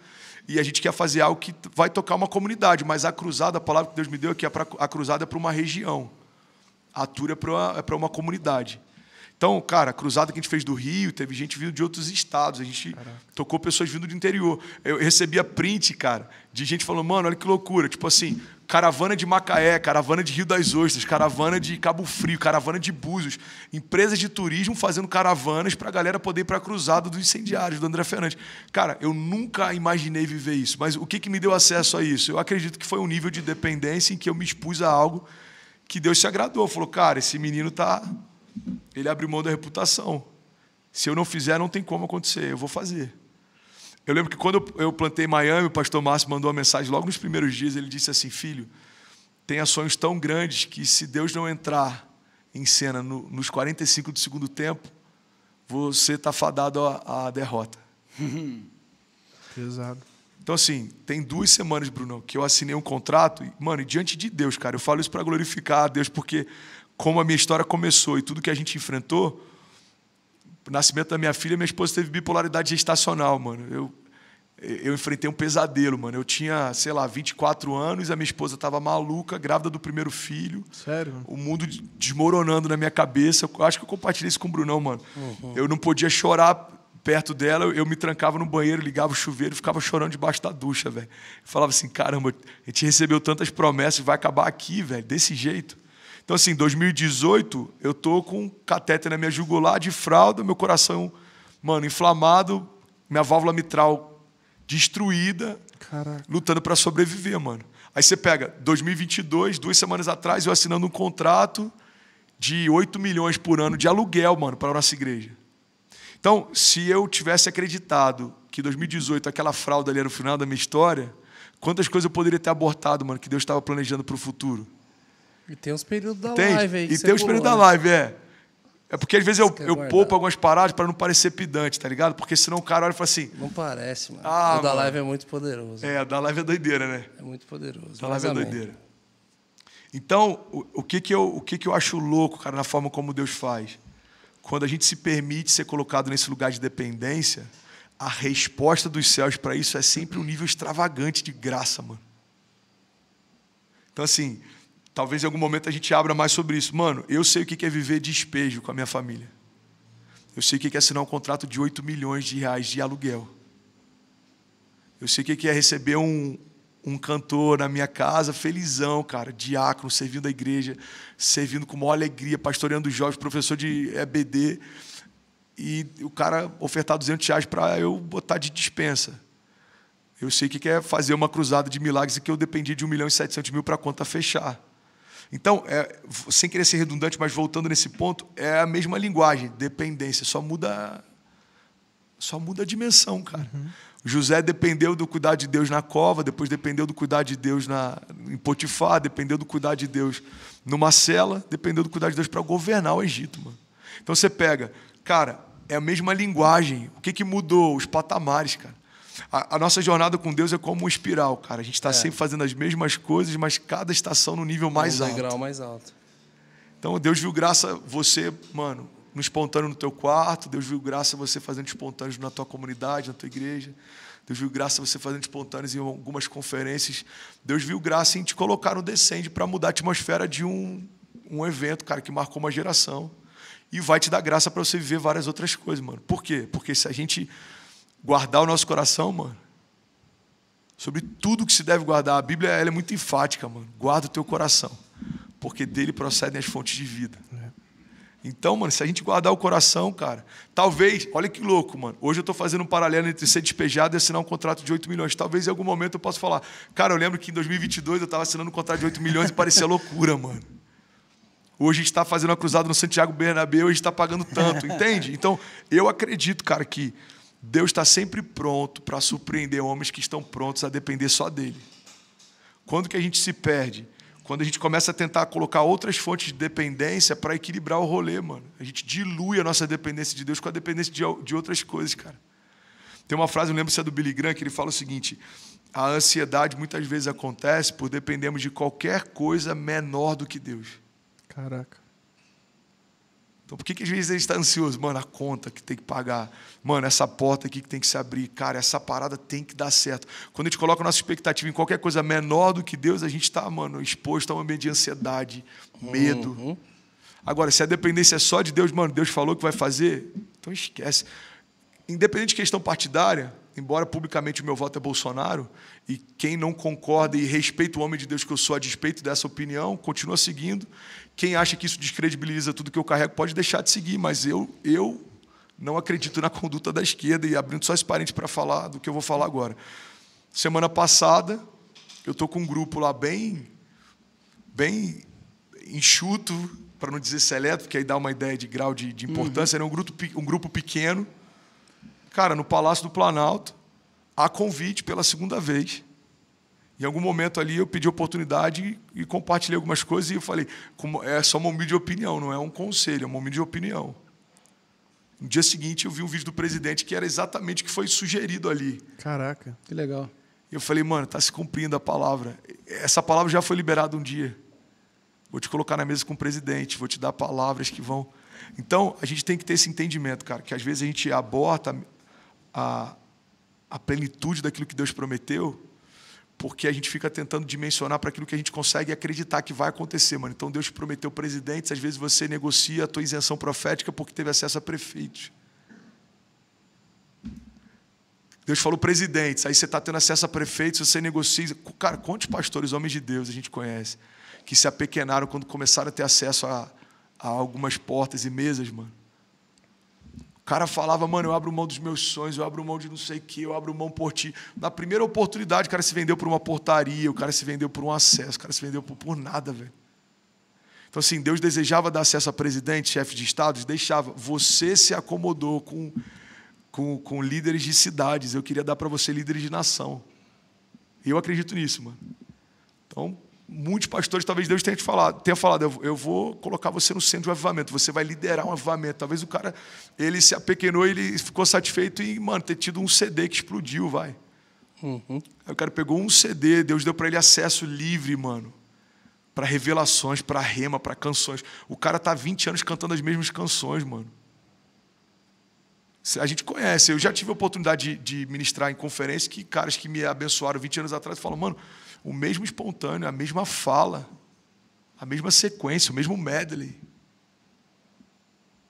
B: e a gente quer fazer algo que vai tocar uma comunidade. Mas a cruzada, a palavra que Deus me deu aqui, é, é pra, a cruzada é para uma região. A tour é para é uma comunidade. Então, cara, a cruzada que a gente fez do Rio, teve gente vindo de outros estados, a gente Caraca. tocou pessoas vindo do interior. Eu recebia print, cara, de gente falando, mano, olha que loucura. Tipo assim, caravana de Macaé, caravana de Rio das Ostras, caravana de Cabo Frio, caravana de Búzios, empresas de turismo fazendo caravanas para a galera poder ir para a cruzada dos incendiários do André Fernandes. Cara, eu nunca imaginei viver isso, mas o que, que me deu acesso a isso? Eu acredito que foi um nível de dependência em que eu me expus a algo que Deus se agradou. Falou, cara, esse menino tá. Ele abriu mão da reputação. Se eu não fizer, não tem como acontecer, eu vou fazer. Eu lembro que quando eu plantei Miami, o pastor Márcio mandou uma mensagem logo nos primeiros dias. Ele disse assim: Filho, tenha sonhos tão grandes que se Deus não entrar em cena no, nos 45 do segundo tempo, você está fadado à, derrota. Pesado. Então, assim, tem duas semanas, Bruno, que eu assinei um contrato. E, mano, e diante de Deus, cara, eu falo isso para glorificar a Deus, porque como a minha história começou e tudo que a gente enfrentou, o nascimento da minha filha, minha esposa teve bipolaridade gestacional, mano. Eu, eu enfrentei um pesadelo, mano. Eu tinha, sei lá, 24 anos, a minha esposa estava maluca, grávida do primeiro filho. Sério? O mundo desmoronando na minha cabeça. Eu acho que eu compartilhei isso com o Brunão, mano.
C: Uhum. Eu não
B: podia chorar perto dela, eu me trancava no banheiro, ligava o chuveiro, ficava chorando debaixo da ducha, velho. Falava assim, caramba, a gente recebeu tantas promessas, vai acabar aqui, velho, desse jeito. Então, assim, 2018, eu tô com catéter na minha jugular de fralda, meu coração, mano, inflamado, minha válvula mitral destruída, Caraca. lutando para sobreviver, mano. Aí você pega 2022, duas semanas atrás, eu assinando um contrato de 8 milhões por ano de aluguel, mano, para a nossa igreja. Então, se eu tivesse acreditado que 2018 aquela fralda ali era o final da minha história, quantas coisas eu poderia ter abortado, mano, que Deus estava planejando para o futuro? E tem
A: os períodos da Entende? live aí. e tem os períodos da né? live,
B: é. É porque às vezes eu, é eu é poupo algumas paradas para não parecer pedante, tá ligado? Porque senão o cara olha e fala assim. Não parece, mano. Ah, o da mano. live é muito poderoso. É, o da live é doideira, né? É muito poderoso. Da live é doideira. Então, o, o, que, que, eu, o que, que eu acho louco, cara, na forma como Deus faz? Quando a gente se permite ser colocado nesse lugar de dependência, a resposta dos céus para isso é sempre um nível extravagante de graça, mano. Então, assim, Talvez em algum momento a gente abra mais sobre isso. Mano, eu sei o que é viver despejo com a minha família. Eu sei o que é assinar um contrato de 8 milhões de reais de aluguel. Eu sei o que é receber um, um cantor na minha casa, felizão, cara, diácono, servindo a igreja, servindo com maior alegria, pastoreando jovens, professor de EBD. E o cara ofertar 200 reais para eu botar de dispensa. Eu sei o que é fazer uma cruzada de milagres e que eu dependi de 1 milhão e 700 mil para a conta fechar. Então, é, sem querer ser redundante, mas voltando nesse ponto, é a mesma linguagem, dependência, só muda, só muda a dimensão, cara. Uhum. José dependeu do cuidar de Deus na cova, depois dependeu do cuidar de Deus na, em Potifar, dependeu do cuidar de Deus numa cela, dependeu do cuidar de Deus para governar o Egito, mano. Então você pega, cara, é a mesma linguagem. O que, que mudou? Os patamares, cara. A, a, nossa jornada com Deus é como uma espiral, cara. A gente está é. sempre fazendo as mesmas coisas, mas cada estação no nível é mais um alto. degrau mais alto. Então Deus viu graça você, mano, no espontâneo no teu quarto. Deus viu graça você fazendo espontâneos na tua comunidade, na tua igreja. Deus viu graça você fazendo espontâneos em algumas conferências. Deus viu graça em te colocar no descende para mudar a atmosfera de um, um evento, cara, que marcou uma geração. E vai te dar graça para você viver várias outras coisas, mano. Por quê? Porque se a gente guardar o nosso coração, mano. Sobre tudo que se deve guardar. A Bíblia ela é muito enfática, mano. Guarda o teu coração, porque dele procedem as fontes de vida. É. Então, mano, se a gente guardar o coração, cara, talvez, olha que louco, mano. Hoje eu estou fazendo um paralelo entre ser despejado e assinar um contrato de 8 milhões. Talvez em algum momento eu possa falar, cara, eu lembro que em 2022 eu estava assinando um contrato de 8 milhões e parecia loucura, mano. Hoje a gente está fazendo uma cruzada no Santiago Bernabéu e a gente está pagando tanto, entende? Então, eu acredito, cara, que Deus está sempre pronto para surpreender homens que estão prontos a depender só dele. Quando que a gente se perde? Quando a gente começa a tentar colocar outras fontes de dependência para equilibrar o rolê, mano. A gente dilui a nossa dependência de Deus com a dependência de, de outras coisas, cara. Tem uma frase, eu lembro se é do Billy Graham, que ele fala o seguinte: a ansiedade muitas vezes acontece por dependemos de qualquer coisa menor do que Deus. Caraca. Então, por que, que às vezes ele está ansioso? Mano, a conta que tem que pagar. Mano, essa porta aqui que tem que se abrir. Cara, essa parada tem que dar certo. Quando a gente coloca a nossa expectativa em qualquer coisa menor do que Deus, a gente está, mano, exposto a um ambiente de ansiedade, uhum. medo. Uhum. Agora, se a dependência é só de Deus, mano, Deus falou que vai fazer, então esquece. Independente de questão partidária, embora publicamente o meu voto é Bolsonaro, e quem não concorda e respeita o homem de Deus que eu sou a despeito dessa opinião, continua seguindo. Quem acha que isso descredibiliza tudo que eu carrego pode deixar de seguir, mas eu, eu não acredito na conduta da esquerda e abrindo só esse parente para falar do que eu vou falar agora. Semana passada, eu estou com um grupo lá bem, bem enxuto, para não dizer seleto, porque aí dá uma ideia de grau de, de importância. Uhum. Era um grupo, um grupo pequeno, cara, no Palácio do Planalto, a convite pela segunda vez em algum momento ali eu pedi oportunidade e compartilhei algumas coisas e eu falei, é só uma humilde opinião, não é um conselho, é uma humilde opinião. No dia seguinte eu vi um vídeo do presidente que era exatamente o que foi sugerido ali. Caraca, que legal. Eu falei, mano, está se cumprindo a palavra. Essa palavra já foi liberada um dia. Vou te colocar na mesa com o presidente, vou te dar palavras que vão. Então, a gente tem que ter esse entendimento, cara, que às vezes a gente aborta a, a plenitude daquilo que Deus prometeu porque a gente fica tentando dimensionar para aquilo que a gente consegue acreditar que vai acontecer, mano. Então Deus te prometeu presidentes, às vezes você negocia a tua isenção profética porque teve acesso a prefeitos. Deus falou presidentes, aí você está tendo acesso a prefeitos, você negocia. Cara, quantos pastores, homens de Deus, a gente conhece, que se apequenaram quando começaram a ter acesso a, a algumas portas e mesas, mano cara falava, mano, eu abro mão dos meus sonhos, eu abro mão de não sei o que, eu abro mão por ti. Na primeira oportunidade, o cara se vendeu por uma portaria, o cara se vendeu por um acesso, o cara se vendeu por, por nada, velho. Então, assim, Deus desejava dar acesso a presidente, chefe de estados, deixava. Você se acomodou com, com, com líderes de cidades, eu queria dar para você líderes de nação. Eu acredito nisso, mano. Então, muitos pastores, talvez Deus tenha te falado, tenha falado, eu vou colocar você no centro do avivamento, você vai liderar um avivamento. Talvez o cara, ele se apequenou, ele ficou satisfeito em, mano, ter tido um CD que explodiu, vai. Uhum. Aí o cara pegou um CD, Deus deu para ele acesso livre, mano, para revelações, para rema, para canções. O cara tá 20 anos cantando as mesmas canções, mano. A gente conhece, eu já tive a oportunidade de, de ministrar em conferência que caras que me abençoaram 20 anos atrás falam, mano, o mesmo espontâneo, a mesma fala, a mesma sequência, o mesmo medley.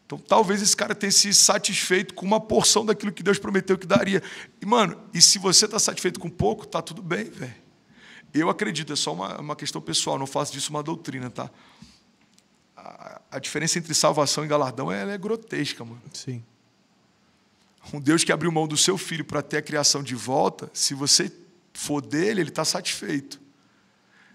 B: Então, talvez esse cara tenha se satisfeito com uma porção daquilo que Deus prometeu que daria. E, mano, e se você está satisfeito com pouco, tá tudo bem, velho. Eu acredito, é só uma, uma questão pessoal, não faço disso uma doutrina, tá? A, a diferença entre salvação e galardão é, é grotesca, mano. Sim. Um Deus que abriu mão do seu filho para ter a criação de volta, se você for dele, ele está satisfeito.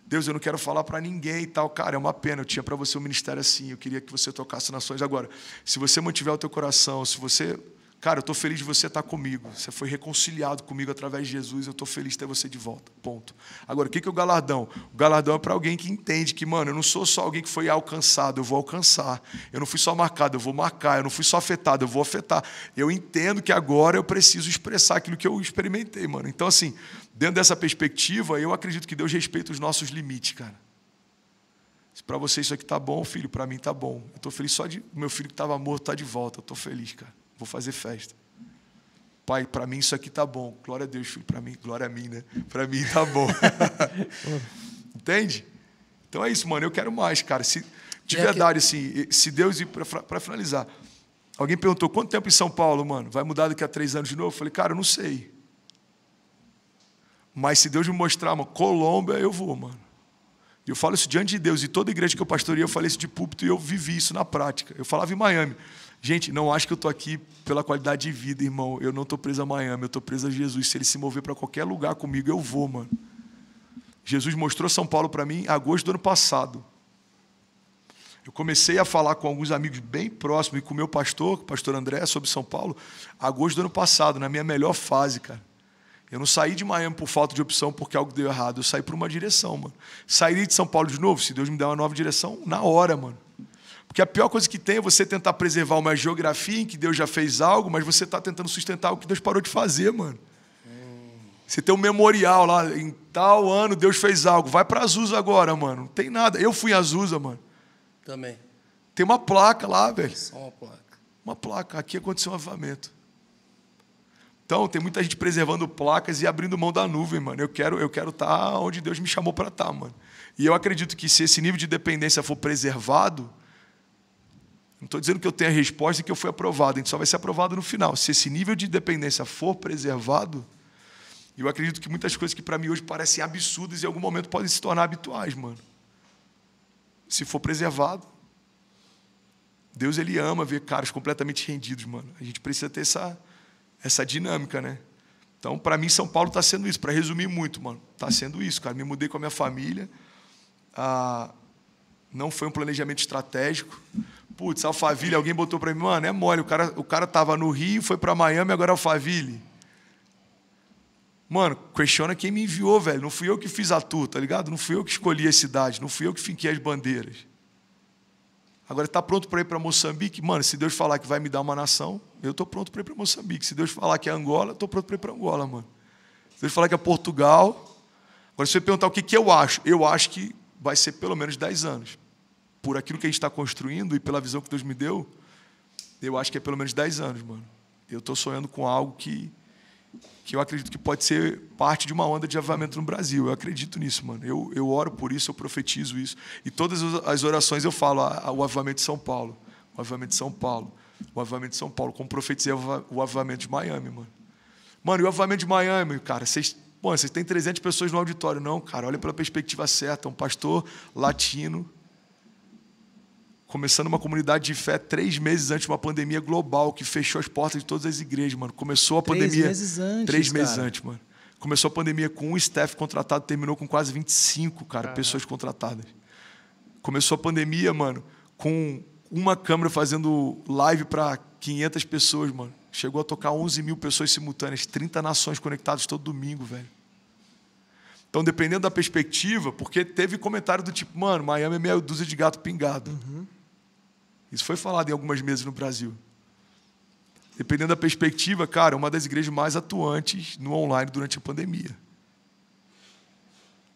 B: Deus, eu não quero falar para ninguém e tal. Cara, é uma pena, eu tinha para você um ministério assim, eu queria que você tocasse nações. Agora, se você mantiver o teu coração, se você... Cara, eu estou feliz de você estar tá comigo. Você foi reconciliado comigo através de Jesus. Eu estou feliz de ter você de volta. Ponto. Agora, o que é o galardão? O galardão é para alguém que entende que, mano, eu não sou só alguém que foi alcançado, eu vou alcançar. Eu não fui só marcado, eu vou marcar. Eu não fui só afetado, eu vou afetar. Eu entendo que agora eu preciso expressar aquilo que eu experimentei, mano. Então, assim, Dentro dessa perspectiva, eu acredito que Deus respeita os nossos limites, cara. Se para você isso aqui tá bom, filho, para mim tá bom. Eu tô feliz só de meu filho que estava morto tá de volta. Eu tô feliz, cara. Vou fazer festa. Pai, para mim isso aqui tá bom. Glória a Deus, filho, para mim, glória a mim, né? Para mim tá bom. Entende? Então é isso, mano. Eu quero mais, cara. Se de é verdade assim, se Deus ir para finalizar. Alguém perguntou quanto tempo em São Paulo, mano? Vai mudar daqui a três anos de novo? Eu falei, cara, eu não sei. Mas se Deus me mostrar, mano, Colômbia, eu vou, mano. E eu falo isso diante de Deus. E toda igreja que eu pastorei, eu falei isso de púlpito e eu vivi isso na prática. Eu falava em Miami. Gente, não acho que eu estou aqui pela qualidade de vida, irmão. Eu não estou preso a Miami, eu estou preso a Jesus. Se ele se mover para qualquer lugar comigo, eu vou, mano. Jesus mostrou São Paulo para mim em agosto do ano passado. Eu comecei a falar com alguns amigos bem próximos e com o meu pastor, o pastor André, sobre São Paulo, agosto do ano passado, na minha melhor fase, cara. Eu não saí de Miami por falta de opção, porque algo deu errado. Eu saí por uma direção, mano. Sairia de São Paulo de novo, se Deus me der uma nova direção, na hora, mano. Porque a pior coisa que tem é você tentar preservar uma geografia em que Deus já fez algo, mas você está tentando sustentar o que Deus parou de fazer, mano. Você tem um memorial lá, em tal ano Deus fez algo. Vai para Azusa agora, mano. Não tem nada. Eu fui em Azusa, mano. Também. Tem uma placa lá, velho. Só uma placa. Uma placa. Aqui aconteceu um avivamento. Então, tem muita gente preservando placas e abrindo mão da nuvem, mano. Eu quero eu quero estar tá onde Deus me chamou para estar, tá, mano. E eu acredito que se esse nível de dependência for preservado, não estou dizendo que eu tenha a resposta e que eu fui aprovado, a gente só vai ser aprovado no final. Se esse nível de dependência for preservado, eu acredito que muitas coisas que para mim hoje parecem absurdas em algum momento podem se tornar habituais, mano. Se for preservado. Deus ele ama ver caras completamente rendidos, mano. A gente precisa ter essa essa dinâmica, né? Então, para mim, São Paulo está sendo isso. Para resumir muito, mano, está sendo isso, cara. Me mudei com a minha família. Ah, não foi um planejamento estratégico. Putz, Alphaville, alguém botou para mim, mano, é mole. O cara, o cara tava no Rio, foi para Miami, agora é Alphaville. Mano, questiona quem me enviou, velho. Não fui eu que fiz a tour, tá ligado? Não fui eu que escolhi a cidade, não fui eu que finquei as bandeiras. Agora, está pronto para ir para Moçambique? Mano, se Deus falar que vai me dar uma nação, eu estou pronto para ir para Moçambique. Se Deus falar que é Angola, eu estou pronto para ir para Angola, mano. Se Deus falar que é Portugal. Agora, se você perguntar o que, que eu acho, eu acho que vai ser pelo menos 10 anos. Por aquilo que a gente está construindo e pela visão que Deus me deu, eu acho que é pelo menos 10 anos, mano. Eu estou sonhando com algo que que eu acredito que pode ser parte de uma onda de avivamento no Brasil. Eu acredito nisso, mano. Eu, eu oro por isso, eu profetizo isso. E todas as orações eu falo, a, ah, a, ah, o avivamento de São Paulo, o avivamento de São Paulo, o avivamento de São Paulo. Como profetizei é o avivamento de Miami, mano. Mano, e o avivamento de Miami, cara, vocês... Bom, vocês têm 300 pessoas no auditório. Não, cara, olha pela perspectiva certa. Um pastor latino, começando uma comunidade de fé três meses antes de uma pandemia global que fechou as portas de todas as igrejas, mano. Começou a três pandemia. Meses antes, três cara. meses antes, mano. Começou a pandemia com um staff contratado, terminou com quase 25, cara, Caramba. pessoas contratadas. Começou a pandemia, mano, com uma câmera fazendo live para 500 pessoas, mano. Chegou a tocar 11 mil pessoas simultâneas, 30 nações conectadas todo domingo, velho. Então, dependendo da perspectiva, porque teve comentário do tipo, mano, Miami é meia dúzia de gato pingado. Uhum. Isso foi falado em algumas mesas no Brasil. Dependendo da perspectiva, cara, é uma das igrejas mais atuantes no online durante a pandemia.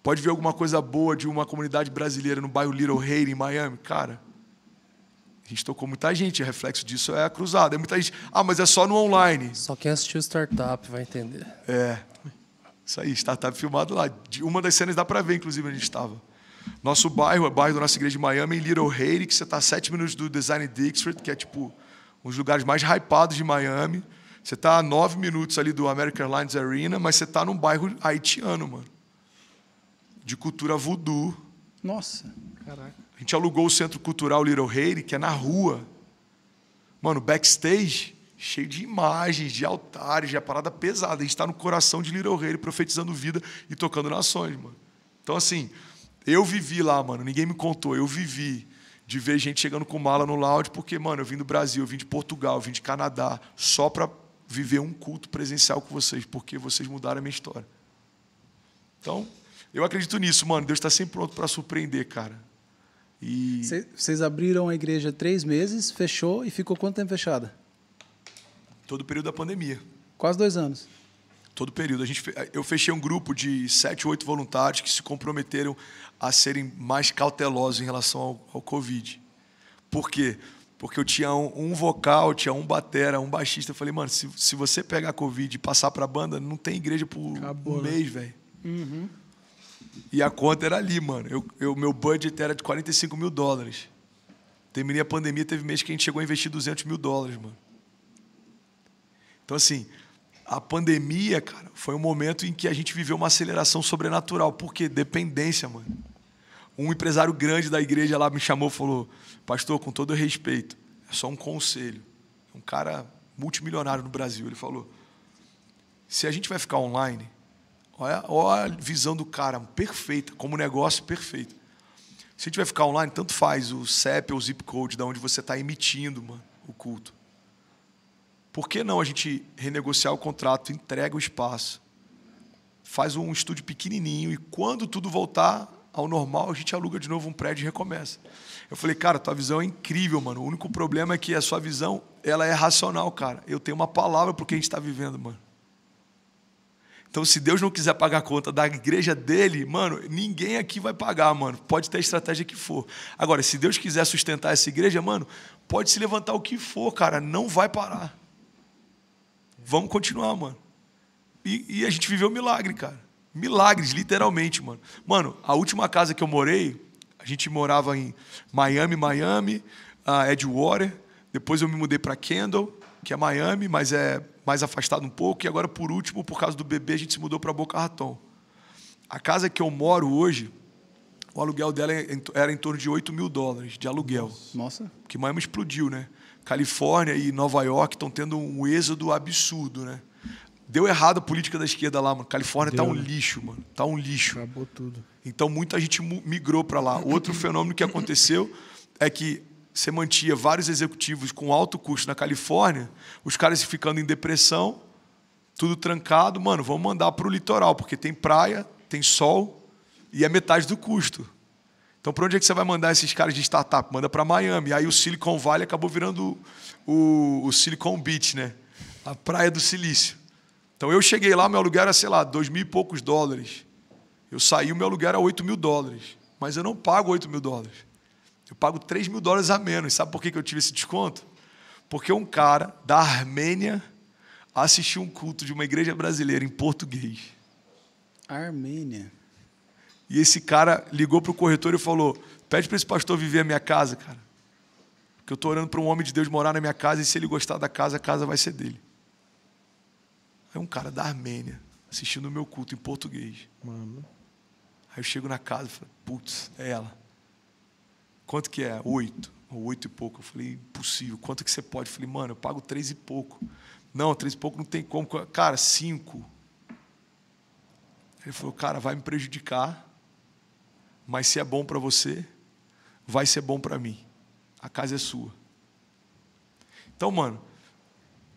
B: Pode ver alguma coisa boa de uma comunidade brasileira no bairro Little Haiti, em Miami? Cara, a gente tocou muita gente, o é reflexo disso é a cruzada. É muita gente. Ah, mas é só no online. Só quem assistiu Startup vai entender. É. Isso aí, Startup filmado lá. uma das cenas dá para ver, inclusive, onde a gente estava. Nosso bairro é o bairro da nossa igreja de Miami, em Little Haiti, que você está a sete minutos do Design District, que é tipo um dos lugares mais hypados de Miami. Você está a nove minutos ali do American Airlines Arena, mas você está num bairro haitiano, mano. De cultura voodoo. Nossa, caraca. A gente alugou o Centro Cultural Little Haiti, que é na rua. Mano, backstage, cheio de imagens, de altares, de parada pesada. A gente está no coração de Little Haiti, profetizando vida e tocando nações, mano. Então, assim, eu vivi lá, mano. Ninguém me contou. Eu vivi de ver gente chegando com mala no lounge, porque, mano, eu vim do Brasil, eu vim de Portugal, eu vim de Canadá, só para viver um culto presencial com vocês, porque vocês mudaram a minha história. Então, eu acredito nisso, mano. Deus está sempre pronto para surpreender, cara. E vocês abriram a igreja três
E: meses, fechou e ficou quanto tempo fechada?
B: Todo o período da pandemia. Quase dois anos. Todo período. A gente, eu fechei um grupo de sete, oito voluntários que se comprometeram a serem mais cautelosos em relação ao, ao Covid. Por quê? Porque eu tinha um, um, vocal, tinha um batera, um baixista. Eu falei, mano, se, se você pegar Covid e passar para a banda, não tem igreja por Acabou, um né? mês, velho. Uhum. E a conta era ali, mano. Eu, eu, meu budget era de 45 mil dólares. Terminei a pandemia, teve mês que a gente chegou a investir 200 mil dólares, mano. Então, assim, a pandemia, cara, foi um momento em que a gente viveu uma aceleração sobrenatural. porque Dependência, mano. Um empresário grande da igreja lá me chamou e falou: Pastor, com todo respeito, é só um conselho. Um cara multimilionário no Brasil. Ele falou: Se a gente vai ficar online, olha, olha a visão do cara, perfeita, como negócio perfeito. Se a gente vai ficar online, tanto faz o CEP ou o zip code, da onde você está emitindo mano, o culto. Por que não a gente renegociar o contrato, entrega o espaço, faz um estúdio pequenininho e quando tudo voltar ao normal, a gente aluga de novo um prédio e recomeça. Eu falei, cara, tua visão é incrível, mano. O único problema é que a sua visão, ela é racional, cara. Eu tenho uma palavra porque a gente está vivendo, mano. Então, se Deus não quiser pagar a conta da igreja dele, mano, ninguém aqui vai pagar, mano. Pode ter a estratégia que for. Agora, se Deus quiser sustentar essa igreja, mano, pode se levantar o que for, cara. Não vai parar vamos continuar, mano. E, e a gente viveu milagre, cara. Milagres, literalmente, mano. Mano, a última casa que eu morei, a gente morava em Miami, Miami, uh, ah, Edgewater. Depois eu me mudei para Kendall, que é Miami, mas é mais afastado um pouco. E agora, por último, por causa do bebê, a gente se mudou para Boca Raton. A casa que eu moro hoje, o aluguel dela é era em torno de 8 mil dólares de aluguel. Nossa. Porque Miami explodiu, né? Califórnia e Nova York estão tendo um êxodo absurdo, né? Deu errado a política da esquerda lá, mano. Califórnia tá Deu, tá um né? lixo, mano. Tá um lixo. Acabou tudo. Então muita gente migrou para lá. Outro fenômeno que aconteceu é que você mantinha vários executivos com alto custo na Califórnia, os caras ficando em depressão, tudo trancado, mano, vamos mandar para o litoral, porque tem praia, tem sol e é metade do custo. Então, para onde é que você vai mandar esses caras de startup? Manda para Miami. Aí o Silicon Valley acabou virando o, o, Silicon Beach, né? A praia do silício. Então, eu cheguei lá, meu aluguel era, sei lá, dois mil e poucos dólares. Eu saí, o meu aluguel era oito mil dólares. Mas eu não pago oito mil dólares. Eu pago três mil dólares a menos. Sabe por que eu tive esse desconto? Porque um cara da Armênia assistiu um culto de uma igreja brasileira em português. Armênia. E esse cara ligou para o corretor e falou: pede para esse pastor viver a minha casa, cara. Porque eu estou orando para um homem de Deus morar na minha casa e se ele gostar da casa, a casa vai ser dele. Aí um cara da Armênia, assistindo o meu culto em português. Mano. Aí eu chego na casa e falo: putz, é ela. Quanto que é? Oito. Ou oito e pouco. Eu falei: impossível. Quanto que você pode? Eu falei: mano, eu pago três e pouco. Não, três e pouco não tem como. Cara, cinco. Ele falou, cara, vai me prejudicar mas se é bom para você, vai ser bom para mim. A casa é sua. Então, mano,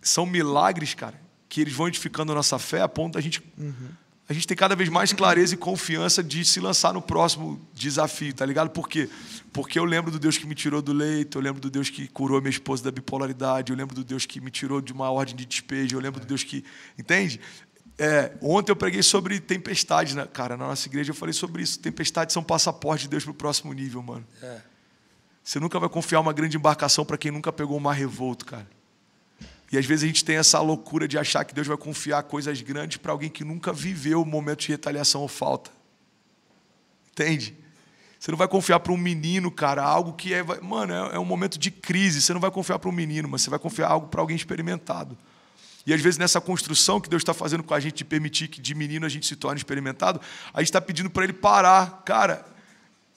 B: são milagres, cara, que eles vão edificando a nossa fé a ponto da gente. Uhum. A gente tem cada vez mais clareza e confiança de se lançar no próximo desafio, tá ligado? Por quê? Porque eu lembro do Deus que me tirou do leito, eu lembro do Deus que curou minha esposa da bipolaridade, eu lembro do Deus que me tirou de uma ordem de despejo, eu lembro do Deus que. Entende? É, ontem eu preguei sobre tempestade, né? cara, na nossa igreja eu falei sobre isso. Tempestades são passaporte de Deus para o próximo nível, mano. É. Você nunca vai confiar uma grande embarcação para quem nunca pegou um mar revolto, cara. E às vezes a gente tem essa loucura de achar que Deus vai confiar coisas grandes para alguém que nunca viveu momento de retaliação ou falta. Entende? Você não vai confiar para um menino, cara, algo que é. Mano, é, é um momento de crise. Você não vai confiar para um menino, mas você vai confiar algo para alguém experimentado. E às vezes nessa construção que Deus está fazendo com a gente de permitir que de menino a gente se torne experimentado, a gente está pedindo para ele parar. Cara,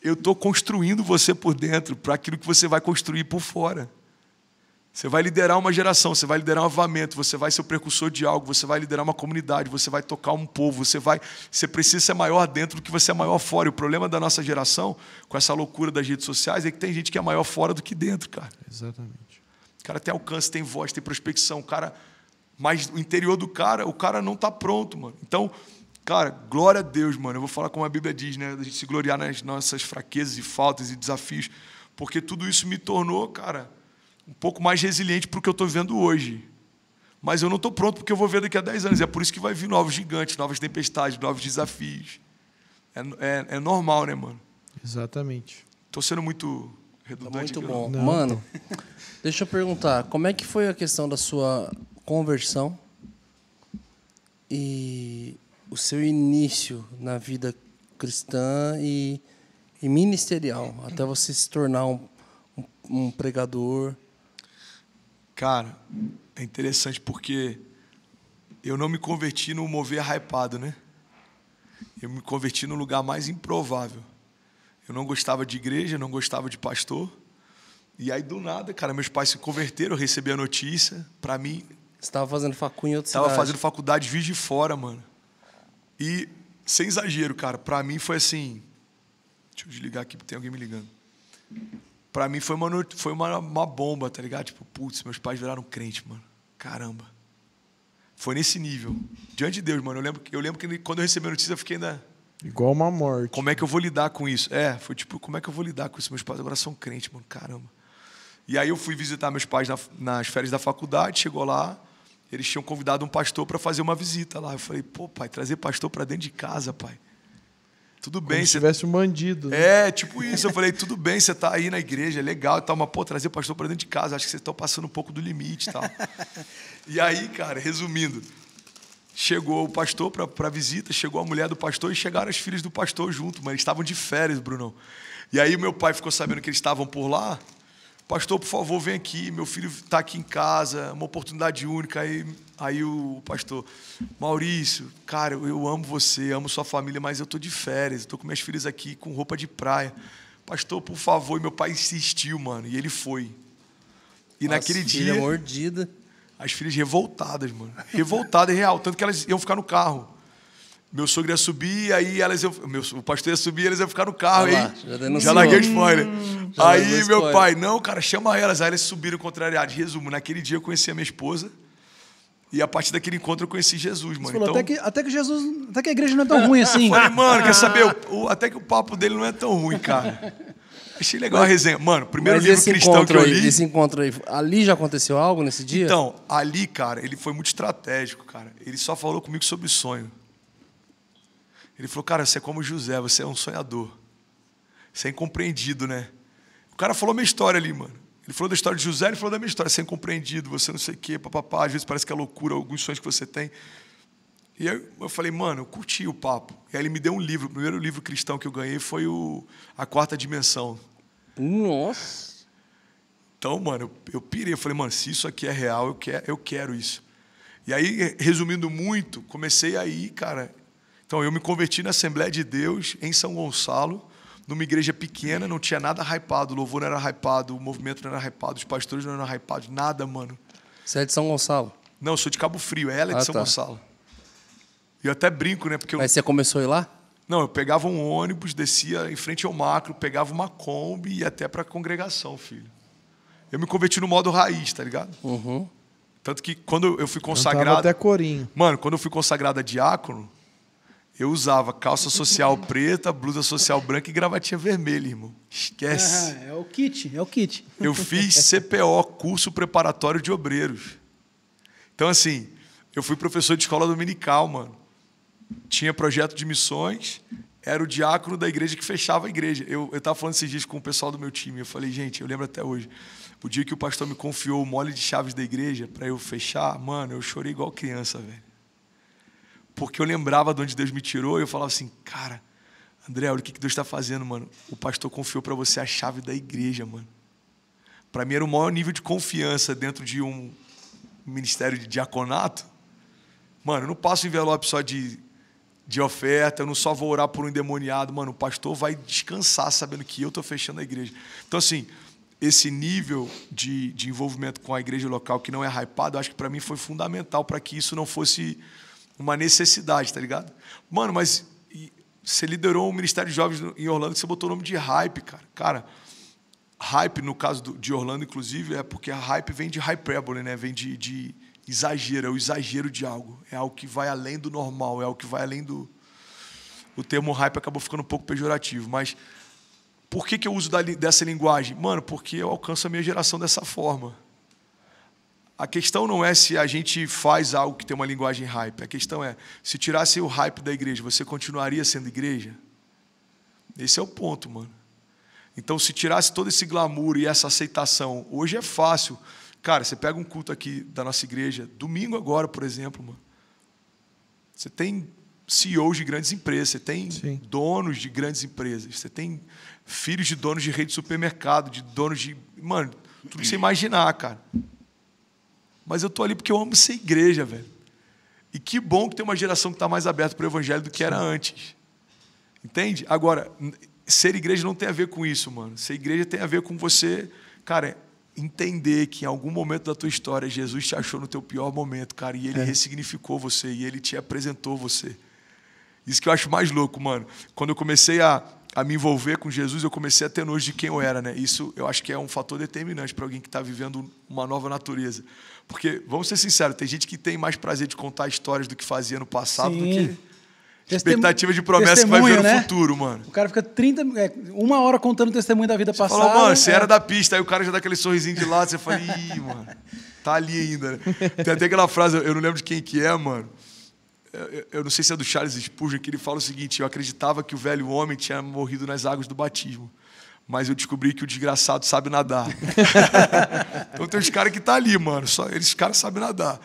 B: eu estou construindo você por dentro para aquilo que você vai construir por fora. Você vai liderar uma geração, você vai liderar um avamento, você vai ser o precursor de algo, você vai liderar uma comunidade, você vai tocar um povo, você vai, você precisa ser maior dentro do que você é maior fora. E o problema da nossa geração, com essa loucura das redes sociais, é que tem gente que é maior fora do que dentro, cara.
D: Exatamente.
B: O cara tem alcance, tem voz, tem prospecção, o cara mas o interior do cara, o cara não está pronto, mano. Então, cara, glória a Deus, mano. Eu vou falar como a Bíblia diz, né? A gente se gloriar nas nossas fraquezas e faltas e desafios. Porque tudo isso me tornou, cara, um pouco mais resiliente para o que eu estou vivendo hoje. Mas eu não estou pronto porque eu vou ver daqui a 10 anos. É por isso que vai vir novos gigantes, novas tempestades, novos desafios. É, é, é normal, né, mano? Exatamente. Estou sendo muito tá redundante. Tá muito bom. Não. Mano,
A: deixa eu perguntar, como é que foi a questão da sua conversão e o seu início na vida cristã e, e ministerial, até você se tornar um, um, um pregador?
B: Cara, é interessante porque eu não me converti no mover hypado, né? Eu me converti no lugar mais improvável. Eu não gostava de igreja, não gostava de pastor. E aí, do nada, cara, meus pais se converteram, eu recebi a notícia. Para mim, você fazendo em outra tava cidade. Tava fazendo faculdade, vi de fora, mano. E, sem exagero, cara, pra mim foi assim... Deixa eu desligar aqui, porque tem alguém me ligando. Pra mim foi uma, foi uma, uma bomba, tá ligado? Tipo, putz, meus pais viraram crente, mano. Caramba. Foi nesse nível. Diante de Deus, mano. Eu lembro, eu lembro que quando eu recebi a notícia, eu fiquei ainda... Igual uma morte. Como é que eu vou lidar com isso? É, foi tipo, como é que eu vou lidar com isso? Meus pais agora são crentes, mano. Caramba. E aí eu fui visitar meus pais na, nas férias da faculdade, chegou lá eles tinham convidado um pastor para fazer uma visita lá. Eu falei, pô, pai, trazer pastor para dentro de casa, pai. Tudo bem. se tivesse um bandido. Né? É, tipo isso. Eu falei, tudo bem, você está aí na igreja, é legal e tal, mas, pô, trazer pastor para dentro de casa, acho que vocês estão passando um pouco do limite e tal. e aí, cara, resumindo, chegou o pastor para a visita, chegou a mulher do pastor e chegaram os filhos do pastor junto, mas eles estavam de férias, Brunão. E aí meu pai ficou sabendo que eles estavam por lá, pastor, por favor, vem aqui, meu filho está aqui em casa, uma oportunidade única. Aí, aí o pastor, Maurício, cara, eu amo você, amo sua família, mas eu estou de férias, estou com minhas filhas aqui com roupa de praia. Pastor, por favor, e meu pai insistiu, mano, e ele foi. E Nossa, naquele dia. mordida. As filhas revoltadas, mano. Revoltadas, real. Tanto que elas iam ficar no carro. Meu sogro ia subir, aí elas eu, meu, o pastor ia subir, eles iam ficar no carro, aí. Já, já larguei spoiler. fora hum. já aí meu pai, não, cara, chama elas. Aí elas subiram contrariadas. Resumo, naquele dia eu conheci a minha esposa. E a partir daquele encontro eu conheci Jesus, mano. Falou, então... até,
E: que, até que Jesus. Até que a igreja não é tão ruim assim. Falei, mano, quer saber?
B: O, o, até que o papo dele não é tão ruim, cara. Achei legal mas, a resenha. Mano, primeiro livro cristão que eu li. Aí, esse encontro aí, ali já aconteceu algo nesse dia? Então, ali, cara, ele foi muito estratégico, cara. Ele só falou comigo sobre sonho. Ele falou, cara, você é como José, você é um sonhador. Você é incompreendido, né? O cara falou minha história ali, mano. Ele falou da história de José, ele falou da minha história. Você é incompreendido, você não sei o quê, papapá. Às vezes parece que é loucura alguns sonhos que você tem. E eu, eu falei, mano, eu curti o papo. E aí ele me deu um livro. O primeiro livro cristão que eu ganhei foi o A Quarta Dimensão. Nossa! Então, mano, eu, eu pirei. Eu falei, mano, se isso aqui é real, eu quero, eu quero isso. E aí, resumindo muito, comecei aí, cara, então eu me converti na Assembleia de Deus em São Gonçalo, numa igreja pequena, não tinha nada hypado, o louvor não era hypado, o movimento não era hypado, os pastores não eram hypados, nada, mano. Você é de São Gonçalo? Não, eu sou de Cabo Frio, ela é de ah, São tá. Gonçalo. Eu até brinco, né? Porque eu... Mas você começou a ir lá? Não, eu pegava um ônibus, descia em frente ao macro, pegava uma Kombi e ia até para a congregação, filho. Eu me converti no modo raiz, tá ligado? Uhum. Tanto que quando eu fui consagrado. Cantava até corinho. Mano, quando eu fui consagrado a diácono, eu usava calça social preta, blusa social branca e gravatinha vermelha, irmão. Esquece. Ah, é o kit, é o kit. Eu fiz CPO, curso preparatório de obreiros. Então, assim, eu fui professor de escola dominical, mano. Tinha projeto de missões, era o diácono da igreja que fechava a igreja. Eu estava falando esses dias com o pessoal do meu time. Eu falei, gente, eu lembro até hoje. O dia que o pastor me confiou o mole de chaves da igreja para eu fechar, mano, eu chorei igual criança, velho. Porque eu lembrava de onde Deus me tirou e eu falava assim, cara, André, olha o que Deus está fazendo, mano. O pastor confiou para você a chave da igreja, mano. Para mim era o maior nível de confiança dentro de um ministério de diaconato. Mano, eu não passo envelope só de, de oferta, eu não só vou orar por um endemoniado. Mano, o pastor vai descansar sabendo que eu estou fechando a igreja. Então, assim, esse nível de, de envolvimento com a igreja local que não é hypado, acho que para mim foi fundamental para que isso não fosse uma necessidade, tá ligado? Mano, mas você liderou o Ministério de Jovens em Orlando e você botou o nome de hype, cara. Cara, hype, no caso do, de Orlando, inclusive, é porque a hype vem de hyperbole, né? Vem de, de exagero, é o exagero de algo. É algo que vai além do normal, é algo que vai além do. O termo hype acabou ficando um pouco pejorativo, mas por que, que eu uso da, dessa linguagem? Mano, porque eu alcanço a minha geração dessa forma. A questão não é se a gente faz algo que tem uma linguagem hype. A questão é, se tirasse o hype da igreja, você continuaria sendo igreja? Esse é o ponto, mano. Então, se tirasse todo esse glamour e essa aceitação, hoje é fácil. Cara, você pega um culto aqui da nossa igreja, domingo agora, por exemplo, mano. Você tem CEOs de grandes empresas, você tem Sim. donos de grandes empresas, você tem filhos de donos de rede de supermercado, de donos de. Mano, tudo que você imaginar, cara. Mas eu estou ali porque eu amo ser igreja, velho. E que bom que tem uma geração que está mais aberta para o evangelho do que era antes. Entende? Agora, ser igreja não tem a ver com isso, mano. Ser igreja tem a ver com você, cara, entender que em algum momento da tua história Jesus te achou no teu pior momento, cara, e ele é. ressignificou você e ele te apresentou você. Isso que eu acho mais louco, mano. Quando eu comecei a, a me envolver com Jesus, eu comecei a ter nojo de quem eu era, né? Isso eu acho que é um fator determinante para alguém que está vivendo uma nova natureza. Porque, vamos ser sinceros, tem gente que tem mais prazer de contar histórias do que fazia no passado Sim. do que. Expectativa de promessa testemunho, que vai vir no né? futuro, mano.
E: O cara fica 30, é, uma hora contando o testemunho da vida você passada. Fala, mano, você é... era
B: da pista, aí o cara já dá aquele sorrisinho de lado, você fala, ih, mano, tá ali ainda, né? Tem até aquela frase, eu não lembro de quem que é, mano. eu não sei se é do Charles Spurgeon, que ele fala o seguinte: eu acreditava que o velho homem tinha morrido nas águas do batismo mas eu descobri que o desgraçado sabe nadar. então tem uns caras que tá ali, mano. Só, eles caras sabem nadar.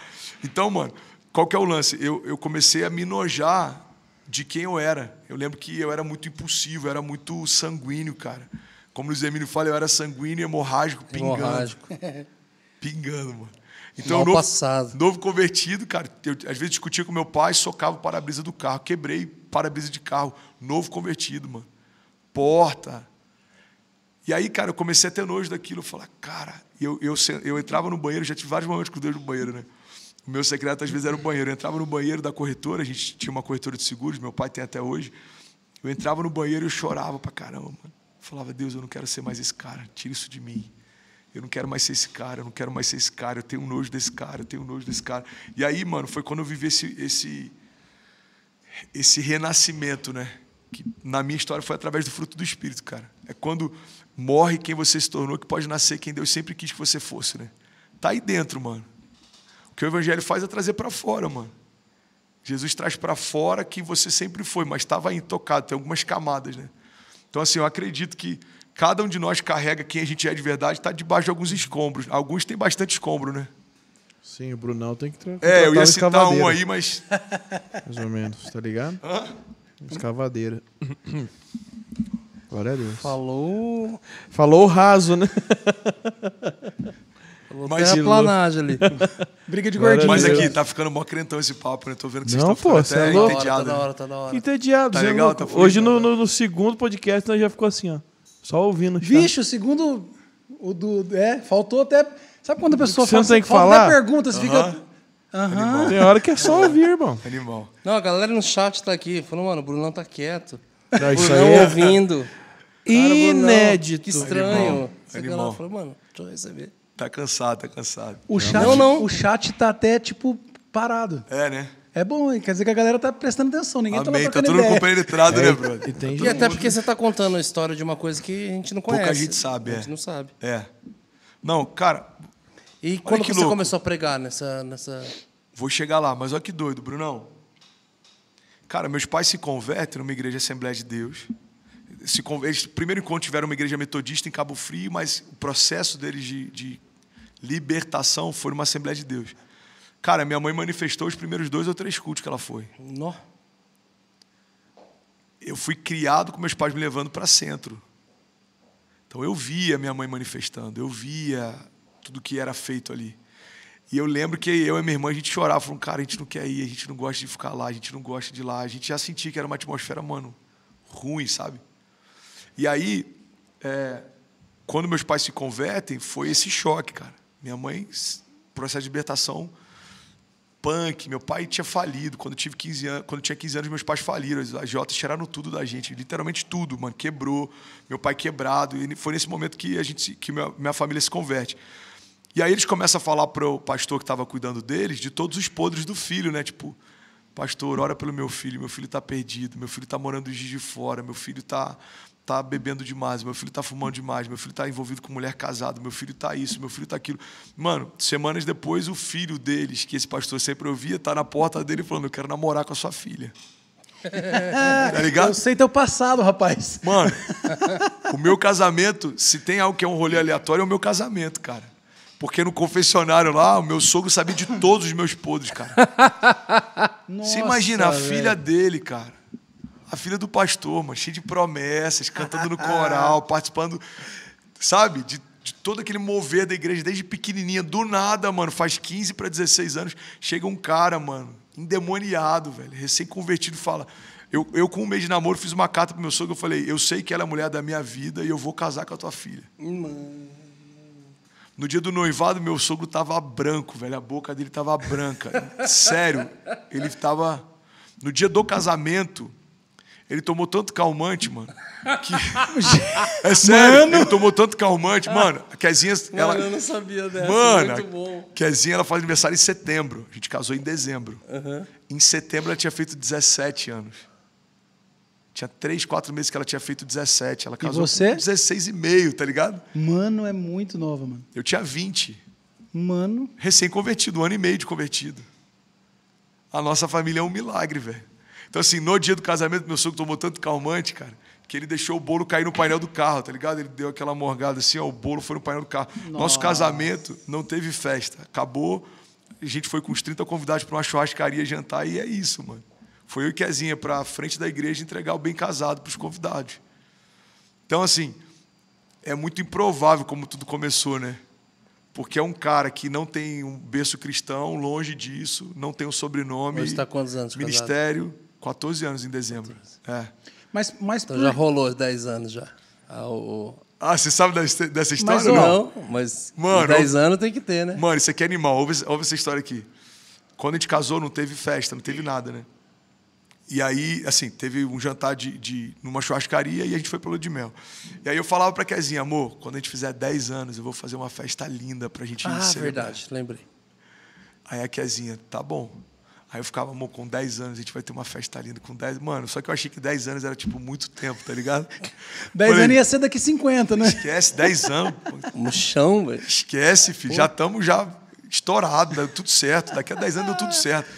B: Então, mano, qual que é o lance? Eu, eu comecei a me nojar de quem eu era. Eu lembro que eu era muito impulsivo, eu era muito sanguíneo, cara. Como o Luiz Emílio fala, eu era sanguíneo, hemorrágico, pingando. Hemorrágico. pingando, mano. Então, novo, passado. novo convertido, cara, eu, às vezes discutia com meu pai, socava o para-brisa do carro, quebrei para-brisa de carro, novo convertido, mano. Porta, e aí, cara, eu comecei a ter nojo daquilo. Falar, cara, eu, eu, eu entrava no banheiro, já tive vários momentos com Deus no banheiro, né? O meu secreto às vezes era o banheiro. Eu entrava no banheiro da corretora, a gente tinha uma corretora de seguros, meu pai tem até hoje. Eu entrava no banheiro e eu chorava pra caramba, mano. Falava, Deus, eu não quero ser mais esse cara, tira isso de mim. Eu não quero mais ser esse cara, eu não quero mais ser esse cara, eu tenho nojo desse cara, eu tenho nojo desse cara. E aí, mano, foi quando eu vivi esse, esse, esse renascimento, né? Que na minha história foi através do fruto do Espírito, cara. É quando Morre quem você se tornou, que pode nascer quem Deus sempre quis que você fosse, né? Tá aí dentro, mano. O que o evangelho faz é trazer para fora, mano. Jesus traz para fora que você sempre foi, mas estava intocado, tem algumas camadas, né? Então, assim, eu acredito que cada um de nós carrega quem a gente é de verdade, está debaixo de alguns escombros. Alguns têm bastante escombro, né?
D: Sim, o Brunão tem que trazer. É, eu ia citar um aí, mas. Mais ou menos, tá ligado? Hã? Escavadeira. Glória a Deus. Falou. Falou raso, né?
B: Falou mas planagem ali. Briga de gordinho. Mas aqui, tá ficando mó crentão esse papo, né? Tô vendo que vocês estão pô, é até é entediado. Tá da hora, tá hora. Entediado. Tá é legal, tá Hoje,
D: no, né? no, no, segundo podcast, nós já ficou assim, ó. Só ouvindo. Vixe, o segundo... O do, é, faltou até...
A: Sabe quando a pessoa você não tem que falar?
D: pergunta, você uh -huh. fica... Uhum. Tem hora que é só ouvir, irmão.
A: Animal. Não, a galera no chat tá aqui, falou mano, o Brunão tá quieto. Não, isso não é... ouvindo. Inédito. que estranho. Animal. Animal. Falou,
B: mano, deixa eu receber. Tá cansado, tá cansado. O chat, não,
E: não. O chat tá até, tipo, parado. É, né? É bom, hein?
A: Quer dizer que a galera tá prestando atenção. Ninguém tá Amém, tá, né, é, tá Tudo mundo compenetrado, é, né, brother? Entendi. E até porque você tá contando a história de uma coisa que a gente não conhece. Pouca gente sabe, é. A gente não sabe. É. Não, cara... E quando que você louco. começou a pregar nessa, nessa...
B: Vou chegar lá, mas olha que doido, Brunão. Cara, meus pais se convertem numa igreja Assembleia de Deus. Se, eles, primeiro encontro tiveram uma igreja metodista em Cabo Frio, mas o processo deles de, de libertação foi numa Assembleia de Deus. Cara, minha mãe manifestou os primeiros dois ou três cultos que ela foi. Não. Eu fui criado com meus pais me levando para centro. Então eu via minha mãe manifestando, eu via tudo que era feito ali. E eu lembro que eu e minha irmã, a gente chorava, falando, cara, a gente não quer ir, a gente não gosta de ficar lá, a gente não gosta de ir lá. A gente já sentia que era uma atmosfera, mano, ruim, sabe? E aí, é, quando meus pais se convertem, foi esse choque, cara. Minha mãe, processo de libertação, punk. Meu pai tinha falido. Quando eu, tive 15 anos, quando tinha 15 anos, meus pais faliram. As Jotas tiraram tudo da gente, literalmente tudo, mano. Quebrou. Meu pai quebrado. E foi nesse momento que a gente, que minha, minha família se converte. E aí eles começam a falar para o pastor que estava cuidando deles de todos os podres do filho, né? Tipo, pastor, ora pelo meu filho, meu filho está perdido, meu filho está morando em de Fora, meu filho está tá bebendo demais, meu filho está fumando demais, meu filho está envolvido com mulher casada, meu filho está isso, meu filho está aquilo. Mano, semanas depois, o filho deles, que esse pastor sempre ouvia, está na porta dele falando: Eu quero namorar com a sua filha. tá ligado? Eu sei teu passado, rapaz. Mano, o meu casamento, se tem algo que é um rolê aleatório, é o meu casamento, cara. Porque no confessionário lá, o meu sogro sabia de todos os meus podres, cara. Nossa, Você imagina a velho. filha dele, cara. A filha do pastor, mano, cheia de promessas, cantando no coral, participando, sabe? De, de todo aquele mover da igreja desde pequenininha. Do nada, mano, faz 15 para 16 anos, chega um cara, mano, endemoniado, velho, recém-convertido, fala: eu, eu, com um mês de namoro, fiz uma carta pro meu sogro. Eu falei: Eu sei que ela é a mulher da minha vida e eu vou casar com a tua filha.
A: Mano.
B: No dia do noivado, meu sogro tava branco, velho. A boca dele tava branca. Sério, ele tava. No dia do casamento, ele tomou tanto calmante, mano. Que... É sério, mano. ele tomou tanto calmante, mano. A Kezinha. Mano, ela... eu não sabia dessa. Mano, muito bom. Kezinha ela faz aniversário em setembro. A gente casou em dezembro. Uhum. Em setembro ela tinha feito 17 anos. Tinha três, quatro meses que ela tinha feito 17. Ela casou e você? com 16 e meio, tá ligado? Mano, é muito nova, mano. Eu tinha 20. Mano. Recém-convertido, um ano e meio de convertido. A nossa família é um milagre, velho. Então, assim, no dia do casamento, meu sogro tomou tanto calmante, cara, que ele deixou o bolo cair no painel do carro, tá ligado? Ele deu aquela morgada assim, ó, o bolo foi no painel do carro. Nossa. Nosso casamento não teve festa. Acabou, a gente foi com os 30 convidados para uma churrascaria jantar e é isso, mano. Foi eu e Kezinha para a frente da igreja entregar o bem casado para os convidados. Então, assim, é muito improvável como tudo começou, né? Porque é um cara que não tem um berço cristão, longe disso, não tem um sobrenome. Hoje está quantos anos? Ministério, casado? 14 anos em dezembro. É.
E: Mas, mas então por... já
A: rolou 10 anos já.
B: Ah, ah, você sabe dessa história? Mas, não, não, mas mano, 10 anos tem que ter, né? Mano, isso aqui é animal. Ouve, ouve essa história aqui. Quando a gente casou, não teve festa, não teve nada, né? E aí, assim, teve um jantar de, de numa churrascaria e a gente foi pelo Lua de Mel. E aí eu falava para Kezinha, amor, quando a gente fizer 10 anos, eu vou fazer uma festa linda pra gente ensinar. Ah, celebrar. verdade, lembrei. Aí a Kezinha, tá bom. Aí eu ficava, amor, com 10 anos a gente vai ter uma festa linda com 10. Mano, só que eu achei que 10 anos era tipo muito tempo, tá ligado? 10 anos ia
E: ser daqui 50, né?
B: Esquece, 10 anos. No chão, velho. Esquece, filho. Pô. Já estamos já estourados, deu tudo certo. Daqui a 10 anos deu tudo certo.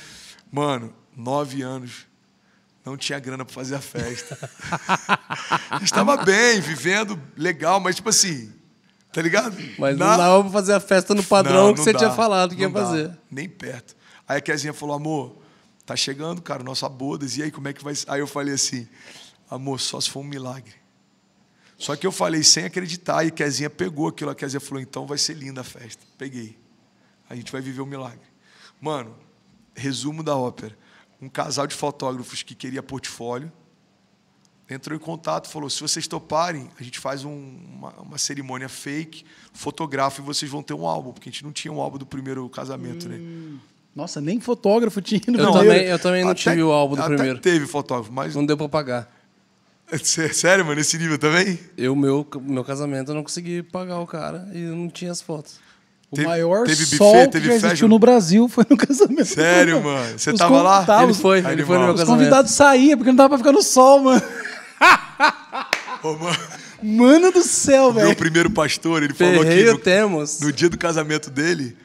B: Mano, 9 anos não tinha grana para fazer a festa. Estava bem, vivendo legal, mas tipo assim, tá ligado? Mas não, dava
A: para fazer a festa no padrão não, não que você dá, tinha falado que ia dá, fazer.
B: Nem perto. Aí a Kezinha falou, amor, tá chegando, cara, nossa bodas, e aí como é que vai ser? Aí eu falei assim, amor, só se for um milagre. Só que eu falei sem acreditar, e Kezinha pegou aquilo, a Kezinha falou, então vai ser linda a festa. Peguei. A gente vai viver um milagre. Mano, resumo da ópera um casal de fotógrafos que queria portfólio entrou em contato, falou: se vocês toparem, a gente faz um, uma, uma, cerimônia fake, fotografa e vocês vão ter um álbum, porque a gente não tinha um álbum do primeiro casamento, né? hum. né?
E: Nossa, nem fotógrafo tinha. No eu, também, eu também não até,
B: tive o álbum do primeiro. Teve fotógrafo, mas. Não deu para pagar. Sério, mano, nesse nível
A: também? Eu, meu, meu casamento, eu não consegui pagar o cara e não tinha as fotos. O maior teve buffet, sol teve que já existiu no
E: Brasil foi
A: no casamento. Sério, mano? Você tava lá? Tava, tá, ele foi,
E: ele foi no meu casamento. Os convidados saíam, porque não dava pra ficar no sol, mano. Ô, mano. Mano do céu, velho. Meu
B: primeiro pastor, ele falou que no, temos. no dia do casamento dele,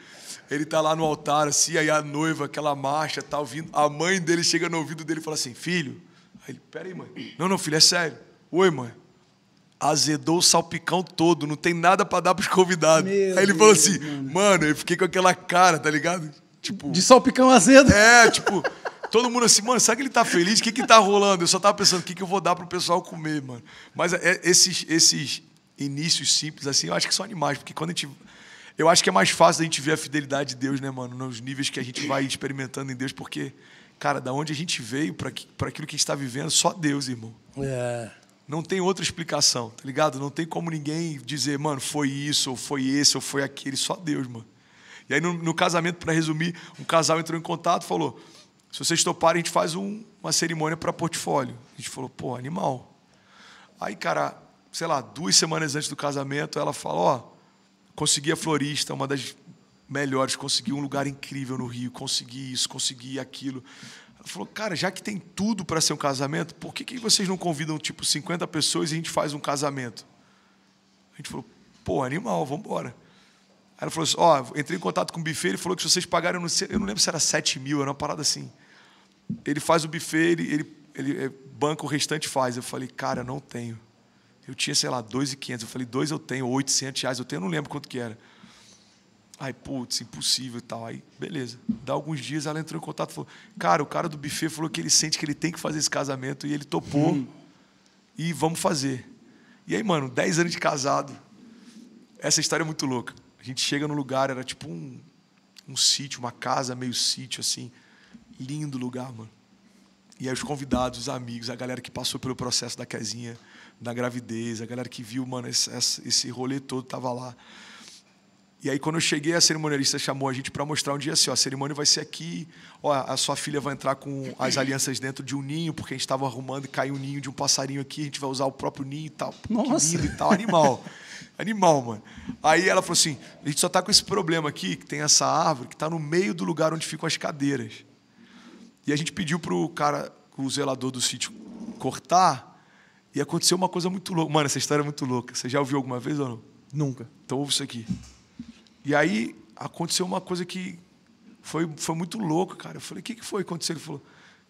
B: ele tá lá no altar, assim, aí a noiva, aquela marcha, tá ouvindo. A mãe dele chega no ouvido dele e fala assim, filho. Aí ele, peraí, mãe. Não, não, filho, é sério. Oi, mãe azedou o salpicão todo, não tem nada para dar pros convidados. Meu Aí ele Deus, falou assim, mano. mano, eu fiquei com aquela cara, tá ligado? Tipo, de salpicão azedo? É, tipo, todo mundo assim, mano, será que ele tá feliz? O que que tá rolando? Eu só tava pensando, o que que eu vou dar pro pessoal comer, mano? Mas é, esses, esses inícios simples, assim, eu acho que são animais, porque quando a gente... Eu acho que é mais fácil a gente ver a fidelidade de Deus, né, mano? Nos níveis que a gente vai experimentando em Deus, porque, cara, da onde a gente veio para aquilo que a gente está vivendo, só Deus, irmão. É. Não tem outra explicação, tá ligado? Não tem como ninguém dizer, mano, foi isso, ou foi esse, ou foi aquele, só Deus, mano. E aí no, no casamento, para resumir, um casal entrou em contato e falou: se vocês toparem, a gente faz um, uma cerimônia para portfólio. A gente falou, pô, animal. Aí, cara, sei lá, duas semanas antes do casamento, ela falou, ó, consegui a florista, uma das melhores, consegui um lugar incrível no Rio, consegui isso, consegui aquilo. Ela falou, cara, já que tem tudo para ser um casamento, por que, que vocês não convidam, tipo, 50 pessoas e a gente faz um casamento? A gente falou, pô, animal, vamos embora. Aí ela falou assim, ó, oh, entrei em contato com o buffet, ele falou que se vocês pagarem, eu não, sei, eu não lembro se era 7 mil, era uma parada assim. Ele faz o buffet, ele, ele, ele é, banca o restante faz. Eu falei, cara, não tenho. Eu tinha, sei lá, 2,500. Eu falei, dois eu tenho, 800 reais, eu tenho, eu não lembro quanto que era. Aí, putz, impossível e tal. Aí, beleza. Dá alguns dias, ela entrou em contato e falou: Cara, o cara do buffet falou que ele sente que ele tem que fazer esse casamento e ele topou. Hum. E vamos fazer. E aí, mano, 10 anos de casado. Essa história é muito louca. A gente chega no lugar, era tipo um, um sítio, uma casa meio sítio, assim. Lindo lugar, mano. E aí, os convidados, os amigos, a galera que passou pelo processo da casinha, da gravidez, a galera que viu, mano, esse, esse rolê todo tava lá. E aí, quando eu cheguei, a cerimonialista chamou a gente para mostrar um dia assim: ó, a cerimônia vai ser aqui, ó, a sua filha vai entrar com as alianças dentro de um ninho, porque a gente estava arrumando e caiu um ninho de um passarinho aqui, a gente vai usar o próprio ninho e tal. Nossa! Que lindo e tal, animal. animal, mano. Aí ela falou assim: a gente só está com esse problema aqui, que tem essa árvore, que está no meio do lugar onde ficam as cadeiras. E a gente pediu para o cara, o zelador do sítio, cortar, e aconteceu uma coisa muito louca. Mano, essa história é muito louca. Você já ouviu alguma vez ou não? Nunca. Então ouve isso aqui. E aí aconteceu uma coisa que foi, foi muito louco, cara. Eu falei, o que, que foi que aconteceu? Ele falou,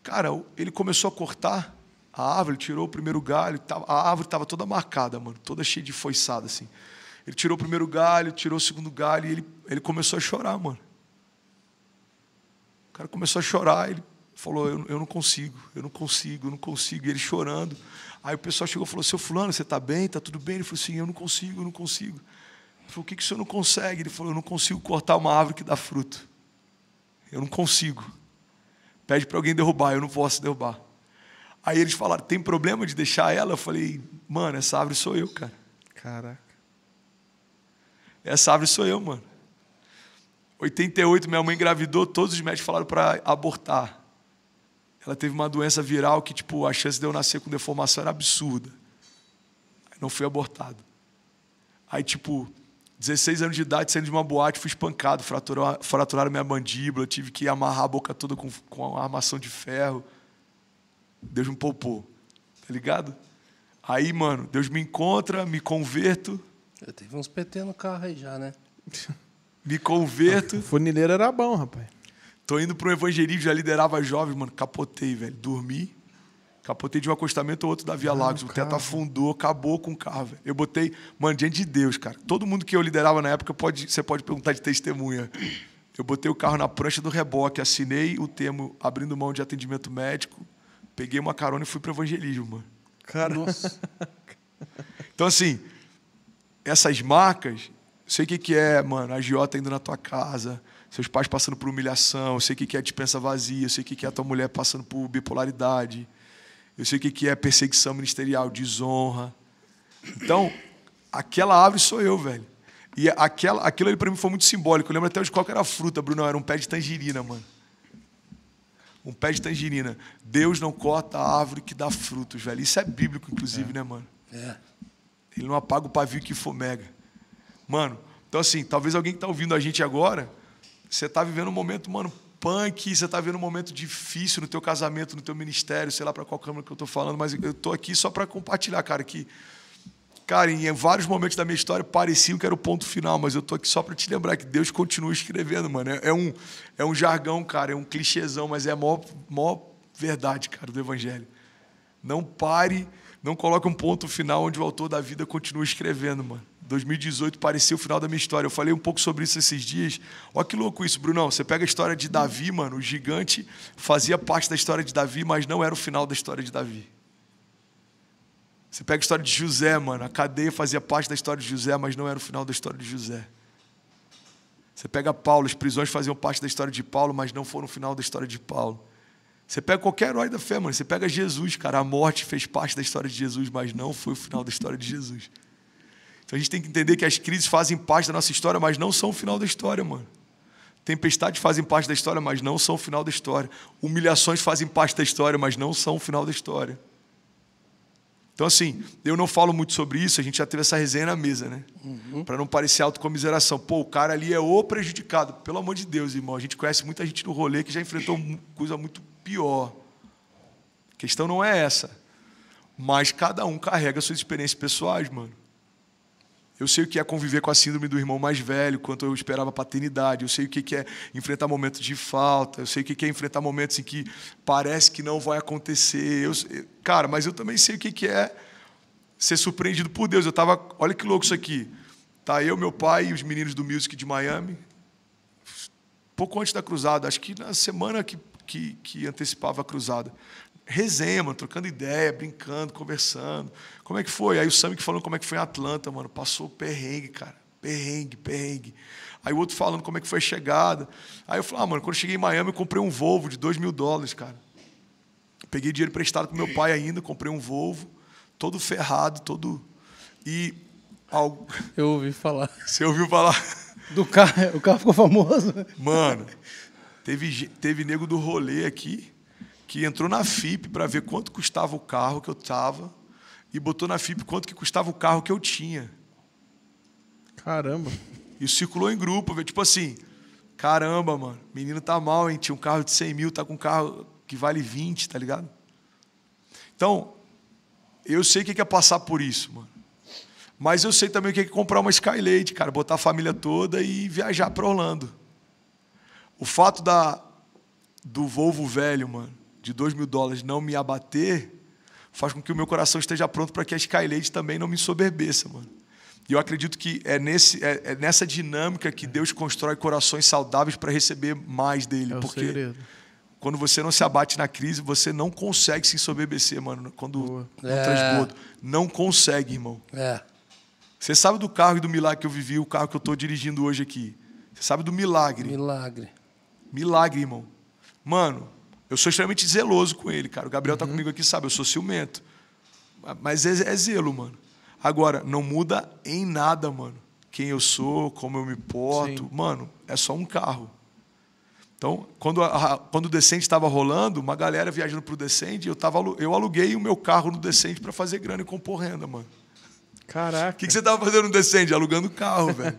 B: cara, ele começou a cortar a árvore, tirou o primeiro galho, a árvore estava toda marcada, mano, toda cheia de foiçada, assim. Ele tirou o primeiro galho, tirou o segundo galho, e ele, ele começou a chorar, mano. O cara começou a chorar, ele falou, eu, eu não consigo, eu não consigo, eu não consigo. E ele chorando. Aí o pessoal chegou e falou, seu fulano, você está bem? Está tudo bem? Ele falou assim, eu não consigo, eu não consigo. Eu o que, que o senhor não consegue? Ele falou, eu não consigo cortar uma árvore que dá fruto. Eu não consigo. Pede para alguém derrubar, eu não posso derrubar. Aí eles falaram, tem problema de deixar ela? Eu falei, mano, essa árvore sou eu, cara. Caraca. Essa árvore sou eu, mano. 88, minha mãe engravidou, todos os médicos falaram para abortar. Ela teve uma doença viral que, tipo, a chance de eu nascer com deformação era absurda. Aí não fui abortado. Aí, tipo, 16 anos de idade, saindo de uma boate, fui espancado, fraturou, fraturaram minha mandíbula, tive que amarrar a boca toda com, com armação de ferro. Deus me poupou, tá ligado? Aí, mano, Deus me encontra, me converto. Eu teve uns PT no carro aí já, né? me converto. O funileiro era bom, rapaz. Tô indo pro evangelismo, já liderava jovens, mano, capotei, velho. Dormi, Capotei de um acostamento ao outro da Via ah, Lagos. O teto afundou, acabou com o carro. Eu botei, mano, diante de Deus, cara. Todo mundo que eu liderava na época, pode, você pode perguntar de testemunha. Eu botei o carro na prancha do reboque, assinei o termo abrindo mão de atendimento médico, peguei uma carona e fui para evangelismo, mano.
D: Cara. Nossa.
B: então, assim, essas marcas, sei o que, que é, mano, a Giota indo na tua casa, seus pais passando por humilhação, sei o que, que é dispensa vazia, sei o que, que é a tua mulher passando por bipolaridade, eu sei o que é perseguição ministerial, desonra. Então, aquela árvore sou eu, velho. E aquela, aquilo ali para mim foi muito simbólico. Eu lembro até de qual era a fruta, Bruno. Era um pé de tangerina, mano. Um pé de tangerina. Deus não corta a árvore que dá frutos, velho. Isso é bíblico, inclusive, é. né, mano? É. Ele não apaga o pavio que fomega. Mano, então assim, talvez alguém que está ouvindo a gente agora, você está vivendo um momento, mano, punk, você está vendo um momento difícil no teu casamento, no teu ministério, sei lá para qual câmera que eu estou falando, mas eu estou aqui só para compartilhar, cara, que cara, em vários momentos da minha história parecia que era o ponto final, mas eu tô aqui só para te lembrar que Deus continua escrevendo, mano. É, é, um, é um jargão, cara, é um clichêzão, mas é a maior, maior verdade, cara, do Evangelho. Não pare, não coloque um ponto final onde o autor da vida continua escrevendo, mano. 2018 parecia o final da minha história. Eu falei um pouco sobre isso esses dias. Olha que louco isso, Brunão. Você pega a história de Davi, mano, o gigante fazia parte da história de Davi, mas não era o final da história de Davi. Você pega a história de José, mano, a cadeia fazia parte da história de José, mas não era o final da história de José. Você pega Paulo, as prisões faziam parte da história de Paulo, mas não foram o final da história de Paulo. Você pega qualquer herói da fé, mano. Você pega Jesus, cara. A morte fez parte da história de Jesus, mas não foi o final da história de Jesus. Então a gente tem que entender que as crises fazem parte da nossa história, mas não são o final da história, mano. Tempestades fazem parte da história, mas não são o final da história. Humilhações fazem parte da história, mas não são o final da história. Então, assim, eu não falo muito sobre isso, a gente já teve essa resenha na mesa, né? Uhum. Para não parecer autocomiseração. Pô, o cara ali é o prejudicado. Pelo amor de Deus, irmão. A gente conhece muita gente no rolê que já enfrentou coisa muito pior. A questão não é essa. Mas cada um carrega suas experiências pessoais, mano. Eu sei o que é conviver com a síndrome do irmão mais velho, quanto eu esperava paternidade. Eu sei o que é enfrentar momentos de falta. Eu sei o que é enfrentar momentos em que parece que não vai acontecer. Eu, eh, cara, mas eu também sei o que é ser surpreendido por Deus. Eu estava, olha que louco isso aqui. Tá eu, meu pai e os meninos do Music de Miami. Pouco antes da cruzada, acho que na semana que, que, que antecipava a cruzada resenha, mano, trocando ideia, brincando, conversando. Como é que foi? Aí o Sam que falou como é que foi em Atlanta, mano. Passou perrengue, cara. Perrengue, perrengue. Aí o outro falando como é que foi a chegada. Aí eu falei, ah, mano, quando eu cheguei em Miami, eu comprei um Volvo de 2 mil dólares, cara. Peguei dinheiro prestado com meu pai ainda, comprei um Volvo, todo ferrado, todo. E. Algo... Eu ouvi falar. Você ouviu falar? Do carro, o carro ficou famoso. Mano, teve, teve nego do rolê aqui que entrou na FIP para ver quanto custava o carro que eu tava e botou na FIP quanto que custava o carro que eu tinha. Caramba. E circulou em grupo, tipo assim, caramba, mano, menino tá mal, hein? Tinha um carro de 100 mil, tá com um carro que vale 20, tá ligado? Então, eu sei o que é passar por isso, mano. Mas eu sei também o que é comprar uma Skylade, cara, botar a família toda e viajar para Orlando. O fato da do Volvo velho, mano, de 2 mil dólares não me abater, faz com que o meu coração esteja pronto para que a Skylady também não me soberbeça, mano. E eu acredito que é, nesse, é, é nessa dinâmica que Deus constrói corações saudáveis para receber mais dele. É porque segredo. quando você não se abate na crise, você não consegue se soberbecer, mano. Quando não é. transbordo. Não consegue, irmão. É. Você sabe do carro e do milagre que eu vivi, o carro que eu estou dirigindo hoje aqui. Você sabe do milagre. Milagre. Milagre, irmão. Mano, eu sou extremamente zeloso com ele, cara. O Gabriel está uhum. comigo aqui, sabe? Eu sou ciumento. Mas é, é, zelo, mano. Agora, não muda em nada, mano. Quem eu sou, como eu me porto. Sim. Mano, é só um carro. Então, quando, a, quando o Descende estava rolando, uma galera viajando para o eu, tava, eu aluguei o meu carro no Descende para fazer grana e compor renda, mano. Caraca. O que, que você estava fazendo no Descende? Alugando carro, velho.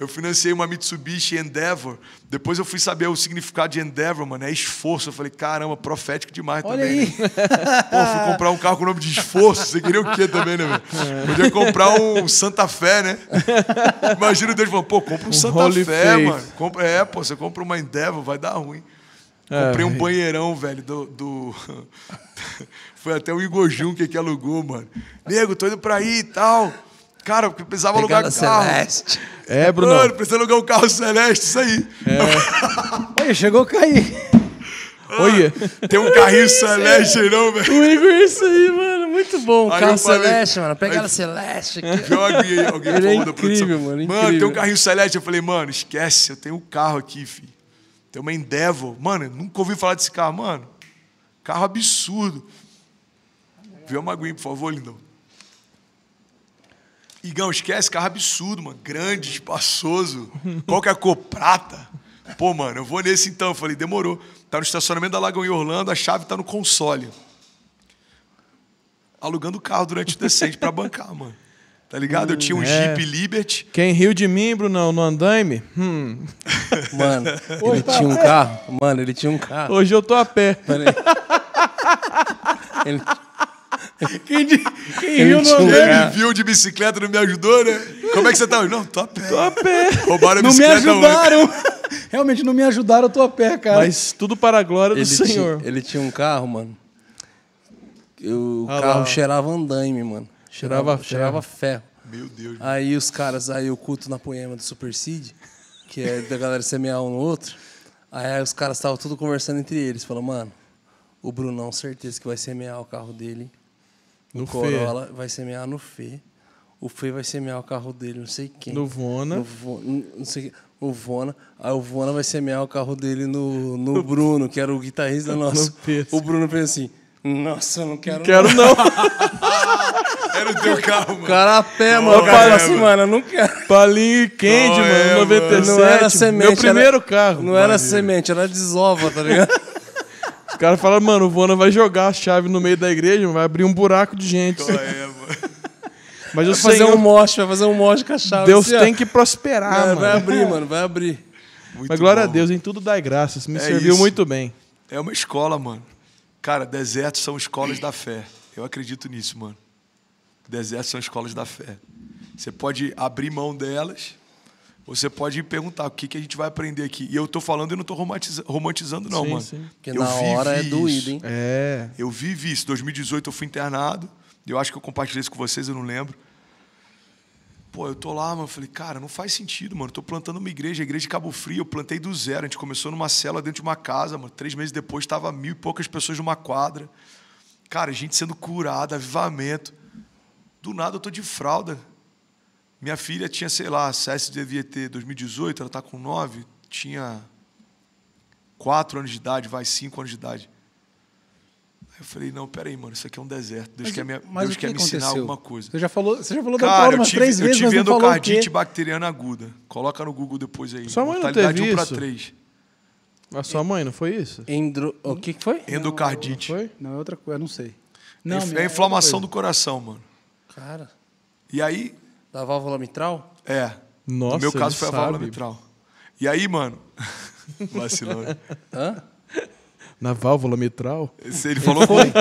B: eu financei uma Mitsubishi Endeavor. Depois eu fui saber o significado de Endeavor, mano. É esforço. Eu falei, caramba, profético demais Olha também. Aí. Né?
A: Pô, fui
B: comprar um carro com o nome de esforço. Você queria o quê também, né, velho? É. Podia comprar um Santa Fé, né? Imagina o Deus falando, pô, compra um, um Santa Holy Fé, Faith. mano. Compra... É, pô, você compra uma Endeavor, vai dar ruim. É, Comprei um banheirão, velho, do. do... Foi até o Igor Junque que alugou, mano. Nego, tô indo pra aí e tal. Cara, porque precisava Pegada alugar carro. Celeste. É, é Bruno. Mano, precisa alugar um carro Celeste, isso aí. É. chegou a cair. Ah, Olha. Tem um carrinho Celeste aí,
A: não, velho? O Igor, isso aí, mano. Muito bom. aí carro Celeste, mano. Pegada aí, Celeste. Joga alguém, alguém falou é incrível, da produção. Mano, incrível. mano, tem um carrinho
B: Celeste. Eu falei, mano, esquece, eu tenho um carro aqui, filho. Tem uma Endeavor. Mano, nunca ouvi falar desse carro, mano. Carro absurdo. Vê uma aguinha, por favor, lindão. Igão, esquece, carro absurdo, mano. Grande, espaçoso. Qual que é a cor? Prata. Pô, mano, eu vou nesse então. Eu falei, demorou. Tá no estacionamento da Lagoa em Orlando, a chave tá no console. Alugando o carro durante o decente para bancar, mano. Tá ligado? Eu tinha um é. Jeep
D: Liberty. Quem riu de mim, Bruno, no andaime? Hum.
A: Mano, Hoje ele tá tinha um pé. carro. Mano, ele tinha um carro. Hoje eu tô a pé. Mano, ele... Quem, de... Quem ele viu não Ele viu
B: de bicicleta, não me ajudou, né? Como é que você tá? Não, tô a pé. Tô a pé. Roubaram a não bicicleta. Não me ajudaram.
A: Realmente não me ajudaram, tô a pé, cara. Mas
B: tudo para a glória ele do Senhor.
A: ele tinha um carro, mano. ah, o carro lá. cheirava andaime, mano. Cheirava, cheirava ferro. Meu Deus. Aí os caras, aí o culto na poema do Super Cid que é da galera semear um no outro. Aí os caras estavam tudo conversando entre eles, Falaram, mano, o Brunão certeza que vai semear o carro dele no, Corolla, Fê. vai semear no Fê. O Fê vai semear o carro dele, não sei quem. No Vona. No Vo... não sei o Vona. Aí o Vona vai semear o carro dele no, no Bruno, que era o guitarrista nosso. o Bruno pensa assim, nossa, eu não quero. Não quero não. Era o teu carro, mano. Carapé, mano. Eu falei assim, mano, eu não quero. Palinho quente, oh, mano, é, 97. Não era semente. Meu primeiro era... carro. Não Maravilha. era semente, era
D: desova, tá ligado? Os caras falaram, mano, o Vona vai jogar a chave no meio da igreja, vai abrir um buraco de gente. Qual é, mano? Mas vai fazer um
A: moche, vai fazer um moche com a chave. Deus assim, tem ó. que prosperar, mano. Vai abrir, mano,
D: vai abrir. Muito Mas glória bom. a Deus, em tudo dá graças. Me é serviu isso. muito
B: bem. É uma escola, mano. Cara, desertos são escolas da fé. Eu acredito nisso, mano. Desertos são escolas da fé. Você pode abrir mão delas, você pode perguntar o que, que a gente vai aprender aqui. E eu estou falando e não estou romantiza romantizando, não, sim, mano. Sim. Porque eu na hora é doído, hein? É. Eu vivi isso. 2018 eu fui internado. Eu acho que eu compartilhei isso com vocês, eu não lembro. Pô, eu tô lá, mano. Falei, cara, não faz sentido, mano. Eu tô plantando uma igreja, a igreja de Cabo Frio. Eu plantei do zero. A gente começou numa cela dentro de uma casa, mano. Três meses depois, tava mil e poucas pessoas numa quadra. Cara, gente sendo curada, avivamento. Do nada eu tô de fralda. Minha filha tinha, sei lá, CS devia ter 2018, ela tá com 9, tinha 4 anos de idade, vai 5 anos de idade. Eu falei, não, peraí, mano, isso aqui é um deserto. Deus mas, quer me, Deus que quer me ensinar alguma coisa. Você já falou, você já falou Cara, da prova três eu Cara, Eu tive endocardite bacteriana aguda. Coloca no Google depois aí. Sua mãe não teve 1 isso? 3.
D: A sua mãe, não foi isso? Endro... O que, que foi? Endocardite. Não, foi? não, é outra coisa, eu não sei.
B: Não, é, a inflamação do
A: coração,
D: mano.
B: Cara. E aí... Da válvula mitral? É. Nossa, No meu caso foi a válvula mitral. E aí, mano... Vacilou. Hã?
D: na válvula mitral. Ele falou, ele,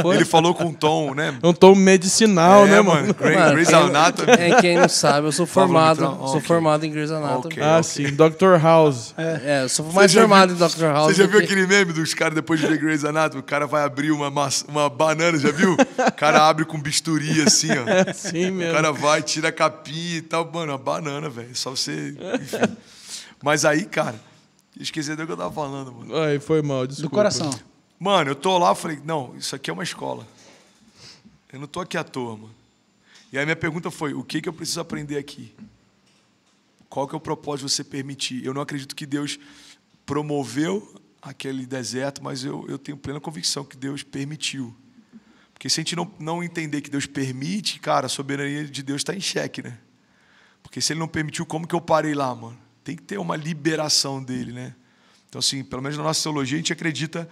D: com, ele, falou com um tom,
B: né? É um tom medicinal, é, né, mano? Grey's Anatomy. É, quem não sabe, eu sou formado, sou okay. formado em Grey's Anatomy. Okay, ah, okay. sim,
D: Dr. House. É, é eu sou mais formado viu, em Dr. House. Você já viu que...
B: aquele meme dos caras depois de ver Grey's Anatomy? O cara vai abrir uma, uma banana, já viu? O cara abre com bisturi assim, ó. É assim mesmo. O cara vai, tira a capinha e tal. Mano, a banana, velho. É só você. Enfim. Mas aí, cara. Esqueci do que eu tava falando,
D: mano. Aí, foi mal, desculpa. Do coração.
B: Mano, eu tô lá, falei, não, isso aqui é uma escola. Eu não tô aqui à toa, mano. E aí minha pergunta foi, o que, que eu preciso aprender aqui? Qual que é o propósito de você permitir? Eu não acredito que Deus promoveu aquele deserto, mas eu, eu tenho plena convicção que Deus permitiu. Porque se a gente não, não entender que Deus permite, cara, a soberania de Deus está em xeque, né? Porque se ele não permitiu, como que eu parei lá, mano? tem que ter uma liberação dele, né? Então, assim, pelo menos na nossa teologia, a gente acredita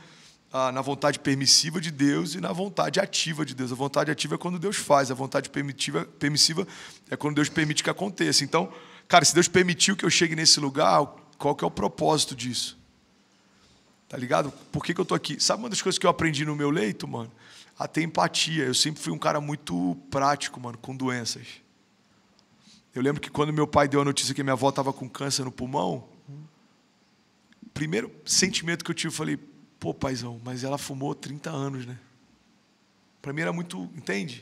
B: ah, na vontade permissiva de Deus e na vontade ativa de Deus. A vontade ativa é quando Deus faz, a vontade permitiva, permissiva é quando Deus permite que aconteça. Então, cara, se Deus permitiu que eu chegue nesse lugar, qual que é o propósito disso? Tá ligado? Por que, que eu tô aqui? Sabe uma das coisas que eu aprendi no meu leito, mano? A ter empatia. Eu sempre fui um cara muito prático, mano, com doenças. Eu lembro que quando meu pai deu a notícia que minha avó estava com câncer no pulmão, o primeiro sentimento que eu tive, eu falei, pô, paizão, mas ela fumou 30 anos, né? Para mim era muito, entende?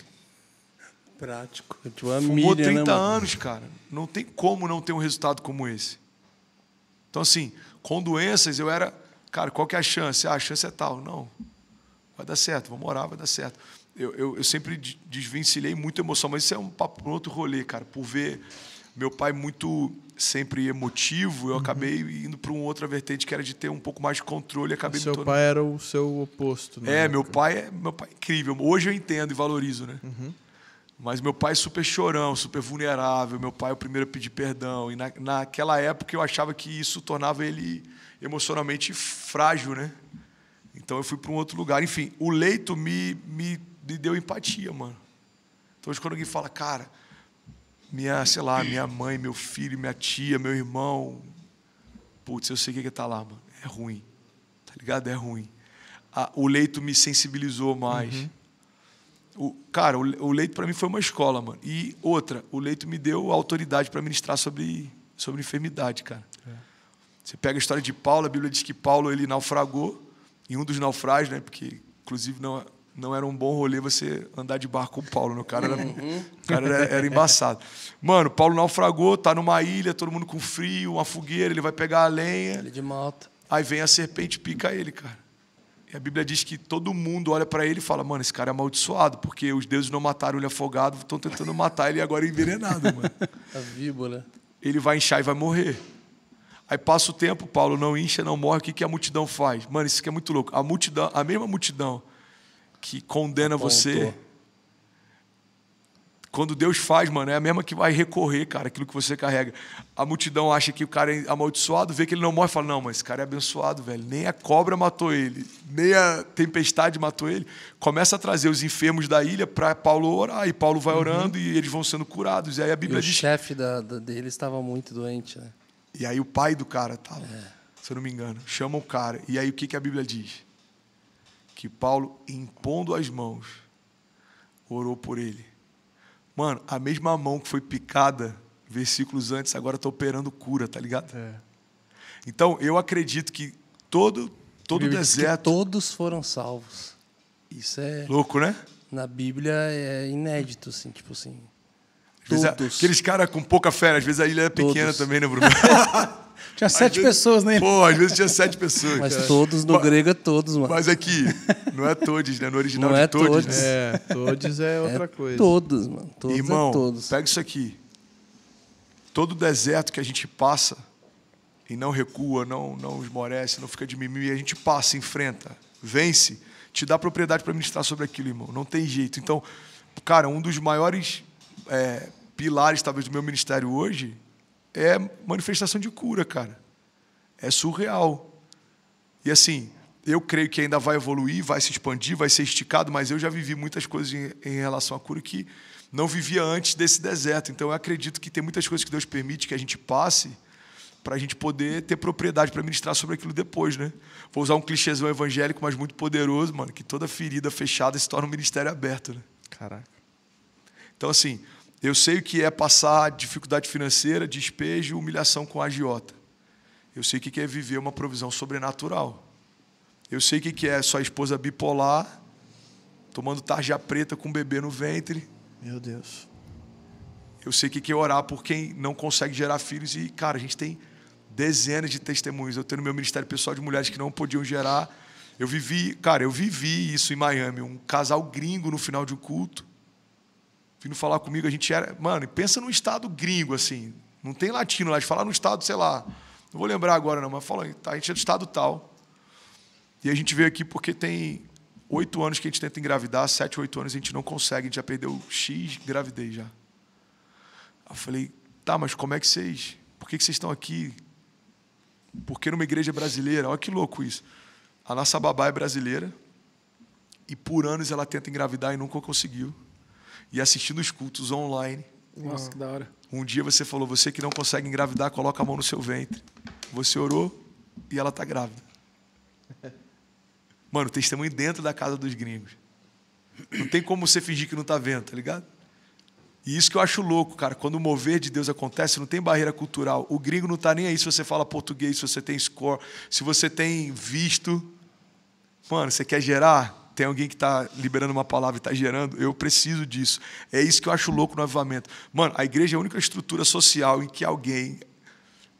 B: Prático. Fumou milha, 30 né, anos, cara. Não tem como não ter um resultado como esse. Então, assim, com doenças eu era, cara, qual que é a chance? Ah, a chance é tal. Não vai dar certo, vamos orar, vai dar certo. Eu, eu, eu sempre desvencilhei a emoção, mas isso é um papo outro rolê, cara. Por ver meu pai muito sempre emotivo, eu uhum. acabei indo para uma outra vertente que era de ter um pouco mais de controle. Acabei seu tornando... pai era
D: o seu oposto, né? É, meu pai é,
B: meu pai é incrível. Hoje eu entendo e valorizo, né? Uhum. Mas meu pai é super chorão, super vulnerável. Meu pai é o primeiro a pedir perdão. E na, naquela época eu achava que isso tornava ele emocionalmente frágil, né? Então eu fui para um outro lugar. Enfim, o leito me, me, me deu empatia, mano. Então hoje quando alguém fala, cara, minha, sei lá, minha mãe, meu filho, minha tia, meu irmão, putz, eu sei o que, que tá lá, mano. É ruim. Tá ligado? É ruim. Ah, o leito me sensibilizou mais. Uhum. O, cara, o, o leito para mim foi uma escola, mano. E outra, o leito me deu autoridade para ministrar sobre, sobre enfermidade, cara. É. Você pega a história de Paulo, a Bíblia diz que Paulo ele naufragou em um dos naufrágios, né? Porque, inclusive, não, não era um bom rolê você andar de barco com o Paulo. Né? O cara, era, uhum. o cara era, era, embaçado. Mano, Paulo naufragou, tá numa ilha, todo mundo com frio, uma fogueira, ele vai pegar a lenha. Ele é de malta. Aí vem a serpente pica ele, cara. E a Bíblia diz que todo mundo olha para ele e fala: Mano, esse cara é amaldiçoado, porque os deuses não mataram ele afogado, estão tentando matar ele agora é envenenado, mano. A víbora. Ele vai inchar e vai morrer. Aí passa o tempo, Paulo não incha, não morre, o que, que a multidão faz? Mano, isso aqui é muito louco. A multidão, a mesma multidão que condena Ponto. você, quando Deus faz, mano, é a mesma que vai recorrer, cara, aquilo que você carrega. A multidão acha que o cara é amaldiçoado, vê que ele não morre, fala: "Não, mas esse cara é abençoado, velho. Nem a cobra matou ele, nem a tempestade matou ele". Começa a trazer os enfermos da ilha para Paulo orar, e Paulo vai uhum. orando uhum. e eles vão sendo curados. E aí a Bíblia e diz: "O chefe da, da, dele estava muito doente, né? E aí o pai do cara estava, tá é. se eu não me engano, chama o cara. E aí o que, que a Bíblia diz? Que Paulo, impondo as mãos, orou por ele. Mano, a mesma mão que foi picada versículos antes, agora está operando cura, tá ligado? É. Então, eu acredito que todo, todo deserto.
A: todos foram salvos. Isso é. Louco, né? Na Bíblia é inédito,
B: assim, tipo assim. Todos. aqueles caras com pouca fé, às vezes a ilha é pequena todos. também, né, Bruno? tinha sete vezes, pessoas, né? Pô, às vezes tinha sete pessoas. Mas cara. todos no mas, grego é todos, mano. Mas aqui, não é todos, né? No original não é todos. todos. Né? É, todos é, é outra é coisa. Todos, mano. Todos é Irmão, é todos. pega isso aqui. Todo deserto que a gente passa e não recua, não, não esmorece, não fica de mimimi, a gente passa, enfrenta, vence, te dá propriedade para ministrar sobre aquilo, irmão. Não tem jeito. Então, cara, um dos maiores é, pilares, talvez, do meu ministério hoje é manifestação de cura, cara. É surreal. E assim, eu creio que ainda vai evoluir, vai se expandir, vai ser esticado, mas eu já vivi muitas coisas em, em relação à cura que não vivia antes desse deserto. Então eu acredito que tem muitas coisas que Deus permite que a gente passe para a gente poder ter propriedade para ministrar sobre aquilo depois, né? Vou usar um clichêzão evangélico, mas muito poderoso, mano, que toda ferida fechada se torna um ministério aberto, né? Caraca. Então, assim, eu sei o que é passar dificuldade financeira, despejo, humilhação com agiota. Eu sei o que é viver uma provisão sobrenatural. Eu sei o que é sua esposa bipolar, tomando tarja preta com um bebê no ventre. Meu Deus. Eu sei o que é orar por quem não consegue gerar filhos. E, cara, a gente tem dezenas de testemunhos. Eu tenho no meu ministério pessoal de mulheres que não podiam gerar. Eu vivi, cara, eu vivi isso em Miami. Um casal gringo no final de um culto vindo falar comigo, a gente era. Mano, pensa num estado gringo, assim. Não tem latino lá, de falar num estado, sei lá. Não vou lembrar agora, não, mas fala, a gente é do estado tal. E a gente veio aqui porque tem oito anos que a gente tenta engravidar, sete, oito anos a gente não consegue, a gente já perdeu X gravidez já. Eu falei, tá, mas como é que vocês. Por que, que vocês estão aqui? Por que numa igreja brasileira? Olha que louco isso. A nossa babá é brasileira e por anos ela tenta engravidar e nunca conseguiu e assistindo os cultos online. Nossa, que da hora. Um dia você falou, você que não consegue engravidar, coloca a mão no seu ventre. Você orou e ela está grávida. Mano, testemunho dentro da casa dos gringos. Não tem como você fingir que não está vendo, tá ligado? E isso que eu acho louco, cara. Quando o mover de Deus acontece, não tem barreira cultural. O gringo não está nem aí se você fala português, se você tem score, se você tem visto. Mano, você quer gerar? tem alguém que está liberando uma palavra e está gerando, eu preciso disso. É isso que eu acho louco no avivamento. Mano, a igreja é a única estrutura social em que alguém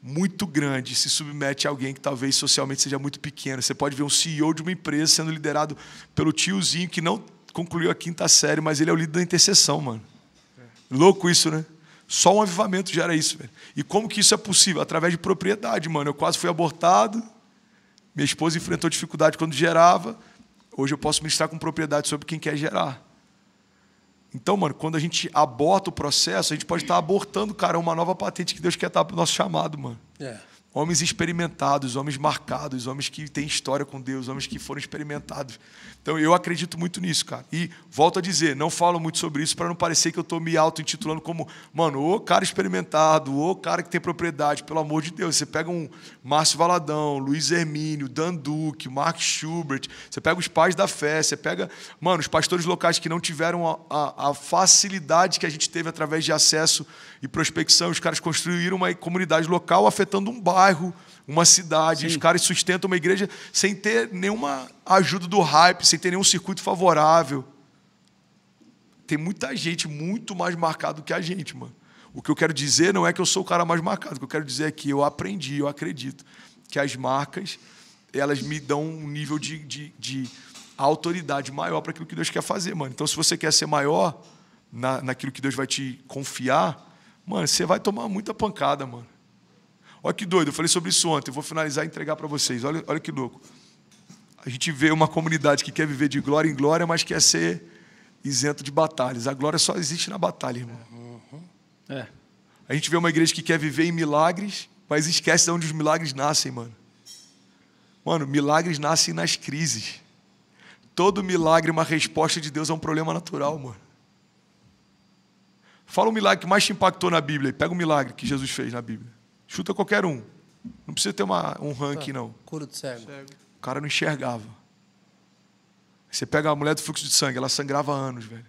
B: muito grande se submete a alguém que talvez socialmente seja muito pequeno. Você pode ver um CEO de uma empresa sendo liderado pelo tiozinho que não concluiu a quinta série, mas ele é o líder da intercessão, mano. Louco isso, né? Só um avivamento gera isso, velho. E como que isso é possível? Através de propriedade, mano. Eu quase fui abortado, minha esposa enfrentou dificuldade quando gerava Hoje eu posso ministrar com propriedade sobre quem quer gerar. Então, mano, quando a gente aborta o processo, a gente pode estar abortando, cara, uma nova patente que Deus quer dar para o nosso chamado, mano. É homens experimentados, homens marcados, homens que têm história com Deus, homens que foram experimentados. Então eu acredito muito nisso, cara. E volto a dizer, não falo muito sobre isso para não parecer que eu estou me auto-intitulando como, mano, o cara experimentado, o cara que tem propriedade, pelo amor de Deus. Você pega um Márcio Valadão, Luiz Hermínio, Dan Duque, Mark Schubert, você pega os pais da fé, você pega, mano, os pastores locais que não tiveram a, a, a facilidade que a gente teve através de acesso e prospecção, os caras construíram uma comunidade local afetando um bairro bairro, uma cidade. Sim. Os caras sustentam uma igreja sem ter nenhuma ajuda do hype, sem ter nenhum circuito favorável. Tem muita gente muito mais marcada do que a gente, mano. O que eu quero dizer não é que eu sou o cara mais marcado. O que eu quero dizer é que eu aprendi, eu acredito que as marcas elas me dão um nível de, de, de autoridade maior para aquilo que Deus quer fazer, mano. Então, se você quer ser maior na, naquilo que Deus vai te confiar, mano, você vai tomar muita pancada, mano. Olha que doido, eu falei sobre isso ontem, eu vou finalizar e entregar para vocês. Olha, olha que louco. A gente vê uma comunidade que quer viver de glória em glória, mas quer ser isento de batalhas. A glória só existe na batalha, irmão. É. A gente vê uma igreja que quer viver em milagres, mas esquece de onde os milagres nascem, mano. Mano, milagres nascem nas crises. Todo milagre é uma resposta de Deus a um problema natural, mano. Fala o um milagre que mais te impactou na Bíblia. Pega o um milagre que Jesus fez na Bíblia. Chuta qualquer um. Não precisa ter uma, um ranking, tá. não.
A: Cura do cego.
B: O cara não enxergava. Você pega a mulher do fluxo de sangue, ela sangrava há anos, velho.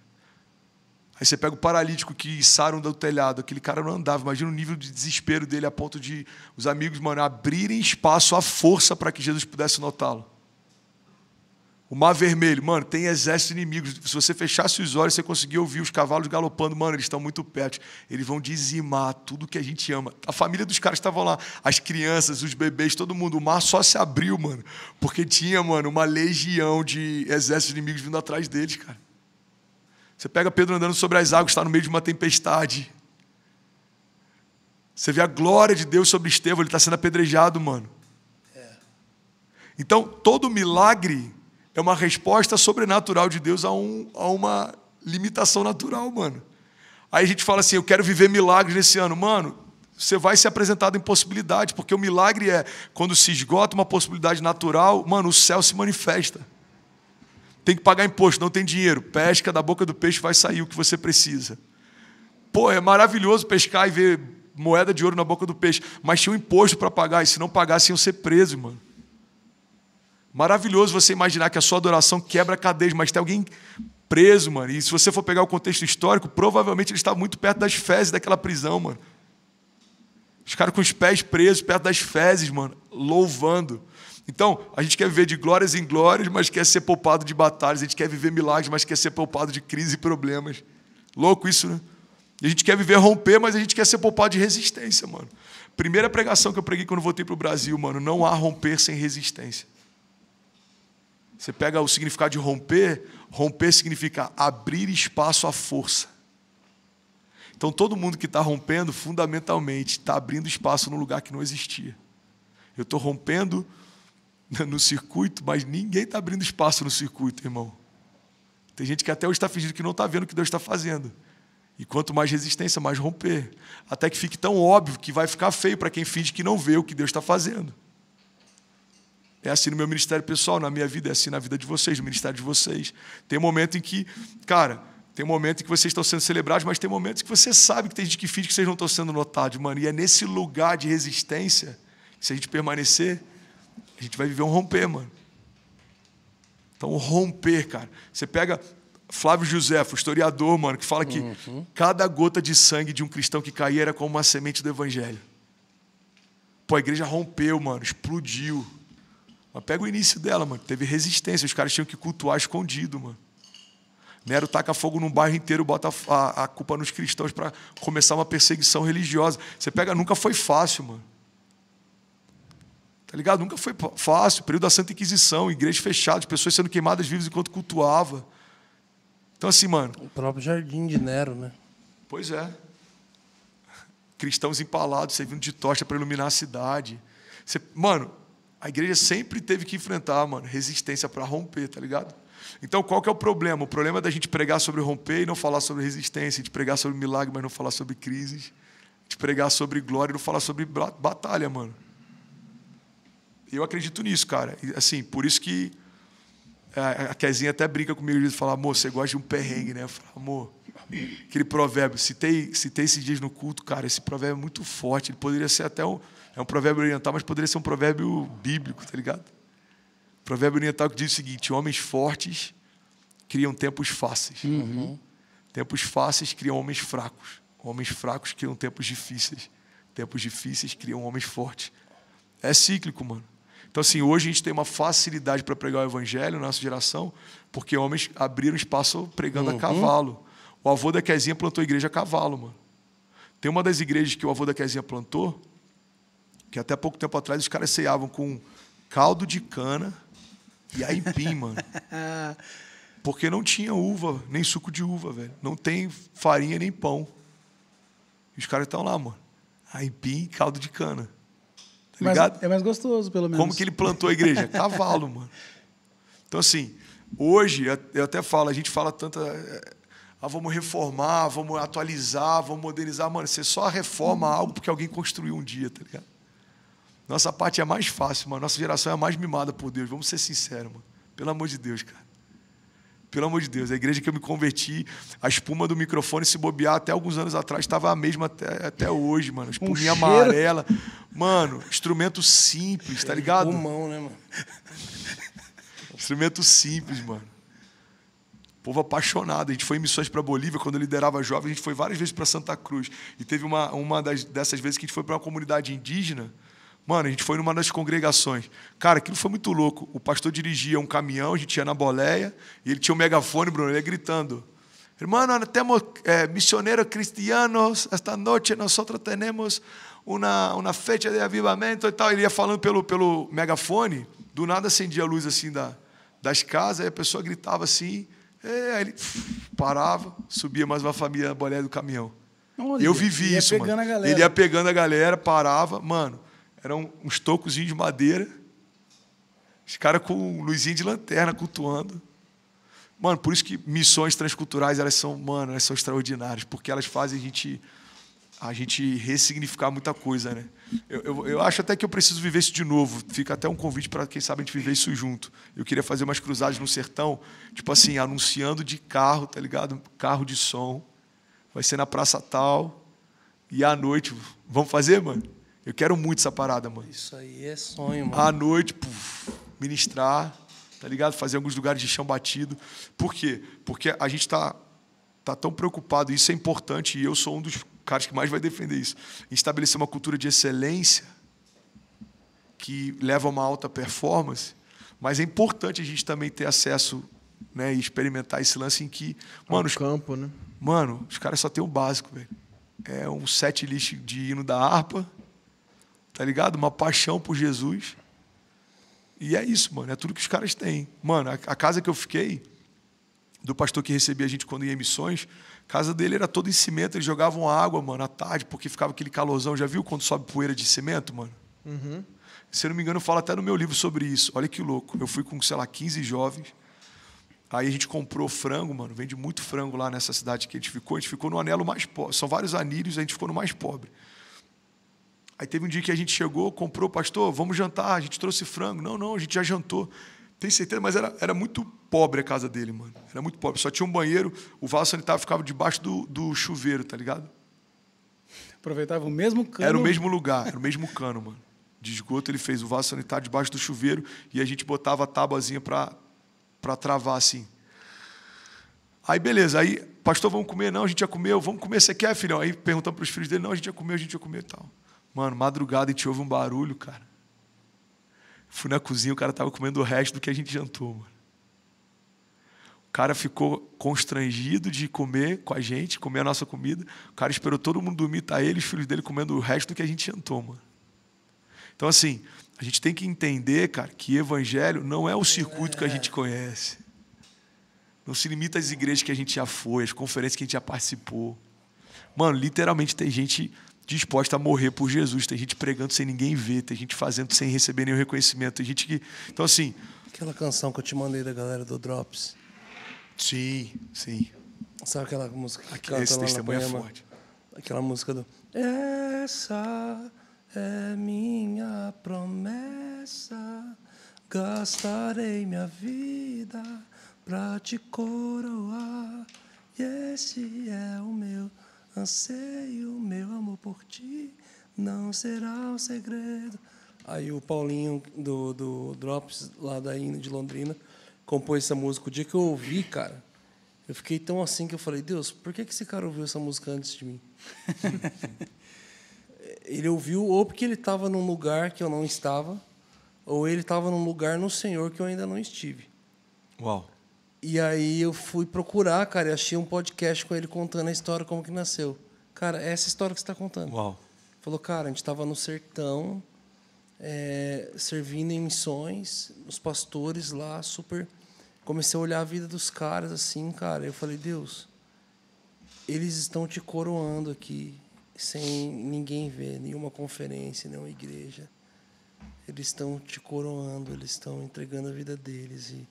B: Aí você pega o paralítico que içaram do telhado, aquele cara não andava. Imagina o nível de desespero dele a ponto de os amigos, mano, abrirem espaço à força para que Jesus pudesse notá-lo. O Mar Vermelho, mano, tem exércitos inimigos. Se você fechasse os olhos, você conseguia ouvir os cavalos galopando. Mano, eles estão muito perto. Eles vão dizimar tudo que a gente ama. A família dos caras estavam lá. As crianças, os bebês, todo mundo. O mar só se abriu, mano. Porque tinha, mano, uma legião de exércitos inimigos vindo atrás deles, cara. Você pega Pedro andando sobre as águas, está no meio de uma tempestade. Você vê a glória de Deus sobre Estevão, ele está sendo apedrejado, mano. É. Então, todo milagre é uma resposta sobrenatural de Deus a, um, a uma limitação natural, mano. Aí a gente fala assim: eu quero viver milagres nesse ano. Mano, você vai ser apresentado em possibilidade, porque o milagre é quando se esgota uma possibilidade natural, mano, o céu se manifesta. Tem que pagar imposto, não tem dinheiro. Pesca da boca do peixe vai sair o que você precisa. Pô, é maravilhoso pescar e ver moeda de ouro na boca do peixe, mas tinha um imposto para pagar, e se não pagasse iam ser presos, mano. Maravilhoso você imaginar que a sua adoração quebra cadeias, mas tem alguém preso, mano. E se você for pegar o contexto histórico, provavelmente ele estava muito perto das fezes daquela prisão, mano. Os caras com os pés presos perto das fezes, mano, louvando. Então, a gente quer viver de glórias em glórias, mas quer ser poupado de batalhas. A gente quer viver milagres, mas quer ser poupado de crises e problemas. Louco isso, né? E a gente quer viver romper, mas a gente quer ser poupado de resistência, mano. Primeira pregação que eu preguei quando voltei para o Brasil, mano, não há romper sem resistência. Você pega o significado de romper, romper significa abrir espaço à força. Então todo mundo que está rompendo, fundamentalmente, está abrindo espaço no lugar que não existia. Eu estou rompendo no circuito, mas ninguém está abrindo espaço no circuito, irmão. Tem gente que até hoje está fingindo que não está vendo o que Deus está fazendo. E quanto mais resistência, mais romper. Até que fique tão óbvio que vai ficar feio para quem finge que não vê o que Deus está fazendo. É assim no meu ministério pessoal, na minha vida, é assim na vida de vocês, no ministério de vocês. Tem momento em que, cara, tem momento em que vocês estão sendo celebrados, mas tem momentos que você sabe que tem gente que finge que vocês não estão sendo notados, mano. E é nesse lugar de resistência que, se a gente permanecer, a gente vai viver um romper, mano. Então, romper, cara. Você pega Flávio José, o historiador, mano, que fala que uhum. cada gota de sangue de um cristão que caía era como uma semente do evangelho. Pô, a igreja rompeu, mano, explodiu. Mas pega o início dela, mano. Teve resistência. Os caras tinham que cultuar escondido, mano. Nero taca fogo num bairro inteiro, bota a, a culpa nos cristãos para começar uma perseguição religiosa. Você pega, nunca foi fácil, mano. Tá ligado? Nunca foi fácil. Período da Santa Inquisição, igrejas fechadas, pessoas sendo queimadas vivas enquanto cultuava. Então, assim, mano. O próprio jardim de Nero, né? Pois é. Cristãos empalados, servindo de tocha para iluminar a cidade. Você, mano, a igreja sempre teve que enfrentar, mano, resistência para romper, tá ligado? Então, qual que é o problema? O problema é da gente pregar sobre romper e não falar sobre resistência, de pregar sobre milagre, mas não falar sobre crises, de pregar sobre glória e não falar sobre batalha, mano. Eu acredito nisso, cara. Assim, por isso que a Kezinha até brinca comigo e fala, amor, você gosta de um perrengue, né? Eu falo, amor, aquele provérbio. Citei, citei esses dias no culto, cara. Esse provérbio é muito forte. Ele poderia ser até um. É um provérbio oriental, mas poderia ser um provérbio bíblico, tá ligado? provérbio oriental que diz o seguinte: homens fortes criam tempos fáceis. Uhum. Tempos fáceis criam homens fracos. Homens fracos criam tempos difíceis. Tempos difíceis criam homens fortes. É cíclico, mano. Então, assim, hoje a gente tem uma facilidade para pregar o evangelho na nossa geração, porque homens abriram espaço pregando uhum. a cavalo. O avô da Kezinha plantou a igreja a cavalo, mano. Tem uma das igrejas que o avô da Kezinha plantou, que até pouco tempo atrás os caras ceiavam com caldo de cana e aipim, mano. Porque não tinha uva, nem suco de uva, velho. Não tem farinha nem pão. E os caras estão lá, mano. Aipim e caldo de cana.
E: Tá ligado? Mas é mais gostoso, pelo menos. Como que ele plantou a igreja? Cavalo,
B: mano. Então, assim, hoje, eu até falo, a gente fala tanta ah, vamos reformar, vamos atualizar, vamos modernizar. Mano, você só reforma algo porque alguém construiu um dia, tá ligado? Nossa parte é mais fácil, mano. Nossa geração é mais mimada por Deus. Vamos ser sinceros, mano. Pelo amor de Deus, cara. Pelo amor de Deus. A igreja que eu me converti, a espuma do microfone se bobear até alguns anos atrás estava a mesma até, até hoje, mano. Espuminha um amarela. Mano, instrumento simples, tá ligado? Pulmão, né, mano? Instrumento simples, mano povo apaixonado. A gente foi em missões para Bolívia quando eu liderava jovens, a gente foi várias vezes para Santa Cruz. E teve uma, uma das, dessas vezes que a gente foi para uma comunidade indígena. Mano, a gente foi numa das congregações. Cara, aquilo foi muito louco. O pastor dirigia um caminhão, a gente ia na boleia, e ele tinha um megafone, Bruno, ele ia gritando. Hermano, temos eh, missionários cristianos, esta noite nós temos uma, uma fecha de avivamento e tal. Ele ia falando pelo, pelo megafone, do nada acendia a luz assim da, das casas, e a pessoa gritava assim, é, aí ele parava, subia mais uma família na boleia do caminhão. Olha, eu vivi isso, mano. Ele ia pegando a galera, parava, mano. Eram uns tocozinhos de madeira. Os caras com luzinha de lanterna cultuando. Mano, por isso que missões transculturais, elas são, mano, elas são extraordinárias, porque elas fazem a gente a gente ressignificar muita coisa, né? Eu, eu, eu, acho até que eu preciso viver isso de novo. Fica até um convite para quem sabe a gente viver isso junto. Eu queria fazer umas cruzadas no sertão, tipo assim, anunciando de carro, tá ligado? Carro de som. Vai ser na praça tal. E à noite, vamos fazer, mano? Eu quero muito essa parada, mano. Isso
A: aí é sonho, mano. À
B: noite, puf, ministrar, tá ligado? Fazer alguns lugares de chão batido. Por quê? Porque a gente tá tá tão preocupado, isso é importante, e eu sou um dos cara que mais vai defender isso. Estabelecer uma cultura de excelência que leva a uma alta performance, mas é importante a gente também ter acesso né, e experimentar esse lance em que, mano, os, campo, né? Mano, os caras só tem o básico, velho. É um set list de hino da harpa, tá ligado? Uma paixão por Jesus. E é isso, mano, é tudo que os caras têm. Mano, a, a casa que eu fiquei do pastor que recebia a gente quando ia em missões, a casa dele era toda em cimento, eles jogavam água, mano, à tarde, porque ficava aquele calorzão. Já viu quando sobe poeira de cimento, mano? Uhum. Se eu não me engano, fala até no meu livro sobre isso. Olha que louco. Eu fui com, sei lá, 15 jovens. Aí a gente comprou frango, mano. Vende muito frango lá nessa cidade que a gente ficou. A gente ficou no anelo mais pobre. São vários anilhos, a gente ficou no mais pobre. Aí teve um dia que a gente chegou, comprou, pastor, vamos jantar. A gente trouxe frango. Não, não, a gente já jantou tem certeza, mas era, era muito pobre a casa dele, mano. Era muito pobre. Só tinha um banheiro, o vaso sanitário ficava debaixo do, do chuveiro, tá ligado?
E: Aproveitava o mesmo cano. Era o mesmo lugar,
B: era o mesmo cano, mano. De esgoto, ele fez o vaso sanitário debaixo do chuveiro e a gente botava a tábuazinha pra, travar assim. Aí, beleza, aí, pastor, vamos comer? Não, a gente ia comer, vamos comer, você quer, filhão? Aí perguntando pros filhos dele, não, a gente ia comer, a gente ia comer e tal. Mano, madrugada e te ouve um barulho, cara Fui na cozinha, o cara estava comendo o resto do que a gente jantou. Mano. O cara ficou constrangido de comer com a gente, comer a nossa comida. O cara esperou todo mundo dormir, tá ele e os filhos dele comendo o resto do que a gente jantou, mano. Então, assim, a gente tem que entender, cara, que evangelho não é o circuito que a gente conhece. Não se limita às igrejas que a gente já foi, às conferências que a gente já participou. Mano, literalmente tem gente disposta a morrer por Jesus. Tem gente pregando sem ninguém ver, tem gente fazendo sem receber nenhum reconhecimento, tem gente que. Então, assim.
A: Aquela canção que eu te mandei da galera do Drops. Sim, sim. Sabe aquela música que Aqui, canta esse lá na é forte. Aquela música do. Essa é minha promessa, gastarei minha vida pra te coroar, e esse é o meu Anseio, meu amor por ti, não será o segredo. Aí o Paulinho do, do Drops, lá da Ina de Londrina, compôs essa música. O dia que eu ouvi, cara, eu fiquei tão assim que eu falei, Deus, por que esse cara ouviu essa música antes de mim? ele ouviu ou porque ele estava num lugar que eu não estava, ou ele estava num lugar no Senhor que eu ainda não estive. Uau. E aí eu fui procurar, cara, e achei um podcast com ele contando a história, como que nasceu. Cara, é essa história que você está contando. Uau. Falou, cara, a gente estava no sertão, é, servindo em missões, os pastores lá, super. Comecei a olhar a vida dos caras assim, cara. Eu falei, Deus, eles estão te coroando aqui, sem ninguém ver, nenhuma conferência, nenhuma igreja. Eles estão te coroando, eles estão entregando a vida deles. E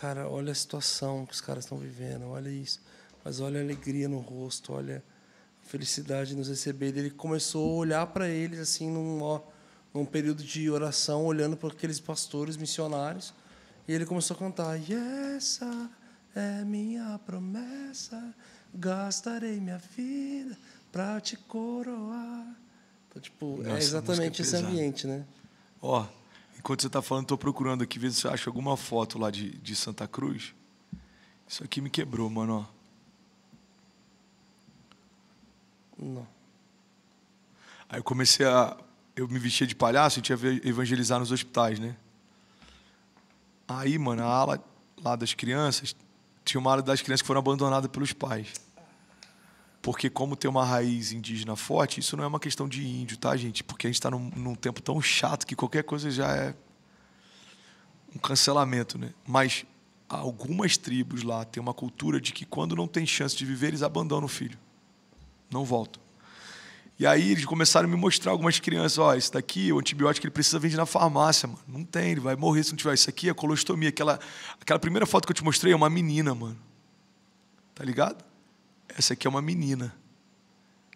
A: cara, olha a situação que os caras estão vivendo, olha isso. Mas olha a alegria no rosto, olha a felicidade nos receber. Ele começou a olhar para eles assim num, ó, num período de oração, olhando para aqueles pastores missionários. E ele começou a cantar: E essa é minha promessa, gastarei minha vida para te coroar. Então, tipo, é Nossa, é exatamente esse ambiente, né?
B: Ó, oh enquanto você está falando, estou procurando aqui, ver se eu acho alguma foto lá de, de Santa Cruz. Isso aqui me quebrou, mano. Ó. Não. Aí eu comecei a. Eu me vestia de palhaço e tinha evangelizar nos hospitais, né? Aí, mano, a ala lá das crianças, tinha uma ala das crianças que foram abandonadas pelos pais. Porque como tem uma raiz indígena forte, isso não é uma questão de índio, tá, gente? Porque a gente está num, num tempo tão chato que qualquer coisa já é um cancelamento, né? Mas algumas tribos lá têm uma cultura de que quando não tem chance de viver, eles abandonam o filho. Não voltam. E aí eles começaram a me mostrar algumas crianças, ó, oh, esse daqui, o antibiótico ele precisa vender na farmácia, mano. Não tem, ele vai morrer se não tiver. Isso aqui é colostomia. Aquela, aquela primeira foto que eu te mostrei é uma menina, mano. Tá ligado? essa aqui é uma menina.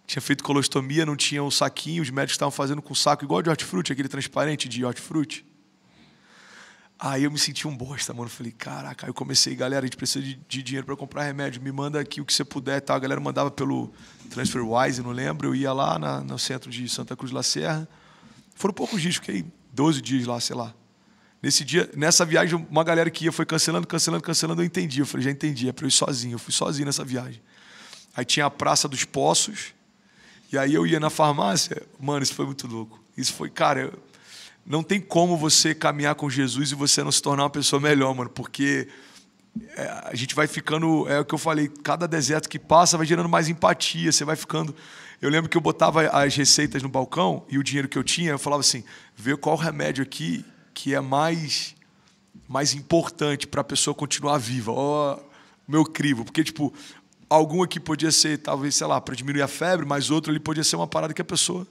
B: Tinha feito colostomia, não tinha o um saquinho, os médicos estavam fazendo com o saco igual de hortifruti, aquele transparente de hortifruti. Aí eu me senti um bosta, mano. Falei, caraca, aí eu comecei, galera, a gente precisa de, de dinheiro para comprar remédio, me manda aqui o que você puder tal. Tá? A galera mandava pelo TransferWise, não lembro. Eu ia lá na, no centro de Santa Cruz de La Serra. Foram poucos dias, fiquei 12 dias lá, sei lá. Nesse dia, nessa viagem, uma galera que ia foi cancelando, cancelando, cancelando, eu entendi. Eu falei, já entendi, é para eu ir sozinho. Eu fui sozinho nessa viagem. Aí tinha a Praça dos Poços. E aí eu ia na farmácia. Mano, isso foi muito louco. Isso foi, cara, não tem como você caminhar com Jesus e você não se tornar uma pessoa melhor, mano, porque é, a gente vai ficando, é o que eu falei, cada deserto que passa vai gerando mais empatia, você vai ficando. Eu lembro que eu botava as receitas no balcão e o dinheiro que eu tinha, eu falava assim: vê qual remédio aqui que é mais mais importante para a pessoa continuar viva. Ó, oh, meu crivo, porque tipo, alguma que podia ser, talvez, sei lá, para diminuir a febre, mas outra ali podia ser uma parada que a pessoa.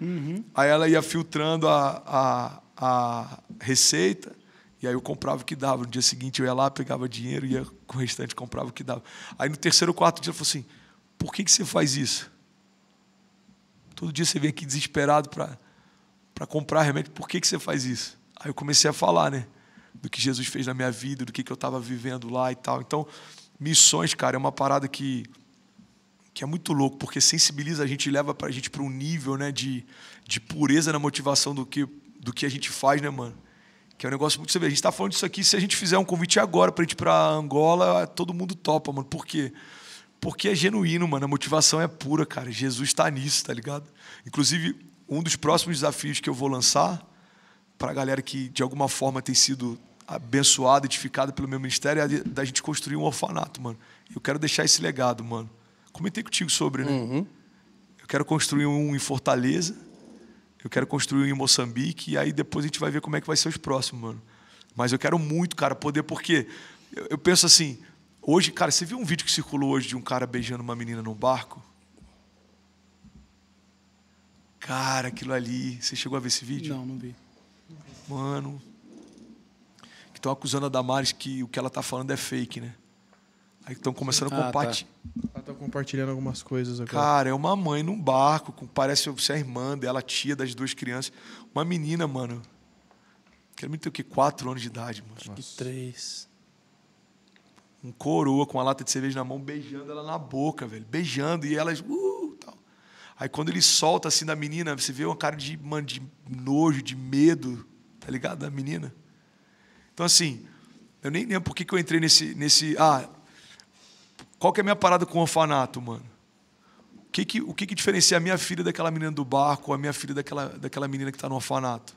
B: Uhum. Aí ela ia filtrando a, a, a receita, e aí eu comprava o que dava. No dia seguinte eu ia lá, pegava dinheiro, ia com o restante, comprava o que dava. Aí no terceiro ou quarto dia ela falou assim: por que, que você faz isso? Todo dia você vem aqui desesperado para comprar remédio, por que, que você faz isso? Aí eu comecei a falar, né? Do que Jesus fez na minha vida, do que, que eu estava vivendo lá e tal. Então, Missões, cara, é uma parada que, que é muito louco, porque sensibiliza a gente, leva para a gente para um nível né, de, de pureza na motivação do que, do que a gente faz, né, mano? Que é um negócio muito severo A gente está falando disso aqui, se a gente fizer um convite agora para a gente ir para Angola, todo mundo topa, mano. Por quê? Porque é genuíno, mano. A motivação é pura, cara. Jesus está nisso, tá ligado? Inclusive, um dos próximos desafios que eu vou lançar para a galera que de alguma forma tem sido abençoado, edificado pelo meu ministério, é da gente construir um orfanato, mano. Eu quero deixar esse legado, mano. Comentei contigo sobre, né? Uhum. Eu quero construir um em Fortaleza, eu quero construir um em Moçambique, e aí depois a gente vai ver como é que vai ser os próximos, mano. Mas eu quero muito, cara, poder, porque eu, eu penso assim, hoje, cara, você viu um vídeo que circulou hoje de um cara beijando uma menina num barco? Cara, aquilo ali. Você chegou a ver esse vídeo? Não, não vi. Mano, que estão acusando a Damares que o que ela está falando é fake, né? Aí estão começando a compartilhar.
D: Tá. Estão tá compartilhando algumas coisas agora. Cara,
B: é uma mãe num barco, com, parece ser é a irmã dela, a tia das duas crianças. Uma menina, mano. Quero me ter o quê? Quatro anos de idade, mano. Acho que três. Um coroa com uma lata de cerveja na mão, beijando ela na boca, velho. Beijando, e elas. Uh, tal. Aí quando ele solta assim da menina, você vê uma cara de, mano, de nojo, de medo, tá ligado? Da menina. Então, assim, eu nem lembro por que, eu entrei nesse, nesse. Ah, qual que é a minha parada com o orfanato, mano? O que, que, o que, que diferencia a minha filha daquela menina do barco, a minha filha daquela, daquela menina que está no orfanato?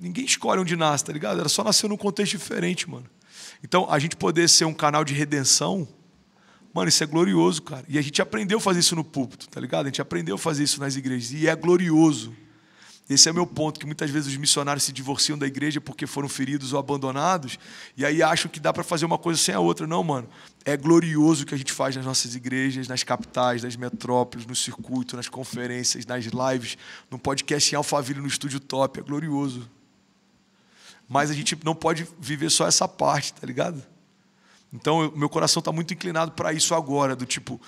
B: Ninguém escolhe onde nasce, tá ligado? Ela só nasceu num contexto diferente, mano. Então, a gente poder ser um canal de redenção, mano, isso é glorioso, cara. E a gente aprendeu a fazer isso no púlpito, tá ligado? A gente aprendeu a fazer isso nas igrejas. E é glorioso. Esse é o meu ponto, que muitas vezes os missionários se divorciam da igreja porque foram feridos ou abandonados, e aí acham que dá para fazer uma coisa sem a outra. Não, mano. É glorioso o que a gente faz nas nossas igrejas, nas capitais, nas metrópoles, no circuito, nas conferências, nas lives, no podcast em Alphaville, no estúdio top. É glorioso. Mas a gente não pode viver só essa parte, tá ligado? Então, eu, meu coração está muito inclinado para isso agora, do tipo,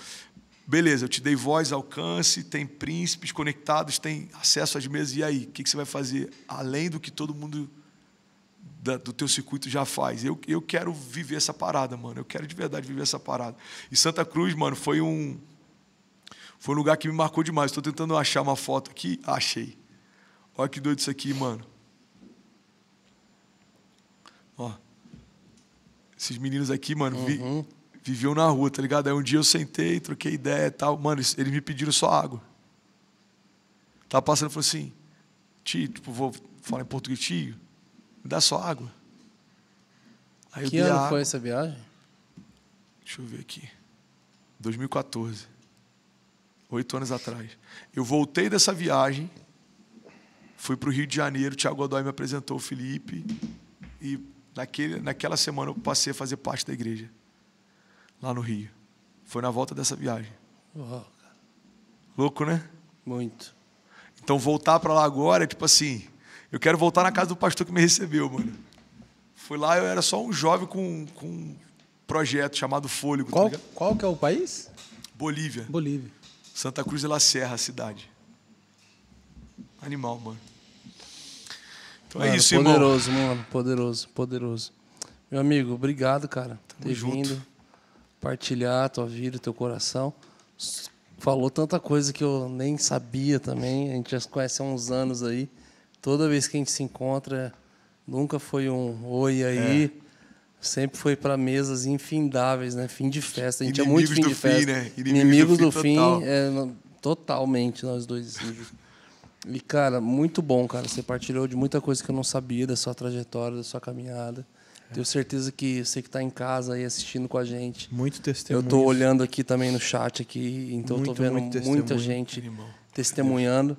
B: Beleza, eu te dei voz, alcance, tem príncipes conectados, tem acesso às mesas, e aí? O que você vai fazer além do que todo mundo do teu circuito já faz? Eu, eu quero viver essa parada, mano. Eu quero de verdade viver essa parada. E Santa Cruz, mano, foi um, foi um lugar que me marcou demais. Estou tentando achar uma foto aqui. Achei. Olha que doido isso aqui, mano. Ó. Esses meninos aqui, mano, uhum. vi, viviam na rua, tá ligado? Aí um dia eu sentei, troquei ideia e tal. Mano, eles, me pediram só água. Tava passando e falou assim, tio, tipo, vou falar em português, tio, me dá só água. Aí que ano água. foi essa viagem? Deixa eu ver aqui. 2014. Oito anos atrás. Eu voltei dessa viagem, fui para o Rio de Janeiro, o Thiago Godoy me apresentou o Felipe, e naquele, naquela semana eu passei a fazer parte da igreja lá no Rio. Foi na volta dessa viagem. Louco, né? Muito. Então voltar para lá agora é tipo assim, eu quero voltar na casa do pastor que me recebeu, mano. Fui lá, eu era só um jovem com, com um projeto chamado Fôlego. Tá qual, tá qual que é o país? Bolívia. Bolívia. Santa Cruz de la Serra, a cidade. Animal, mano. Então
A: é mano, é isso, poderoso, irmão. Poderoso, mano. Poderoso, poderoso. Meu amigo, obrigado, cara. Tamo ter junto. vindo partilhar a tua vida, o teu coração. Falou tanta coisa que eu nem sabia também. A gente já se conhece há uns anos aí. Toda vez que a gente se encontra, nunca foi um oi aí. É. Sempre foi para mesas infindáveis, né? Fim de festa. A gente Inimigos é muito fim de festa. Fim, né? Inimigos, Inimigos, do, do fim, total. é, totalmente nós dois. Assim. E, cara, muito bom, cara. Você partilhou de muita coisa que eu não sabia da sua trajetória, da sua caminhada. Tenho certeza que você que está em casa aí assistindo com a gente. Muito testemunho. Eu estou olhando aqui também no chat aqui, então estou vendo muito muita gente irmão. testemunhando.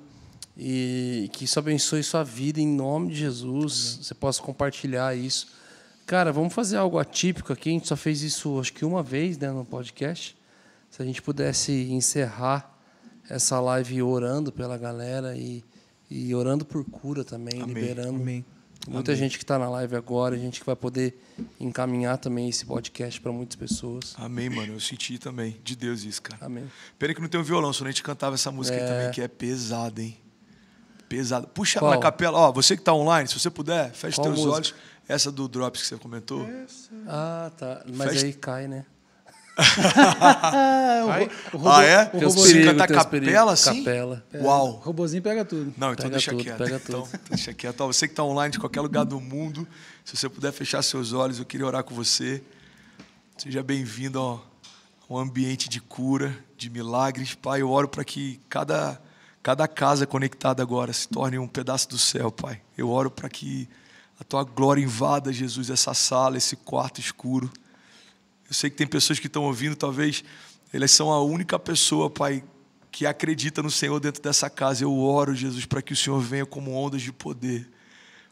A: E que isso abençoe sua vida em nome de Jesus. Amém. Você possa compartilhar isso. Cara, vamos fazer algo atípico aqui. A gente só fez isso acho que uma vez né, no podcast. Se a gente pudesse encerrar essa live orando pela galera e, e orando por cura também, Amém. liberando. Amém Muita Amém. gente que está na live agora, a gente que vai poder encaminhar também
B: esse podcast para muitas pessoas. Amém, mano. Eu senti também de Deus isso, cara. Amém. Pena que não tem um violão, senão a gente cantava essa música é... também, que é pesada, hein? Pesada. Puxa Qual? na capela, ó, você que está online, se você puder, feche os teus música? olhos. Essa do Drops que você comentou. Essa. Ah,
A: tá. Mas aí cai, né? robô, ah, é? O ah,
E: robôzinho é? canta capela, assim? Capela. Uau. O robôzinho pega tudo. Não, então pega deixa tudo, quieto. Pega
B: então, tudo. Então, deixa quieto. Você que está online de qualquer lugar do mundo, se você puder fechar seus olhos, eu queria orar com você. Seja bem-vindo a um ambiente de cura, de milagres. Pai, eu oro para que cada, cada casa conectada agora se torne um pedaço do céu, Pai. Eu oro para que a tua glória invada, Jesus, essa sala, esse quarto escuro eu sei que tem pessoas que estão ouvindo, talvez elas são a única pessoa, Pai, que acredita no Senhor dentro dessa casa. Eu oro, Jesus, para que o Senhor venha como ondas de poder,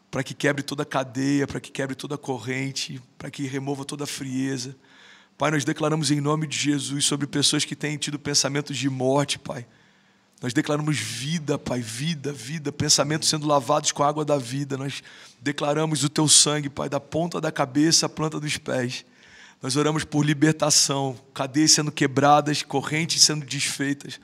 B: para que quebre toda cadeia, para que quebre toda corrente, para que remova toda frieza. Pai, nós declaramos em nome de Jesus sobre pessoas que têm tido pensamentos de morte, Pai. Nós declaramos vida, Pai, vida, vida, pensamentos sendo lavados com a água da vida. Nós declaramos o teu sangue, Pai, da ponta da cabeça à planta dos pés. Nós oramos por libertação, cadeias sendo quebradas, correntes sendo desfeitas.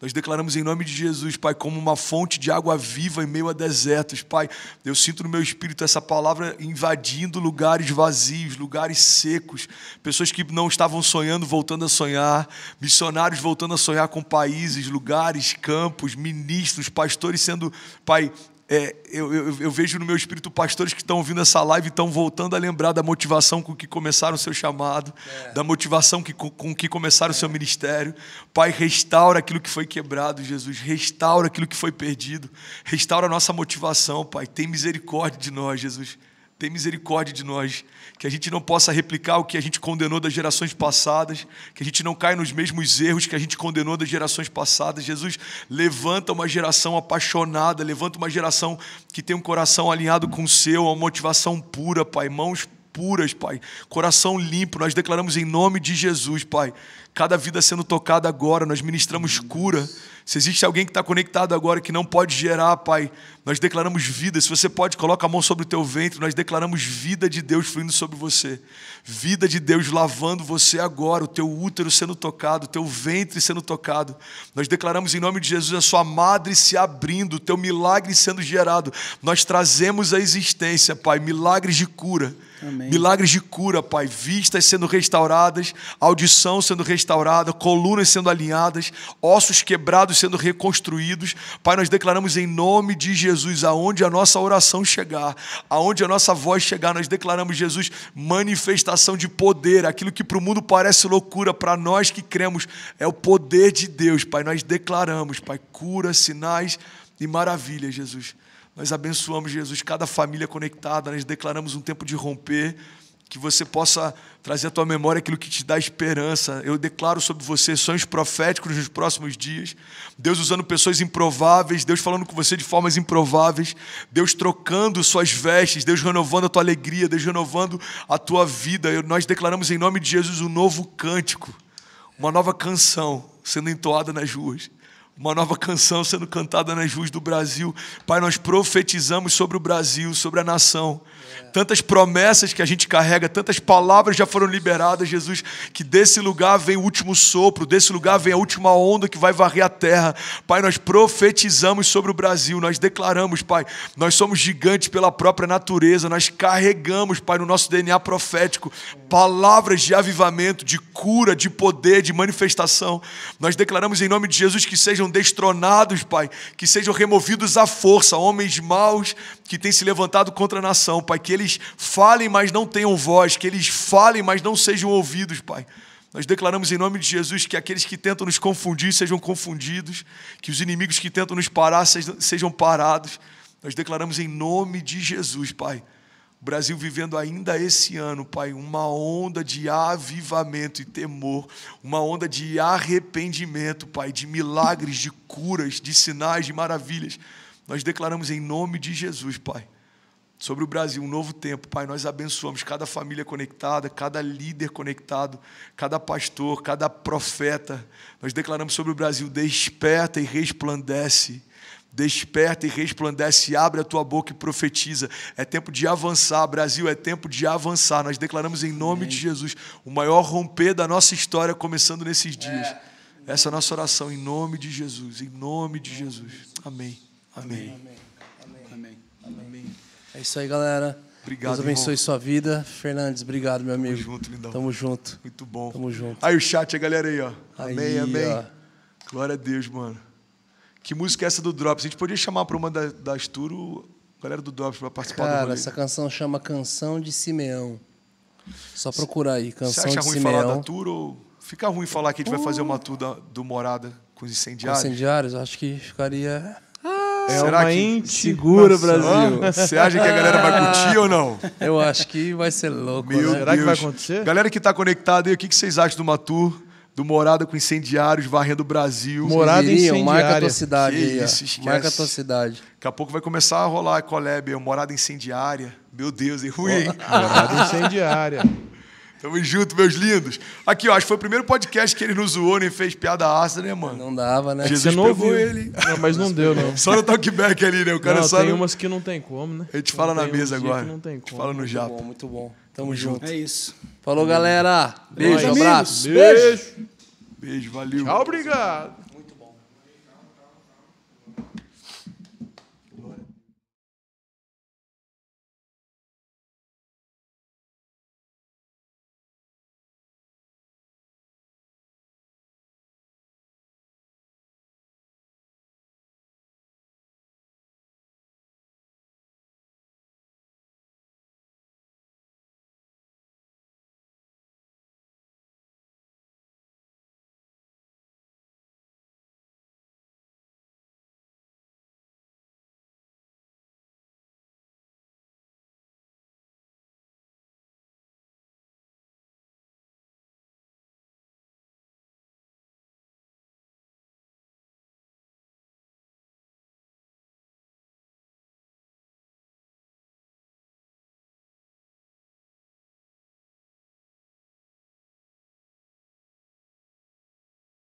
B: Nós declaramos em nome de Jesus, Pai, como uma fonte de água viva em meio a desertos. Pai, eu sinto no meu espírito essa palavra invadindo lugares vazios, lugares secos, pessoas que não estavam sonhando voltando a sonhar, missionários voltando a sonhar com países, lugares, campos, ministros, pastores sendo, Pai, é, eu, eu, eu, vejo no meu espírito pastores que estão ouvindo essa live e estão voltando a lembrar da motivação com que começaram o seu chamado, é. da motivação que, com, com que começaram o é. seu ministério. Pai, restaura aquilo que foi quebrado, Jesus, restaura aquilo que foi perdido, restaura a nossa motivação, Pai. Tem misericórdia de nós, Jesus. Tem misericórdia de nós, que a gente não possa replicar o que a gente condenou das gerações passadas, que a gente não caia nos mesmos erros que a gente condenou das gerações passadas. Jesus, levanta uma geração apaixonada, levanta uma geração que tem um coração alinhado com o seu, uma motivação pura, Pai, mãos puras, Pai, coração limpo. Nós declaramos em nome de Jesus, Pai, cada vida sendo tocada agora, nós ministramos cura. Se existe alguém que está conectado agora que não pode gerar, Pai, nós declaramos vida. Se você pode, coloca a mão sobre o teu ventre, nós declaramos vida de Deus fluindo sobre você. Vida de Deus lavando você agora, o teu útero sendo tocado, o teu ventre sendo tocado. Nós declaramos em nome de Jesus a sua madre se abrindo, o teu milagre sendo gerado. Nós trazemos à existência, Pai, milagres de cura. Amém. Milagres de cura, Pai, vistas sendo restauradas, audição sendo restaurada restaurada, colunas sendo alinhadas, ossos quebrados sendo reconstruídos. Pai, nós declaramos em nome de Jesus, aonde a nossa oração chegar, aonde a nossa voz chegar, nós declaramos, Jesus, manifestação de poder, aquilo que para o mundo parece loucura, para nós que cremos, é o poder de Deus, Pai. Nós declaramos, Pai, cura, sinais e maravilhas, Jesus. Nós abençoamos, Jesus, cada família conectada, nós declaramos um tempo de romper que você possa trazer à tua memória aquilo que te dá esperança. Eu declaro sobre você sonhos proféticos nos próximos dias. Deus usando pessoas improváveis, Deus falando com você de formas improváveis, Deus trocando suas vestes, Deus renovando a tua alegria, Deus renovando a tua vida. Eu, nós declaramos em nome de Jesus um novo cântico, uma nova canção sendo entoada nas ruas uma nova canção sendo cantada nas ruas do Brasil. Pai, nós profetizamos sobre o Brasil, sobre a nação. Tantas promessas que a gente carrega, tantas palavras já foram liberadas, Jesus, que desse lugar vem o último sopro, desse lugar vem a última onda que vai varrer a terra. Pai, nós profetizamos sobre o Brasil, nós declaramos, Pai, nós somos gigantes pela própria natureza, nós carregamos, Pai, no nosso DNA profético, palavras de avivamento, de cura, de poder, de manifestação. Nós declaramos em nome de Jesus que sejam sejam destronados, Pai, que sejam removidos à força, homens maus que têm se levantado contra a nação, Pai, que eles falem, mas não tenham voz, que eles falem, mas não sejam ouvidos, Pai. Nós declaramos em nome de Jesus que aqueles que tentam nos confundir sejam confundidos, que os inimigos que tentam nos parar sejam parados. Nós declaramos em nome de Jesus, Pai o Brasil vivendo ainda esse ano, Pai, uma onda de avivamento e temor, uma onda de arrependimento, Pai, de milagres, de curas, de sinais, de maravilhas. Nós declaramos em nome de Jesus, Pai, sobre o Brasil, um novo tempo. Pai, nós abençoamos cada família conectada, cada líder conectado, cada pastor, cada profeta. Nós declaramos sobre o Brasil: desperta e resplandece Desperta e resplandece, abre a tua boca e profetiza. É tempo de avançar, Brasil, é tempo de avançar. Nós declaramos em nome Amém. de Jesus o maior romper da nossa história começando nesses dias. É. Essa é a nossa oração em nome de Jesus, em nome de Jesus. Amém. Amém. Amém. Amém. É isso aí, galera. Obrigado, Deus abençoe irmão.
A: sua vida. Fernandes, obrigado, meu amigo. Tamo junto, lindão. Tamo
B: junto. Muito bom. Tamo junto. Aí o chat, a galera aí, ó. Amém, aí, amém. Ó. Glória a Deus, mano. Que música é essa do Drops? A gente podia chamar para uma das, das tour galera do Drops para participar Cara, do Cara, essa
A: canção chama Canção de Simeão. Só procurar aí, Canção de Simeão. Você acha ruim Simeão. falar da
B: tour ou fica ruim falar que a gente uh. vai fazer uma tour da, do Morada com os incendiários? Com
A: incendiários, acho que ficaria é Será uma que... insegura, Brasil. Você acha que a galera vai curtir ou não?
B: Eu acho que vai ser louco. né? Será que vai acontecer? Galera que está conectada aí, o que, que vocês acham do Matur? do Morada com Incendiários, varrendo o Brasil. Morada Iriam, Incendiária. Marca a tua cidade. isso, Marca a tua cidade. Daqui a pouco vai começar a rolar a collab, Morada Incendiária. Meu Deus, é ruim. Morada Incendiária. Tamo junto, meus lindos. Aqui, ó, acho que foi o primeiro podcast que ele nos zoou, nem fez piada ácida, né, mano? Não dava, né? Jesus Você não pegou ouviu. ele.
D: Não, mas não deu, não. Só no
B: talkback ali, né? O cara não, só tem no... umas que não tem
A: como, né? A gente não fala na mesa agora. Que não tem como. A gente fala no Japão. japa. Muito bom, muito bom. Tamo junto. É isso. Falou, galera. Beijo, abraço. Beijo.
B: Beijo, valeu. Tchau, obrigado.